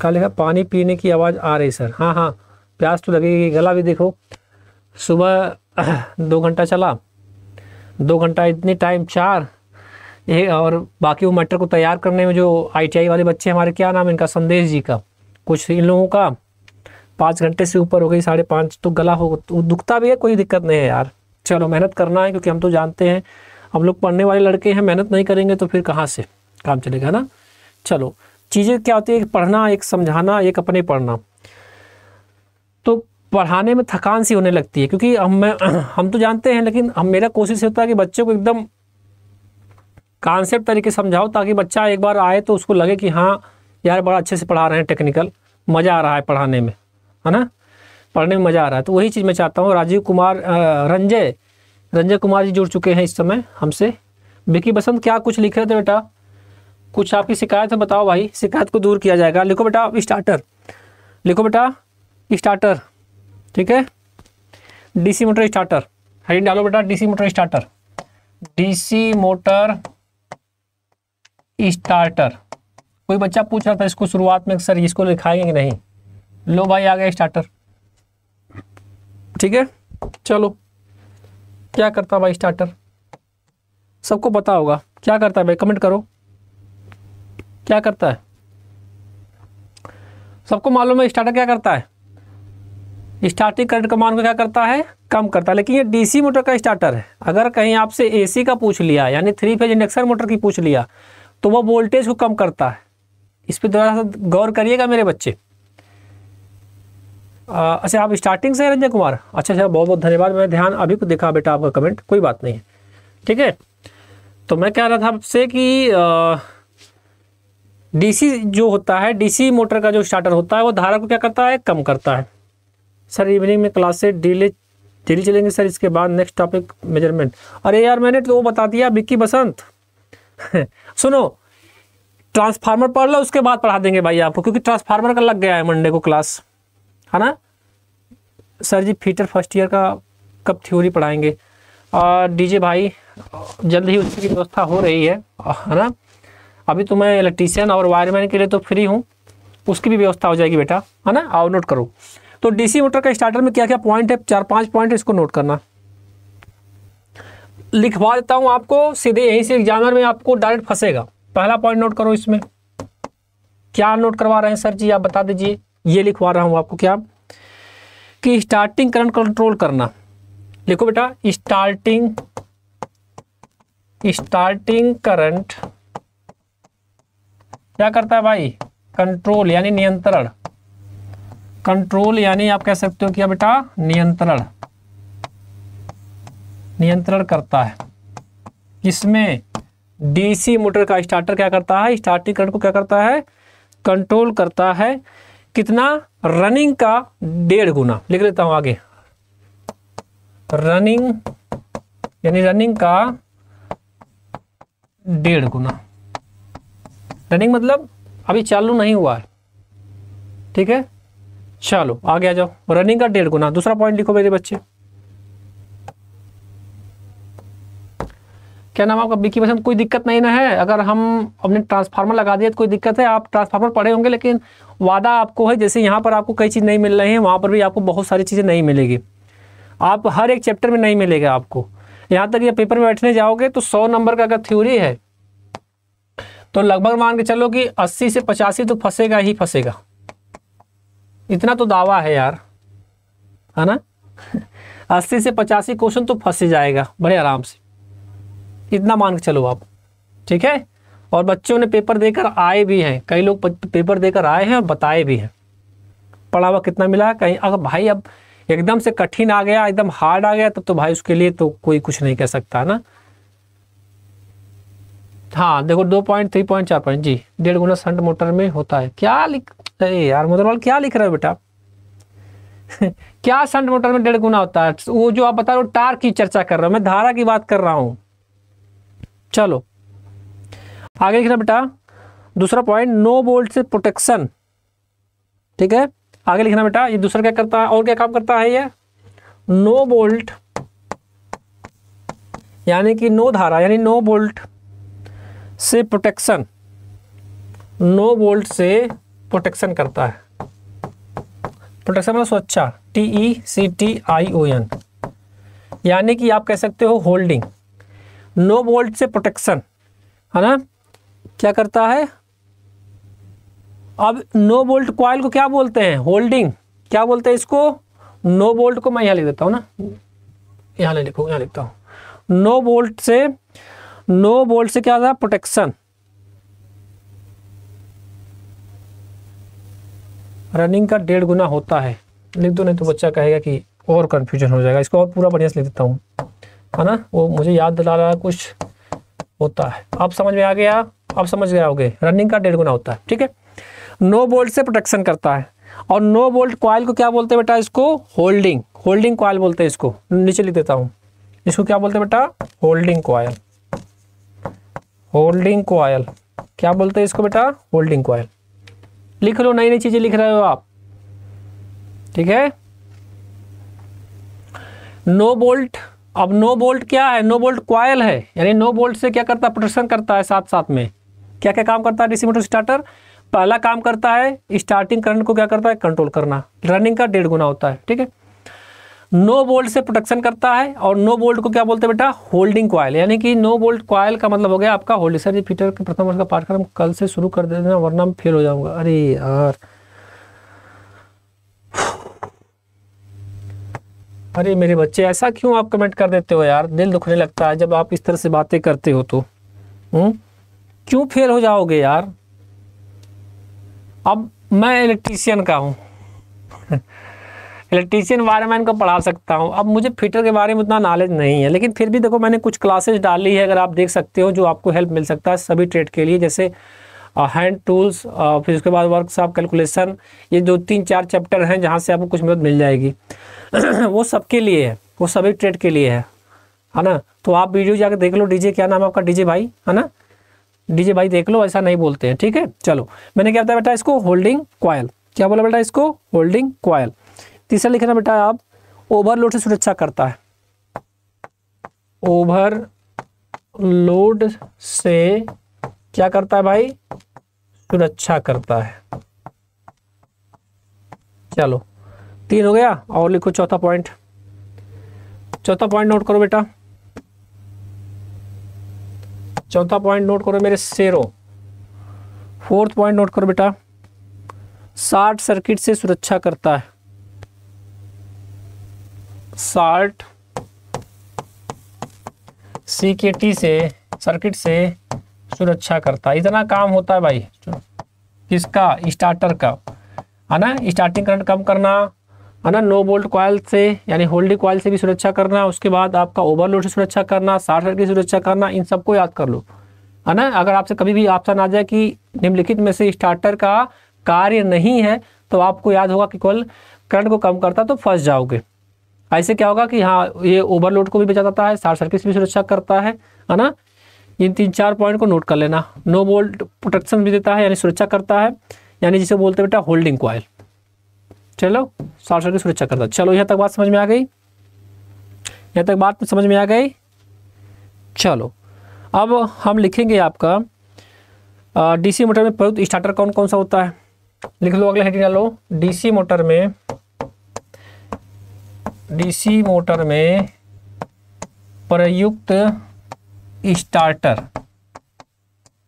कल पानी पीने की आवाज़ आ रही सर हाँ हाँ प्यास तो लगेगी गला भी देखो सुबह <clears throat> दो घंटा चला दो घंटा इतनी टाइम चार ये और बाकी वो मटर को तैयार करने में जो आईटीआई वाले बच्चे हमारे क्या नाम इनका संदेश जी का कुछ इन लोगों का पाँच घंटे से ऊपर हो गई साढ़े पाँच तो गला हो तो दुखता भी है कोई दिक्कत नहीं है यार चलो मेहनत करना है क्योंकि हम तो जानते हैं हम लोग पढ़ने वाले लड़के हैं मेहनत नहीं करेंगे तो फिर कहाँ से काम चलेगा ना चलो चीज़ें क्या होती है पढ़ना एक समझाना एक अपने पढ़ना तो पढ़ाने में थकान सी होने लगती है क्योंकि हम <clears throat> हम तो जानते हैं लेकिन हम मेरा कोशिश होता है कि बच्चों को एकदम कॉन्सेप्ट तरीके समझाओ ताकि बच्चा एक बार आए तो उसको लगे कि हाँ यार बड़ा अच्छे से पढ़ा रहे हैं टेक्निकल मज़ा आ रहा है पढ़ाने में है ना पढ़ने में मज़ा आ रहा है तो वही चीज़ मैं चाहता हूँ राजीव कुमार रंजय रंजय कुमार जी जुड़ चुके हैं इस समय हमसे बिकी बसंत क्या कुछ लिख रहे थे बेटा कुछ आपकी शिकायत है बताओ भाई शिकायत को दूर किया जाएगा लिखो बेटा स्टार्टर लिखो बेटा स्टार्टर ठीक है डीसी मोटर स्टार्टर हेडिंग डालो बेटा DC motor starter DC motor starter कोई बच्चा पूछ रहा था इसको शुरुआत में सर इसको लिखाएंगे कि नहीं लो भाई आ गया स्टार्टर ठीक है चलो क्या करता भाई स्टार्टर सबको पता होगा क्या करता है भाई कमेंट करो क्या करता है सबको मालूम है स्टार्टर क्या करता है स्टार्टिंग करंट का मान को क्या करता है कम करता है लेकिन ये डीसी मोटर का स्टार्टर है अगर कहीं आपसे एसी का पूछ लिया यानी थ्री फेज इंडक्शन मोटर की पूछ लिया तो वह वोल्टेज को कम करता है इस पर थोड़ा सा गौर करिएगा मेरे बच्चे आ, अच्छा आप स्टार्टिंग से रंजय कुमार अच्छा अच्छा बहुत बहुत धन्यवाद मैं ध्यान अभी को देखा बेटा आपका कमेंट कोई बात नहीं है ठीक है तो मैं कह रहा था आपसे कि डीसी जो होता है डीसी मोटर का जो स्टार्टर होता है वो धारा को क्या करता है कम करता है सर इवनिंग में क्लास से डेली डेली चलेंगे सर इसके बाद नेक्स्ट टॉपिक मेजरमेंट अरे यार मैंने तो वो बता दिया बिक्की बसंत <laughs> सुनो ट्रांसफार्मर पढ़ लो उसके बाद पढ़ा देंगे भाई आपको क्योंकि ट्रांसफार्मर का लग गया है मंडे को क्लास है ना sir ji fitter first year का कब थ्योरी पढ़ाएंगे और डीजे भाई जल्द ही उसकी व्यवस्था हो रही है है ना अभी तो मैं इलेक्ट्रीशियन और वायरमैन के लिए तो फ्री हूँ उसकी भी व्यवस्था हो जाएगी बेटा है ना आओ नोट करो तो डीसी मोटर का स्टार्टर में क्या क्या पॉइंट है चार पांच पॉइंट इसको नोट करना लिखवा देता हूं आपको सीधे यहीं से एग्जामर में आपको डायरेक्ट फंसेगा पहला पॉइंट नोट करो इसमें क्या नोट करवा रहे हैं सर जी आप बता दीजिए ये लिखवा रहा हूं आपको क्या कि स्टार्टिंग करंट कंट्रोल करना लिखो बेटा स्टार्टिंग स्टार्टिंग करंट क्या करता है भाई कंट्रोल यानी नियंत्रण कंट्रोल यानी आप कह सकते हो कि बेटा नियंत्रण नियंत्रण करता है इसमें डीसी मोटर का स्टार्टर क्या करता है स्टार्टिंग करंट को क्या करता है कंट्रोल करता है कितना रनिंग का डेढ़ गुना लिख लेता हूं आगे रनिंग यानी रनिंग का डेढ़ गुना रनिंग मतलब अभी चालू नहीं हुआ है ठीक है चलो आगे आ जाओ रनिंग का डेढ़ गुना दूसरा पॉइंट लिखो मेरे बच्चे क्या नाम आपका बिकी पसंद कोई दिक्कत नहीं ना है अगर हम अपने ट्रांसफार्मर लगा दिए तो कोई दिक्कत है आप ट्रांसफार्मर पढ़े होंगे लेकिन वादा आपको है जैसे यहाँ पर आपको कई चीज़ नहीं मिल रही है वहाँ पर भी आपको बहुत सारी चीज़ें नहीं मिलेगी आप हर एक चैप्टर में नहीं मिलेगा आपको यहाँ तक ये पेपर में बैठने जाओगे तो सौ नंबर का अगर थ्योरी है तो लगभग मान के चलो कि अस्सी से पचासी तो फंसेगा ही फंसेगा इतना तो दावा है यार है ना <laughs> अस्सी से पचासी क्वेश्चन तो फंस जाएगा बड़े आराम से इतना मान के चलो आप ठीक है और बच्चों ने पेपर देकर आए भी हैं कई लोग पेपर देकर आए हैं और बताए भी हैं पढ़ा हुआ कितना मिला कहीं अगर भाई अब एकदम से कठिन आ गया एकदम हार्ड आ गया तब तो, तो भाई उसके लिए तो कोई कुछ नहीं कह सकता ना हाँ देखो दो पॉइंट थ्री पॉइंट चार पॉइंट जी डेढ़ गुना संट मोटर में होता है क्या लिख अरे यार मोदरवाल क्या लिख रहे हो बेटा <laughs> क्या संट मोटर में डेढ़ गुना होता है वो जो आप बता रहे हो टार की चर्चा कर रहे हो मैं धारा की बात कर रहा हूं चलो आगे लिखना बेटा दूसरा पॉइंट नो बोल्ट से प्रोटेक्शन ठीक है आगे लिखना बेटा ये दूसरा क्या करता है और क्या काम करता है ये नो बोल्ट यानी कि नो धारा यानी नो बोल्ट से प्रोटेक्शन नो वोल्ट से प्रोटेक्शन करता है प्रोटेक्शन मतलब सुरक्षा T E C T I O N यानी कि आप कह सकते हो होल्डिंग नो वोल्ट से प्रोटेक्शन है ना क्या करता है अब नो बोल्ट क्वाइल को क्या बोलते हैं होल्डिंग क्या बोलते हैं इसको नो बोल्ट को मैं यहां लिख देता हूं ना यहां ले यहां लिखता हूं नो बोल्ट से नो बोल्ट से क्या है प्रोटेक्शन रनिंग का डेढ़ गुना होता है लिख दो तो, नहीं तो बच्चा कहेगा कि और कन्फ्यूजन हो जाएगा इसको और पूरा बढ़िया से लिख देता हूँ है ना वो मुझे याद दिला रहा है कुछ होता है आप समझ में आ गया आप समझ गया होगे रनिंग का डेढ़ गुना होता है ठीक है नो बोल्ट से प्रोटेक्शन करता है और नो बोल्ट कॉयल को क्या बोलते हैं बेटा इसको होल्डिंग होल्डिंग कॉयल बोलते हैं इसको नीचे लिख देता हूँ इसको क्या बोलते हैं बेटा होल्डिंग क्वाइल होल्डिंग क्वाइल क्या बोलते हैं इसको बेटा होल्डिंग क्वाइल लिख लो नई नई चीजें लिख रहे हो आप ठीक है नो बोल्ट अब नो बोल्ट क्या है नो बोल्ट क्वाइल है यानी नो बोल्ट से क्या करता है प्रोटेक्शन करता है साथ साथ में क्या क्या काम करता है डीसी मोटर स्टार्टर पहला काम करता है स्टार्टिंग करंट को क्या करता है कंट्रोल करना रनिंग का डेढ़ गुना होता है ठीक है नो बोल्ट से प्रोटेक्शन करता है और नो बोल्ट को क्या बोलते हैं बेटा होल्डिंग क्वाइल यानी कि नो बोल्ट क्वाइल का मतलब हो गया आपका होल्डिंग सर ये के प्रथम वर्ष का पाठ्यक्रम कल से शुरू कर देना वरना मैं फेल हो जाऊंगा अरे यार अरे मेरे बच्चे ऐसा क्यों आप कमेंट कर देते हो यार दिल दुखने लगता है जब आप इस तरह से बातें करते हो तो हम्म? क्यों फेल हो जाओगे यार अब मैं इलेक्ट्रीशियन का हूं <laughs> इलेक्ट्रीशियन वायरमैन को पढ़ा सकता हूँ अब मुझे फिटर के बारे में उतना नॉलेज नहीं है लेकिन फिर भी देखो मैंने कुछ क्लासेस डाली है अगर आप देख सकते हो जो आपको हेल्प मिल सकता है सभी ट्रेड के लिए जैसे हैंड uh, टूल्स uh, फिर उसके बाद वर्कशॉप कैलकुलेशन ये दो तीन चार चैप्टर हैं जहाँ से आपको कुछ मदद मिल जाएगी <clears throat> वो सबके लिए है वो सभी ट्रेड के लिए है है ना तो आप वीडियो जाकर देख लो डीजे क्या नाम है आपका डीजे भाई है ना डीजे भाई देख लो ऐसा नहीं बोलते हैं ठीक है चलो मैंने क्या बताया बेटा इसको होल्डिंग क्वाइल क्या बोला बेटा इसको होल्डिंग क्वाइल तीसरा लिखना बेटा आप ओवरलोड से सुरक्षा करता है ओवर लोड से क्या करता है भाई सुरक्षा करता है चलो तीन हो गया और लिखो चौथा पॉइंट चौथा पॉइंट नोट करो बेटा चौथा पॉइंट नोट करो मेरे शेरों फोर्थ पॉइंट नोट करो बेटा शॉर्ट सर्किट से सुरक्षा करता है शार्ट सी के टी से सर्किट से सुरक्षा करता है इतना काम होता है भाई किसका स्टार्टर का है ना स्टार्टिंग करंट कम करना है ना नो बोल्ट कॉयल से यानी होल्डिंग कॉयल से भी सुरक्षा करना उसके बाद आपका ओवरलोड से सुरक्षा करना शार्ट सर्किट की सुरक्षा करना इन सबको याद कर लो है ना अगर आपसे कभी भी ऑप्शन आ जाए कि निम्नलिखित में से स्टार्टर का कार्य नहीं है तो आपको याद होगा कि कॉल करंट को कम करता तो फंस जाओगे ऐसे हाँ, क्या होगा कि हाँ ये ओवरलोड को भी जाता है शॉर्ट सर्किट भी सुरक्षा करता है है ना इन तीन चार पॉइंट को नोट कर लेना नो वोल्ट प्रोटेक्शन भी देता है यानी सुरक्षा करता है यानी जिसे बोलते बेटा होल्डिंग क्वाइल चलो शार्ट सर्किट सुरक्षा करता है चलो यहाँ तक बात समझ में आ गई यहाँ तक बात समझ में आ गई चलो अब हम लिखेंगे आपका डीसी मोटर में प्रयुक्त स्टार्टर कौन कौन सा होता है लिख लो अगला हेडिंग डालो डीसी मोटर में डीसी मोटर में प्रयुक्त स्टार्टर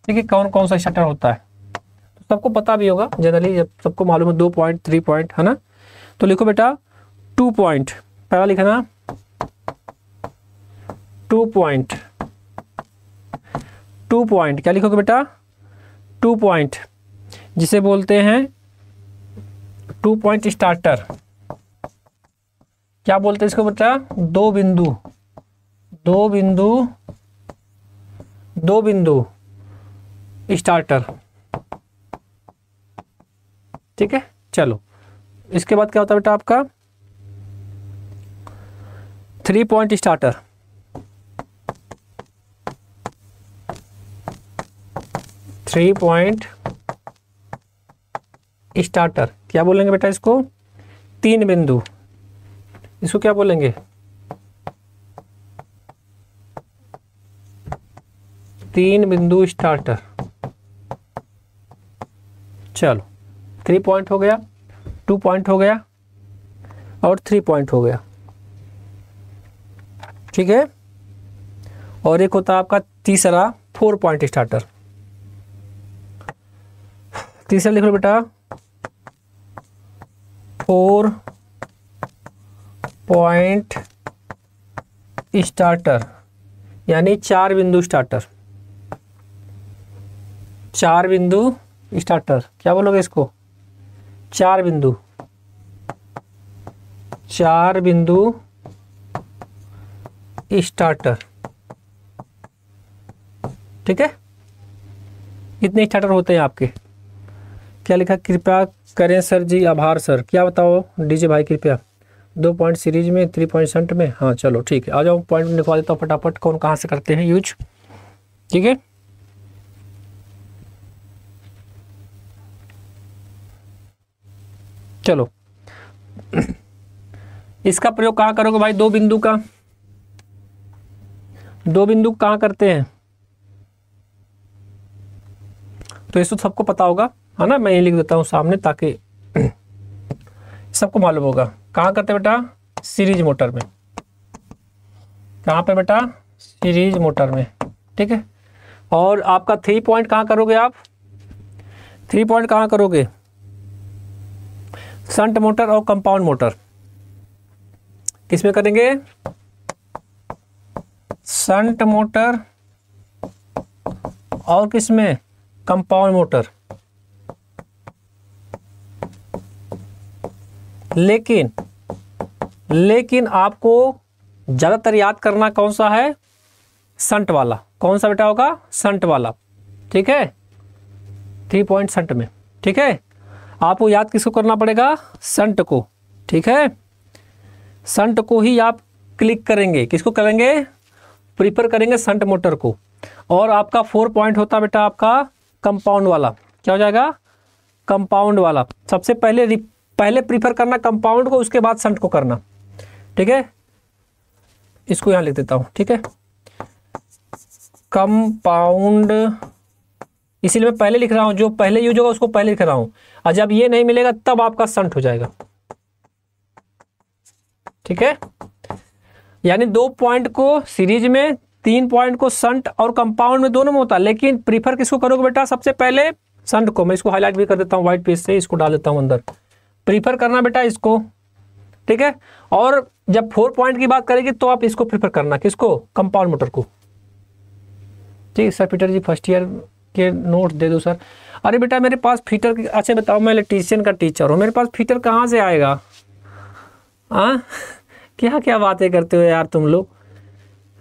देखिए कौन कौन सा स्टार्टर होता है तो सबको पता भी होगा जनरली जब सबको मालूम है दो पॉइंट थ्री पॉइंट है ना तो लिखो बेटा टू पॉइंट पहला लिखा ना टू पॉइंट टू पॉइंट क्या लिखोगे बेटा टू पॉइंट जिसे बोलते हैं टू पॉइंट स्टार्टर क्या बोलते हैं इसको बच्चा दो बिंदु दो बिंदु दो बिंदु स्टार्टर ठीक है चलो इसके बाद क्या होता है बेटा आपका three point starter three point starter क्या बोलेंगे बेटा इसको तीन बिंदु इसको क्या बोलेंगे तीन बिंदु स्टार्टर चलो थ्री पॉइंट हो गया टू पॉइंट हो गया और थ्री पॉइंट हो गया ठीक है और एक होता आपका तीसरा फोर पॉइंट स्टार्टर तीसरा लिख लो बेटा फोर पॉइंट स्टार्टर यानी चार बिंदु स्टार्टर चार बिंदु स्टार्टर क्या बोलोगे इसको चार बिंदु चार बिंदु स्टार्टर ठीक है इतने स्टार्टर होते हैं आपके क्या लिखा कृपया करें सर जी आभार सर क्या बताओ डीजे भाई कृपया दो पॉइंट सीरीज में थ्री पॉइंट सेंट में हाँ चलो ठीक है आ जाओ पॉइंट लिखवा देता हूँ फटाफट कौन कहाँ से करते हैं यूज ठीक है चलो इसका प्रयोग कहाँ करोगे भाई दो बिंदु का दो बिंदु कहाँ करते हैं तो ये तो सबको पता होगा है ना मैं ये लिख देता हूँ सामने ताकि <clears throat> सबको मालूम होगा कहा करते बेटा सीरीज मोटर में कहां पे बेटा सीरीज मोटर में ठीक है और आपका थ्री पॉइंट कहां करोगे आप थ्री पॉइंट कहां करोगे संट मोटर और कंपाउंड मोटर किसमें करेंगे संट मोटर और किसमें कंपाउंड मोटर लेकिन लेकिन आपको ज़्यादातर याद करना कौन सा है संट वाला कौन सा बेटा होगा संट वाला ठीक है थ्री पॉइंट संट में ठीक है आपको याद किसको करना पड़ेगा संट को ठीक है संट को ही आप क्लिक करेंगे किसको करेंगे प्रीफर करेंगे संट मोटर को और आपका फोर पॉइंट होता बेटा आपका कंपाउंड वाला क्या हो जाएगा कंपाउंड वाला सबसे पहले पहले प्रीफर करना कंपाउंड को उसके बाद संट को करना ठीक है इसको यहां लिख देता हूं ठीक है कंपाउंड इसीलिए मैं पहले लिख रहा हूं जो पहले यूज होगा उसको पहले लिख रहा हूं और जब ये नहीं मिलेगा तब आपका संट हो जाएगा ठीक है यानी दो पॉइंट को सीरीज में तीन पॉइंट को संट और कंपाउंड में दोनों में होता है लेकिन प्रीफर किसको करोगे बेटा सबसे पहले संट को मैं इसको हाईलाइट भी कर देता हूं व्हाइट पेज से इसको डाल देता हूं अंदर प्रीफर करना बेटा इसको ठीक है और जब फोर पॉइंट की बात करेगी तो आप इसको प्रीफर करना किसको कंपाउंड मोटर को ठीक sir fitter ji first year के नोट दे दो सर अरे बेटा मेरे पास फीटर अच्छा बताओ मैं इलेक्ट्रीशियन का टीचर हूँ मेरे पास फीटर कहाँ से आएगा आ? हाँ? <laughs> क्या क्या बातें करते हो यार तुम लोग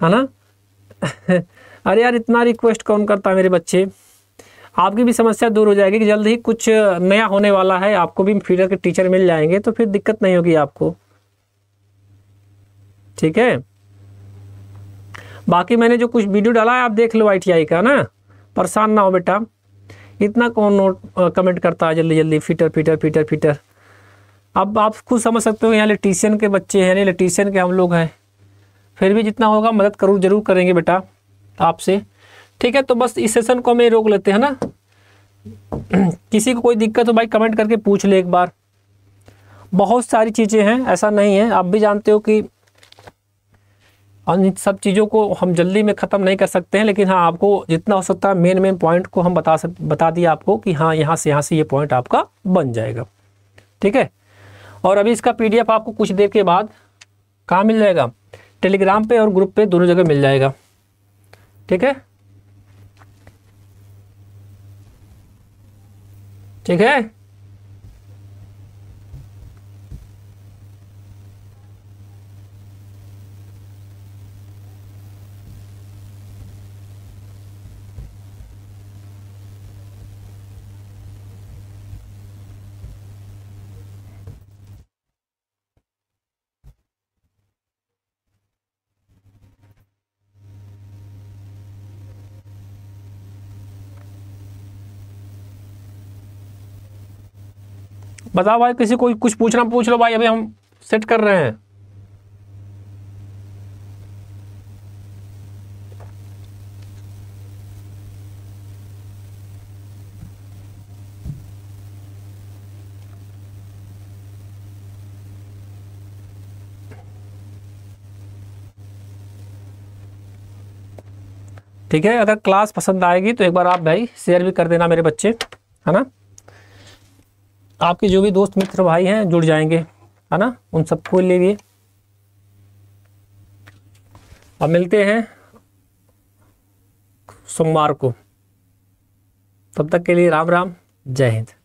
है ना <laughs> अरे यार इतना रिक्वेस्ट कौन करता है मेरे बच्चे आपकी भी समस्या दूर हो जाएगी कि जल्द ही कुछ नया होने वाला है आपको भी फ्यूचर के टीचर मिल जाएंगे तो फिर दिक्कत नहीं होगी आपको ठीक है बाकी मैंने जो कुछ वीडियो डाला है आप देख लो आई का ना परेशान ना हो बेटा इतना कौन नोट कमेंट करता है जल्दी जल्दी फीटर फीटर फीटर फीटर अब आप खुद समझ सकते हो यहाँ इलेक्ट्रीशियन के बच्चे हैं इलेक्ट्रीशियन के हम लोग हैं फिर भी जितना होगा मदद करूँ जरूर करेंगे बेटा आपसे ठीक है तो बस इस सेशन को हमें रोक लेते हैं ना किसी को कोई दिक्कत हो भाई कमेंट करके पूछ ले एक बार बहुत सारी चीज़ें हैं ऐसा नहीं है आप भी जानते हो कि इन सब चीज़ों को हम जल्दी में ख़त्म नहीं कर सकते हैं लेकिन हाँ आपको जितना हो सकता है मेन मेन पॉइंट को हम बता सक बता दिए आपको कि हाँ यहाँ से यहाँ से ये पॉइंट आपका बन जाएगा ठीक है और अभी इसका पीडीएफ आपको कुछ देर के बाद कहाँ मिल जाएगा टेलीग्राम पे और ग्रुप पे दोनों जगह मिल जाएगा ठीक है take बताओ भाई किसी को कुछ पूछना पूछ लो भाई अभी हम सेट कर रहे हैं ठीक है अगर क्लास पसंद आएगी तो एक बार आप भाई शेयर भी कर देना मेरे बच्चे है ना आपके जो भी दोस्त मित्र भाई हैं जुड़ जाएंगे है ना उन सबको ले लिए अब मिलते हैं सोमवार को तब तक के लिए राम राम जय हिंद